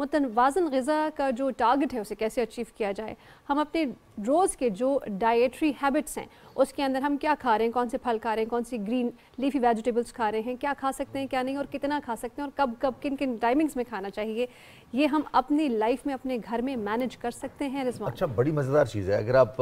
मतवाजन गज़ा का जो टारगेट है उसे कैसे अचीव किया जाए हम अपने रोज़ के जो डाइट्री हैबिट्स हैं उसके अंदर हम क्या खा रहे हैं कौन से फल खा रहे हैं कौन सी ग्रीन लीफी वेजिटेबल्स खा रहे हैं क्या खा सकते हैं क्या नहीं और कितना खा सकते हैं और कब कब किन किन टाइमिंग्स में खाना चाहिए ये हम अपनी लाइफ में अपने घर में मैनेज कर सकते हैं रिजवान अच्छा बड़ी मज़ेदार चीज़ है अगर आप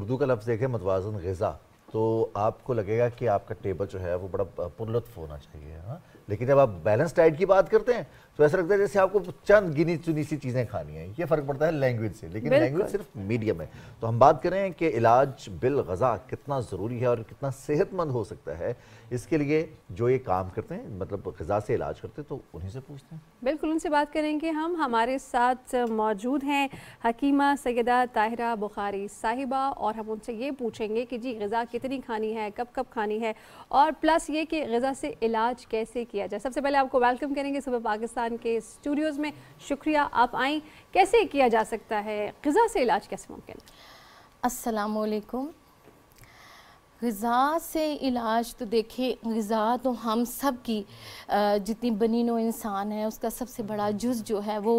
उर्दू का लफ्ज़ देखें मतवाजन गज़ा तो आपको लगेगा कि आपका टेबल जो है वो बड़ा पुरलुत्फ होना चाहिए हाँ लेकिन जब आप बैलेंस डाइट की बात करते हैं तो ऐसा लगता है जैसे आपको चंद गिनी चुनी सी चीज़ें खानी हैं ये फ़र्क पड़ता है लैंग्वेज से लेकिन लैंग्वेज सिर्फ मीडियम है तो हम बात करें कि इलाज बिल गज़ा कितना ज़रूरी है और कितना सेहतमंद हो सकता है इसके लिए जो ये काम करते हैं मतलब गज़ा से इलाज करते हैं तो उन्हीं से पूछते हैं बिल्कुल उनसे बात करेंगे हम हमारे साथ मौजूद हैं हकीमा सैदा ताहरा बुखारी साहिबा और हम उनसे ये पूछेंगे कि जी गज़ा कितनी खानी है कब कब खानी है और प्लस ये कि गज़ा से इलाज कैसे किया जाए सबसे पहले आपको वेलकम करेंगे सुबह पाकिस्तान पाकिस्तान के स्टूडियोज़ में शुक्रिया आप आई कैसे किया जा सकता है गज़ा से इलाज कैसे मुमकिन असलकुम गज़ा से इलाज तो देखें गज़ा तो हम सब की जितनी बनी नो इंसान है उसका सबसे बड़ा जुज़ जो है वो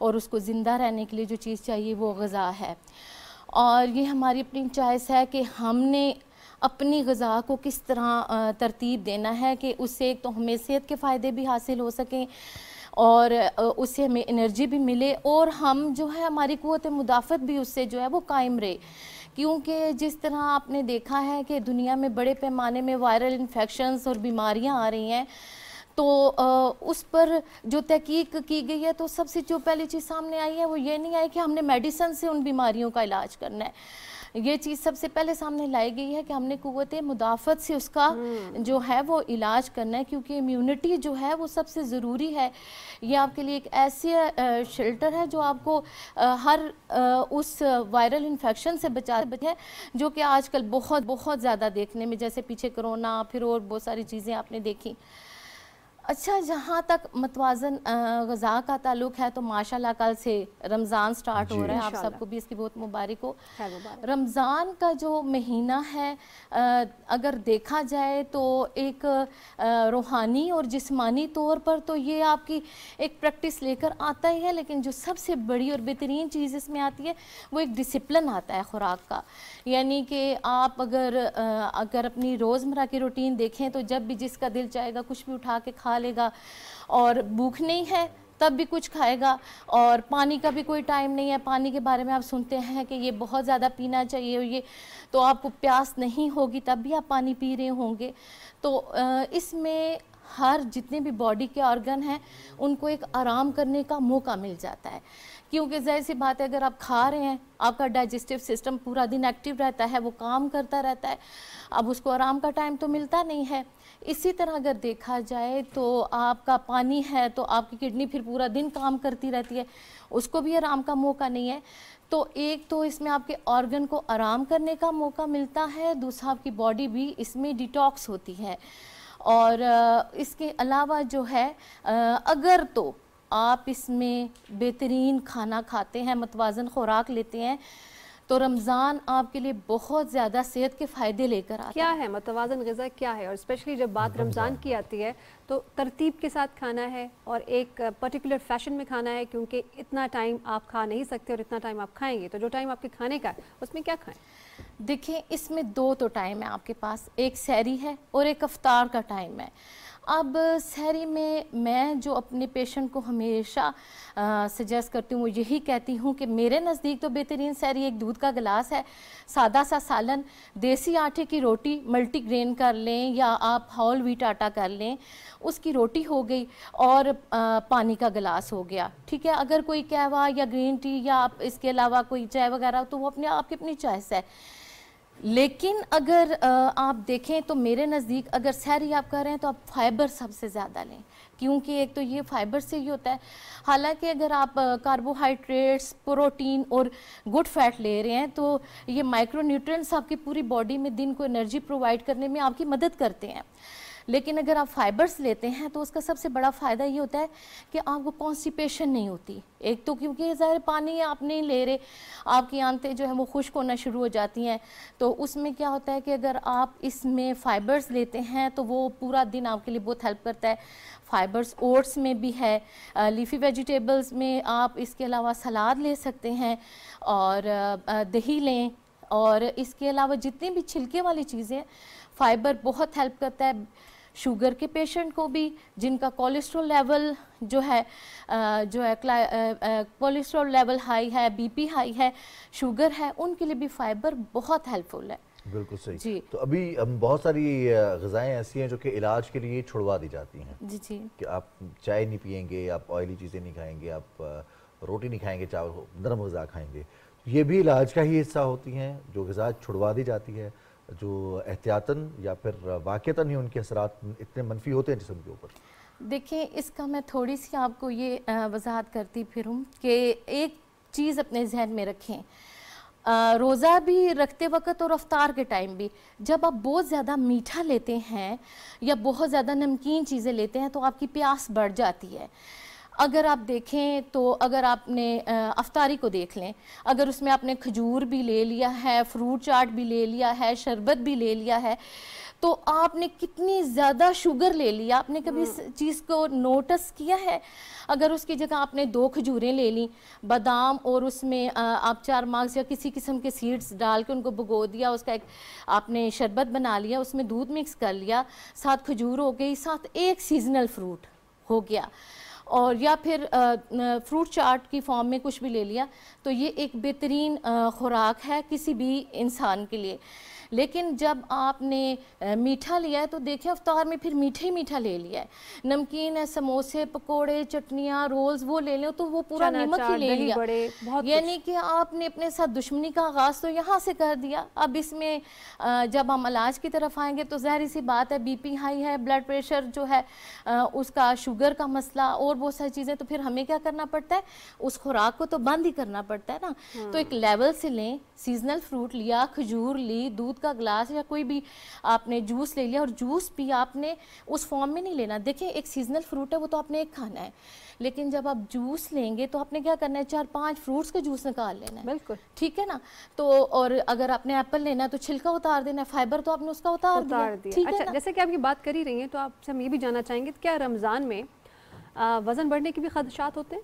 और उसको ज़िंदा रहने के लिए जो चीज़ चाहिए वो गज़ा है और ये हमारी अपनी चॉइस है कि हमने अपनी गज़ा को किस तरह तरतीब देना है कि उससे एक तो हमें सेहत के फ़ायदे भी हासिल हो सकें और उससे हमें एनर्जी भी मिले और हम जो है हमारी क़वत मुदाफ़त भी उससे जो है वो कायम रहे क्योंकि जिस तरह आपने देखा है कि दुनिया में बड़े पैमाने में वायरल इन्फेक्शंस और बीमारियाँ आ रही हैं तो उस पर जो तहकीक की गई है तो सबसे जो पहली चीज़ सामने आई है वो ये नहीं आई कि हमने मेडिसन से उन बीमारियों का इलाज करना है ये चीज़ सबसे पहले सामने लाई गई है कि हमने कुत मुदाफ़त से उसका हम्म। जो है वो इलाज करना है क्योंकि इम्यूनिटी जो है वो सबसे ज़रूरी है ये आपके लिए एक ऐसी शेल्टर है जो आपको हर उस वायरल इन्फेक्शन से बचा बचे जो कि आजकल बहुत बहुत ज़्यादा देखने में जैसे पीछे कोरोना फिर और बहुत सारी चीज़ें आपने देखी अच्छा जहाँ तक मतवाजन गज़ा का ताल्लुक है तो माशाल्लाह कल से रमज़ान स्टार्ट हो रहा है आप सबको भी इसकी बहुत मुबारक हो रमज़ान का जो महीना है अगर देखा जाए तो एक रूहानी और जिस्मानी तौर पर तो ये आपकी एक प्रैक्टिस लेकर आता ही है लेकिन जो सबसे बड़ी और बेहतरीन चीज़ इसमें आती है वो एक डिसिप्लिन आता है ख़ुराक का यानी कि आप अगर अगर अपनी रोज़मर्रा की रूटीन देखें तो जब भी जिसका दिल चाहेगा कुछ भी उठा के खा खा लेगा और भूख नहीं है तब भी कुछ खाएगा और पानी का भी कोई टाइम नहीं है पानी के बारे में आप सुनते हैं कि ये बहुत ज़्यादा पीना चाहिए ये तो आपको प्यास नहीं होगी तब भी आप पानी पी रहे होंगे तो इसमें हर जितने भी बॉडी के ऑर्गन हैं उनको एक आराम करने का मौका मिल जाता है क्योंकि जाहिर सी बात है अगर आप खा रहे हैं आपका डाइजेस्टिव सिस्टम पूरा दिन एक्टिव रहता है वो काम करता रहता है अब उसको आराम का टाइम तो मिलता नहीं है इसी तरह अगर देखा जाए तो आपका पानी है तो आपकी किडनी फिर पूरा दिन काम करती रहती है उसको भी आराम का मौका नहीं है तो एक तो इसमें आपके ऑर्गन को आराम करने का मौका मिलता है दूसरा आपकी बॉडी भी इसमें डिटॉक्स होती है और इसके अलावा जो है अगर तो आप इसमें बेहतरीन खाना खाते हैं मतवाजन खुराक लेते हैं तो रमज़ान आपके लिए बहुत ज़्यादा सेहत के फ़ायदे लेकर आता क्या है मतवाजन गज़ा क्या है और स्पेशली जब बात रमज़ान की आती है तो तरतीब के साथ खाना है और एक पर्टिकुलर फैशन में खाना है क्योंकि इतना टाइम आप खा नहीं सकते और इतना टाइम आप खाएंगे तो जो टाइम आपके खाने का है उसमें क्या खाएं देखिए इसमें दो तो टाइम है आपके पास एक सैरी है और एक अफ्तार का टाइम है अब सहरी में मैं जो अपने पेशेंट को हमेशा सजेस्ट करती हूँ वो यही कहती हूँ कि मेरे नज़दीक तो बेहतरीन सहरी एक दूध का गिलास है सादा सा सालन देसी आटे की रोटी मल्टीग्रेन कर लें या आप हॉल वीट आटा कर लें उसकी रोटी हो गई और आ, पानी का गिलास हो गया ठीक है अगर कोई कहवा या ग्रीन टी या आप इसके अलावा कोई चाय वगैरह तो वो अपने आपकी अपनी चॉइस है लेकिन अगर आप देखें तो मेरे नज़दीक अगर सैरी आप कर रहे हैं तो आप फाइबर सबसे ज़्यादा लें क्योंकि एक तो ये फाइबर से ही होता है हालांकि अगर आप कार्बोहाइड्रेट्स प्रोटीन और गुड फैट ले रहे हैं तो ये माइक्रोन्यूट्रिएंट्स आपकी पूरी बॉडी में दिन को एनर्जी प्रोवाइड करने में आपकी मदद करते हैं लेकिन अगर आप फाइबर्स लेते हैं तो उसका सबसे बड़ा फ़ायदा ये होता है कि आपको कॉन्स्टिपेशन नहीं होती एक तो क्योंकि ज़ाहिर पानी आप नहीं ले रहे आपकी आंतें जो है वो खुश्क होना शुरू हो जाती हैं तो उसमें क्या होता है कि अगर आप इसमें फ़ाइबर्स लेते हैं तो वो पूरा दिन आपके लिए बहुत हेल्प करता है फाइबर्स ओट्स में भी है लीफी वेजिटेबल्स में आप इसके अलावा सलाद ले सकते हैं और दही लें और इसके अलावा जितनी भी छिलके वाली चीज़ें फाइबर बहुत हेल्प करता है शुगर के पेशेंट को भी जिनका कोलेस्ट्रॉल लेवल जो है जो है कोलेस्ट्रॉल लेवल हाई है बीपी हाई है शुगर है उनके लिए भी फाइबर बहुत हेल्पफुल है बिल्कुल सही जी तो अभी बहुत सारी गजाएं ऐसी हैं जो कि इलाज के लिए छुड़वा दी जाती हैं जी जी कि आप चाय नहीं पियेंगे आप ऑयली चीज़ें नहीं खाएंगे आप रोटी नहीं खाएंगे चावल नरम गज़ा खाएंगे ये भी इलाज का ही हिस्सा होती हैं जो गज़ा छुड़वा दी जाती है जो एहतियातन या फिर वाक़ता ही उनके असर इतने मनफी होते हैं जिसम के ऊपर देखिए इसका मैं थोड़ी सी आपको ये वजाहत करती फिर हूँ कि एक चीज़ अपने जहन में रखें रोज़ा भी रखते वक्त और रफ्तार के टाइम भी जब आप बहुत ज़्यादा मीठा लेते हैं या बहुत ज़्यादा नमकीन चीज़ें लेते हैं तो आपकी प्यास बढ़ जाती है अगर आप देखें तो अगर आपने अफतारी को देख लें अगर उसमें आपने खजूर भी ले लिया है फ्रूट चाट भी ले लिया है शरबत भी ले लिया है तो आपने कितनी ज़्यादा शुगर ले लिया आपने कभी हम्म। इस चीज़ को नोटिस किया है अगर उसकी जगह आपने दो खजूरें ले ली बादाम और उसमें आप चार मार्क्स या किसी किस्म के सीड्स डाल के उनको भगो दिया उसका एक आपने शरबत बना लिया उसमें दूध मिक्स कर लिया साथ खजूर हो गई साथ एक सीजनल फ्रूट हो गया और या फिर फ्रूट चाट की फॉर्म में कुछ भी ले लिया तो ये एक बेहतरीन ख़ुराक है किसी भी इंसान के लिए लेकिन जब आपने मीठा लिया है तो देखिए अफ्तार में फिर मीठे ही मीठा ले लिया है नमकीन है समोसे पकोड़े चटनियाँ रोल्स वो ले लें तो वो पूरा नमक ही ले लिया यानी कि आपने अपने साथ दुश्मनी का आगाज़ तो यहाँ से कर दिया अब इसमें जब हम इलाज की तरफ आएंगे तो जहरी सी बात है बीपी हाई है ब्लड प्रेशर जो है उसका शुगर का मसला और बहुत सारी चीज़ें तो फिर हमें क्या करना पड़ता है उस खुराक को तो बंद ही करना पड़ता है ना हाँ। तो एक लेवल से लें सीजनल फ्रूट लिया खजूर ली दूध दूध का ग्लास या कोई भी आपने जूस ले लिया और जूस भी आपने उस फॉर्म में नहीं लेना देखिए एक सीजनल फ्रूट है वो तो आपने एक खाना है लेकिन जब आप जूस लेंगे तो आपने क्या करना है चार पांच फ्रूट्स का जूस निकाल लेना है बिल्कुल ठीक है ना तो और अगर आपने एप्पल लेना है तो छिलका उतार देना है फाइबर तो आपने उसका उतार, उतार दिया दिया। अच्छा, जैसे कि आप ये बात कर ही रही हैं तो आपसे हम ये भी जानना चाहेंगे क्या रमज़ान में वज़न बढ़ने के भी खदशात होते हैं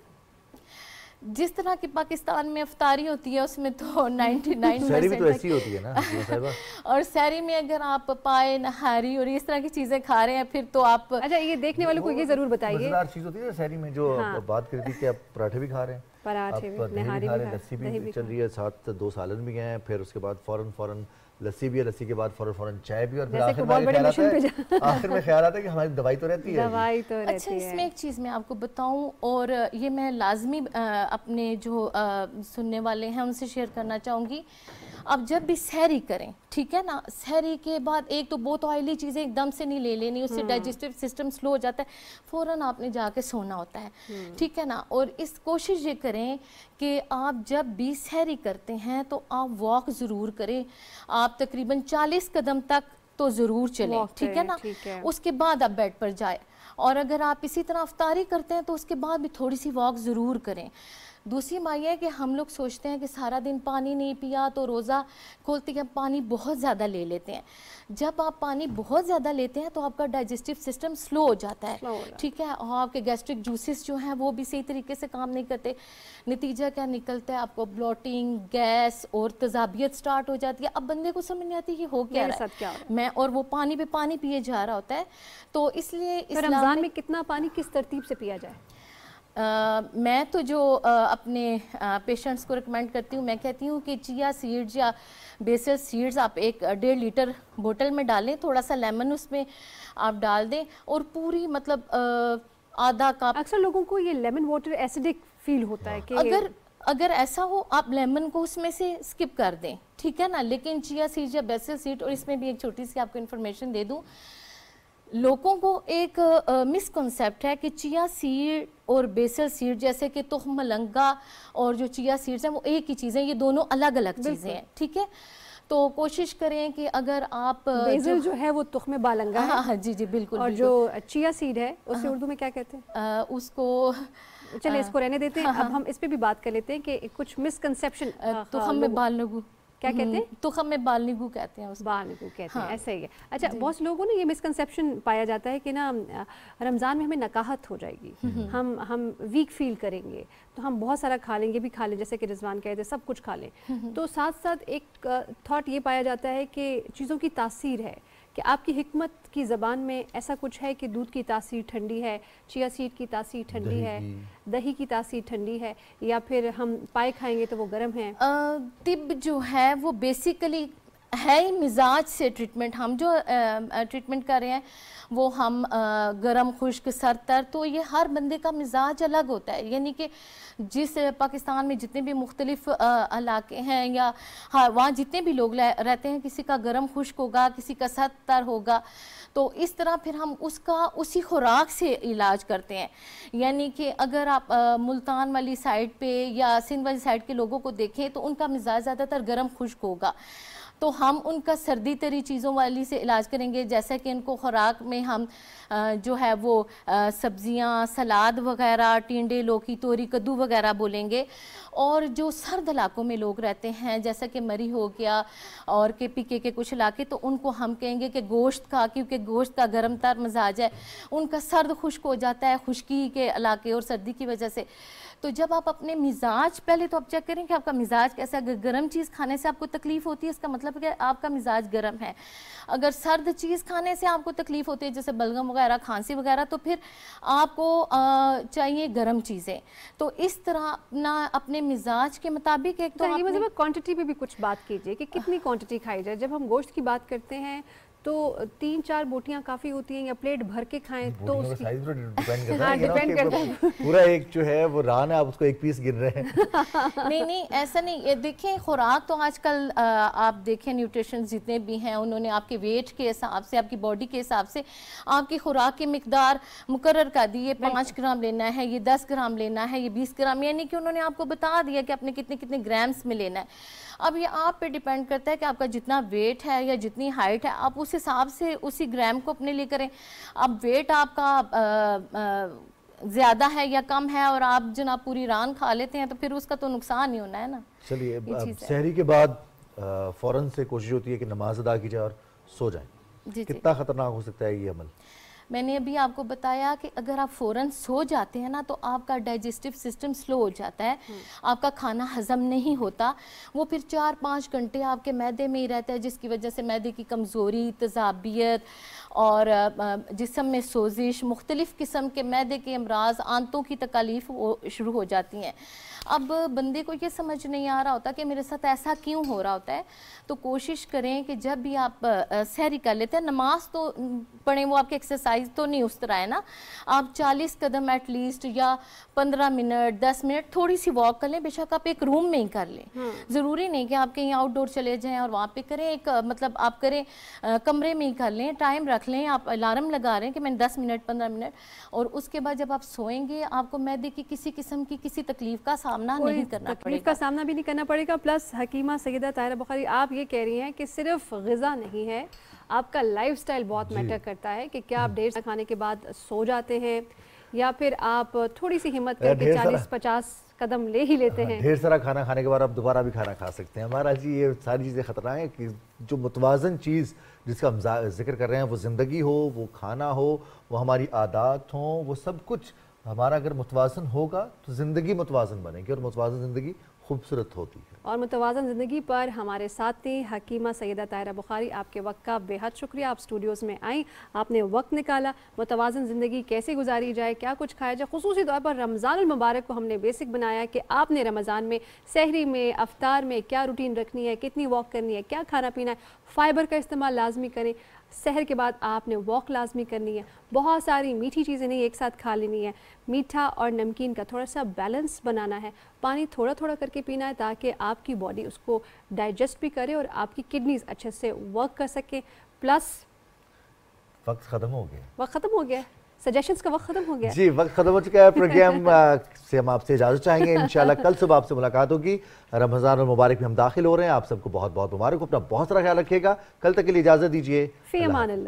जिस तरह की पाकिस्तान में अफतारी होती है उसमें तो 99 सैरी तो ऐसी होती है ना (laughs) और सैरी में अगर आप पाए नहारी और इस तरह की चीजें खा रहे हैं फिर तो आप अच्छा ये देखने वालों को ये जरूर बताइए चीज होती है सैरी में जो हाँ। बात कर थी आप पराठे भी खा रहे हैं पराठे भी, भी खा रहे हैं लस्सी भी चल रही है साथ दो सालन भी गए फिर उसके बाद फौरन फॉरन लस्सी भी है लस्सी के बाद फौरन फौरन चाय भी और फिर आखिर में ख्याल आता है आखिर में ख्याल आता है कि हमारी दवाई तो रहती है दवाई तो अच्छा, रहती अच्छा इसमें एक चीज़ मैं आपको बताऊं और ये मैं लाजमी अपने जो सुनने वाले हैं उनसे शेयर करना चाहूँगी अब जब भी सहरी करें ठीक है ना सहरी के बाद एक तो बहुत ऑयली चीज़ें एकदम से नहीं ले लेनी उससे डाइजेस्टिव सिस्टम स्लो हो जाता है फ़ौरन आपने जाके सोना होता है हम्म। ठीक है ना और इस कोशिश ये करें कि आप जब भी सहरी करते हैं तो आप वॉक ज़रूर करें आप तकरीबन 40 कदम तक तो ज़रूर चलें ठीक है ना है। उसके बाद आप बेड पर जाए और अगर आप इसी तरह अफ्तारी करते हैं तो उसके बाद भी थोड़ी सी वॉक ज़रूर करें दूसरी माँ है कि हम लोग सोचते हैं कि सारा दिन पानी नहीं पिया तो रोज़ा खोलते हैं पानी बहुत ज़्यादा ले लेते हैं जब आप पानी बहुत ज़्यादा लेते हैं तो आपका डाइजेस्टिव सिस्टम स्लो हो जाता है ठीक है और आपके गैस्ट्रिक जूसेस जो हैं वो भी सही तरीके से काम नहीं करते नतीजा क्या निकलता है आपको ब्लॉटिंग गैस और तजाबियत स्टार्ट हो जाती है अब बंदे को समझ नहीं आती कि हो क्या रहा है मैं और वो पानी पे पानी पिए जा रहा होता है तो इसलिए तो रमज़ान में कितना पानी किस तरतीब से पिया जाए आ, मैं तो जो आ, अपने पेशेंट्स को रिकमेंड करती हूँ मैं कहती हूँ कि चिया सीड्स या बेसल सीड्स आप एक डेढ़ लीटर बोतल में डालें थोड़ा सा लेमन उसमें आप डाल दें और पूरी मतलब आधा कप अक्सर लोगों को ये लेमन वाटर एसिडिक फील होता है कि अगर अगर ऐसा हो आप लेमन को उसमें से स्किप कर दें ठीक है ना लेकिन चिया सीड्स या बेसल सीड और इसमें भी एक छोटी सी आपको इन्फॉर्मेशन दे दूँ लोगों को एक मिसकनसेप्ट है कि चिया सीड और बेसल सीड जैसे कि तुख मलंगा और जो चिया सीड्स हैं वो एक ही चीज़ें ये दोनों अलग अलग चीज़ें हैं ठीक है तो कोशिश करें कि अगर आप बेजल जो, जो है वो तुख में बालंगा हाँ हाँ जी जी बिल्कुल और बिल्कुल। जो चिया सीड है उसे हाँ। उर्दू में क्या कहते हैं उसको चले इसको रहने देते हैं हाँ, हाँ। अब हम इस पर भी बात कर लेते हैं कि कुछ मिसकनसेप्शन तुख में बाल क्या कहते हम्म। हैं तो हमें बालनीगू कहते हैं उस बालनीगू कहते हैं हाँ। ऐसा ही है अच्छा बहुत लोगों ने ये मिसकनसेप्शन पाया जाता है कि ना रमज़ान में हमें नकाहत हो जाएगी हम्म। हम हम वीक फील करेंगे तो हम बहुत सारा खा लेंगे भी खा लें जैसे कि रिजवान कहते हैं सब कुछ खा लें हम्म। तो साथ साथ एक थाट ये पाया जाता है कि चीज़ों की तासीर है कि आपकी हमत की ज़बान में ऐसा कुछ है कि दूध की तासीर ठंडी है चिया सीड की तासीर ठंडी है दही की तासीर ठंडी है या फिर हम पाए खाएंगे तो वो गर्म है तिब जो है वो बेसिकली है ही मिजाज से ट्रीटमेंट हम जो ट्रीटमेंट कर रहे हैं वो हम गर्म खुश्क सर तर तो ये हर बंदे का मिजाज अलग होता है यानी कि जिस पाकिस्तान में जितने भी मुख्तलिफ इलाके हैं या हाँ वहाँ जितने भी लोग रहते हैं किसी का गर्म खुश्क होगा किसी का सर तर होगा तो इस तरह फिर हम उसका उसी खुराक से इलाज करते हैं यानी कि अगर आप आ, मुल्तान वाली साइड पे या सिंध वाली साइड के लोगों को देखें तो उनका मिजाज ज़्यादातर गर्म खुश्क होगा तो हम उनका सर्दी तरी चीज़ों वाली से इलाज करेंगे जैसे कि इनको खुराक में हम जो है वो सब्जियां सलाद वगैरह टिंडे लौकी तोरी कद्दू वगैरह बोलेंगे और जो सर्द इलाकों में लोग रहते हैं जैसा कि मरी हो गया और के पीके के कुछ इलाके तो उनको हम कहेंगे कि गोश्त का क्योंकि गोश्त का गर्म तर मजाज है उनका सर्द खुश्क हो जाता है खुश्की के इलाके और सर्दी की वजह से तो जब आप अपने मिजाज पहले तो आप चेक करें कि आपका मिजाज कैसा अगर गर्म चीज़ खाने से आपको तकलीफ़ होती है इसका मतलब है आपका मिजाज गर्म है अगर सर्द चीज़ खाने से आपको तकलीफ़ होती है जैसे बलगम वगैरह खांसी वगैरह तो फिर आपको आ, चाहिए गर्म चीज़ें तो इस तरह अपना अपने मिजाज के मुताबिक एक तो क्वान्टिटी तो पे भी कुछ बात कीजिए कि कितनी क्वान्टिटी खाई जाए जब हम गोश्त की बात करते हैं तो तीन चार बोटियां काफी होती हैं या प्लेट भर के खाएं तो साइज पर तो डिपेंड करता है हाँ, डिपेंड करता है पूरा एक जो है वो रान है आप उसको एक पीस गिन रहे हैं (laughs) नहीं नहीं ऐसा नहीं देखें खुराक तो आजकल आप देखें न्यूट्रिशन जितने भी हैं उन्होंने आपके वेट के हिसाब से आपकी बॉडी के हिसाब से आपकी खुराक की मकदार मुकर कर दी ये पाँच ग्राम लेना है ये दस ग्राम लेना है ये बीस ग्राम यानी कि उन्होंने आपको बता दिया कि आपने कितने कितने ग्राम्स में लेना है अब ये आप पे डिपेंड करता है कि आपका जितना वेट है या जितनी हाइट है आप उस उस हिसाब से उसी ग्राम को अपने लिए करें अब वेट आपका ज़्यादा है या कम है और आप जो ना पूरी रान खा लेते हैं तो फिर उसका तो नुकसान ही होना है ना चलिए शहरी के बाद फ़ौरन से कोशिश होती है कि नमाज अदा की जाए और सो जाए कितना ख़तरनाक हो सकता है ये अमल मैंने अभी आपको बताया कि अगर आप फ़ौरन सो जाते हैं ना तो आपका डाइजेस्टिव सिस्टम स्लो हो जाता है हम्म। आपका खाना हजम नहीं होता वो फिर चार पाँच घंटे आपके मैदे में ही रहता है जिसकी वजह से मैदे की कमज़ोरी तजाबियत और जिसम में सोजिश मुख्तलिफ़ किस्म के मैदे के अमराज आंतों की तकालीफ शुरू हो जाती हैं अब बंदे को ये समझ नहीं आ रहा होता कि मेरे साथ ऐसा क्यों हो रहा होता है तो कोशिश करें कि जब भी आप सहरी कर लेते हैं नमाज तो पढ़ें वो आपकी एक्सरसाइज तो नहीं उस तरह है ना आप चालीस कदम एटलीस्ट या पंद्रह मिनट दस मिनट थोड़ी सी वॉक कर लें बेशक आप एक रूम में ही कर लें हम्म। ज़रूरी नहीं कि आप कहीं आउटडोर चले जाएं और वहाँ पे करें एक मतलब आप करें आ, कमरे में ही कर लें टाइम रख लें आप अलार्म लगा रहे हैं कि मैंने दस मिनट पंद्रह मिनट और उसके बाद जब आप सोएंगे आपको मैदे की किसी किस्म की किसी तकलीफ का सामना नहीं करना तकलीफ का सामना भी नहीं करना पड़ेगा प्लस हकीमा सईदा ताहरा बुखारी आप ये कह रही हैं कि सिर्फ गज़ा नहीं है आपका लाइफस्टाइल बहुत मैटर करता है कि क्या आप हम्म। डेढ़ खाने के बाद सो जाते हैं या फिर आप थोड़ी सी हिम्मत करके चालीस पचास कदम ले ही लेते हाँ, हैं ढेर सारा खाना खाने के बाद आप दोबारा भी खाना खा सकते हैं हमारा जी ये सारी चीज़ें ख़तरा है कि जो मुतवाजन चीज़ जिसका हम जिक्र कर रहे हैं वो ज़िंदगी हो वो खाना हो वो हमारी आदात हो वो सब कुछ हमारा अगर मुतवाजन होगा तो ज़िंदगी मुतवाजन बनेगी और मुतवाजन ज़िंदगी खूबसूरत होती है और मुतवाजन ज़िंदगी पर हमारे साथी हकीमा सैदा तायरा बुखारी आपके वक्त का बेहद शुक्रिया आप स्टूडियोज़ में आई आपने वक्त निकाला मुतवाजन ज़िंदगी कैसे गुजारी जाए क्या कुछ खाया जाए खसूस तौर पर रमज़ान मुबारक को हमने बेसिक बनाया कि आपने रमज़ान में शहरी में अफ्तार में क्या रूटीन रखनी है कितनी वॉक करनी है क्या खाना पीना है फ़ाइबर का इस्तेमाल लाजमी करें शहर के बाद आपने वॉक लाजमी करनी है बहुत सारी मीठी चीज़ें नहीं एक साथ खा लेनी है मीठा और नमकीन का थोड़ा सा बैलेंस बनाना है पानी थोड़ा थोड़ा करके पीना है ताकि आपकी बॉडी उसको डाइजेस्ट भी करे और आपकी किडनीज अच्छे से वर्क कर सके प्लस वक्त ख़त्म हो गया वक्त ख़त्म हो गया सजेशंस का वक्त खत्म हो गया जी वक्त खत्म हो चुका है प्रोग्राम (laughs) से हम आपसे इजाज़त चाहेंगे इन कल सुबह आपसे मुलाकात होगी रमज़ान और मुबारक में हम दाखिल हो रहे हैं आप सबको बहुत बहुत मुबारक अपना बहुत सारा ख्याल रखिएगा कल तक के लिए इजाज़त दीजिए फ़ी अमान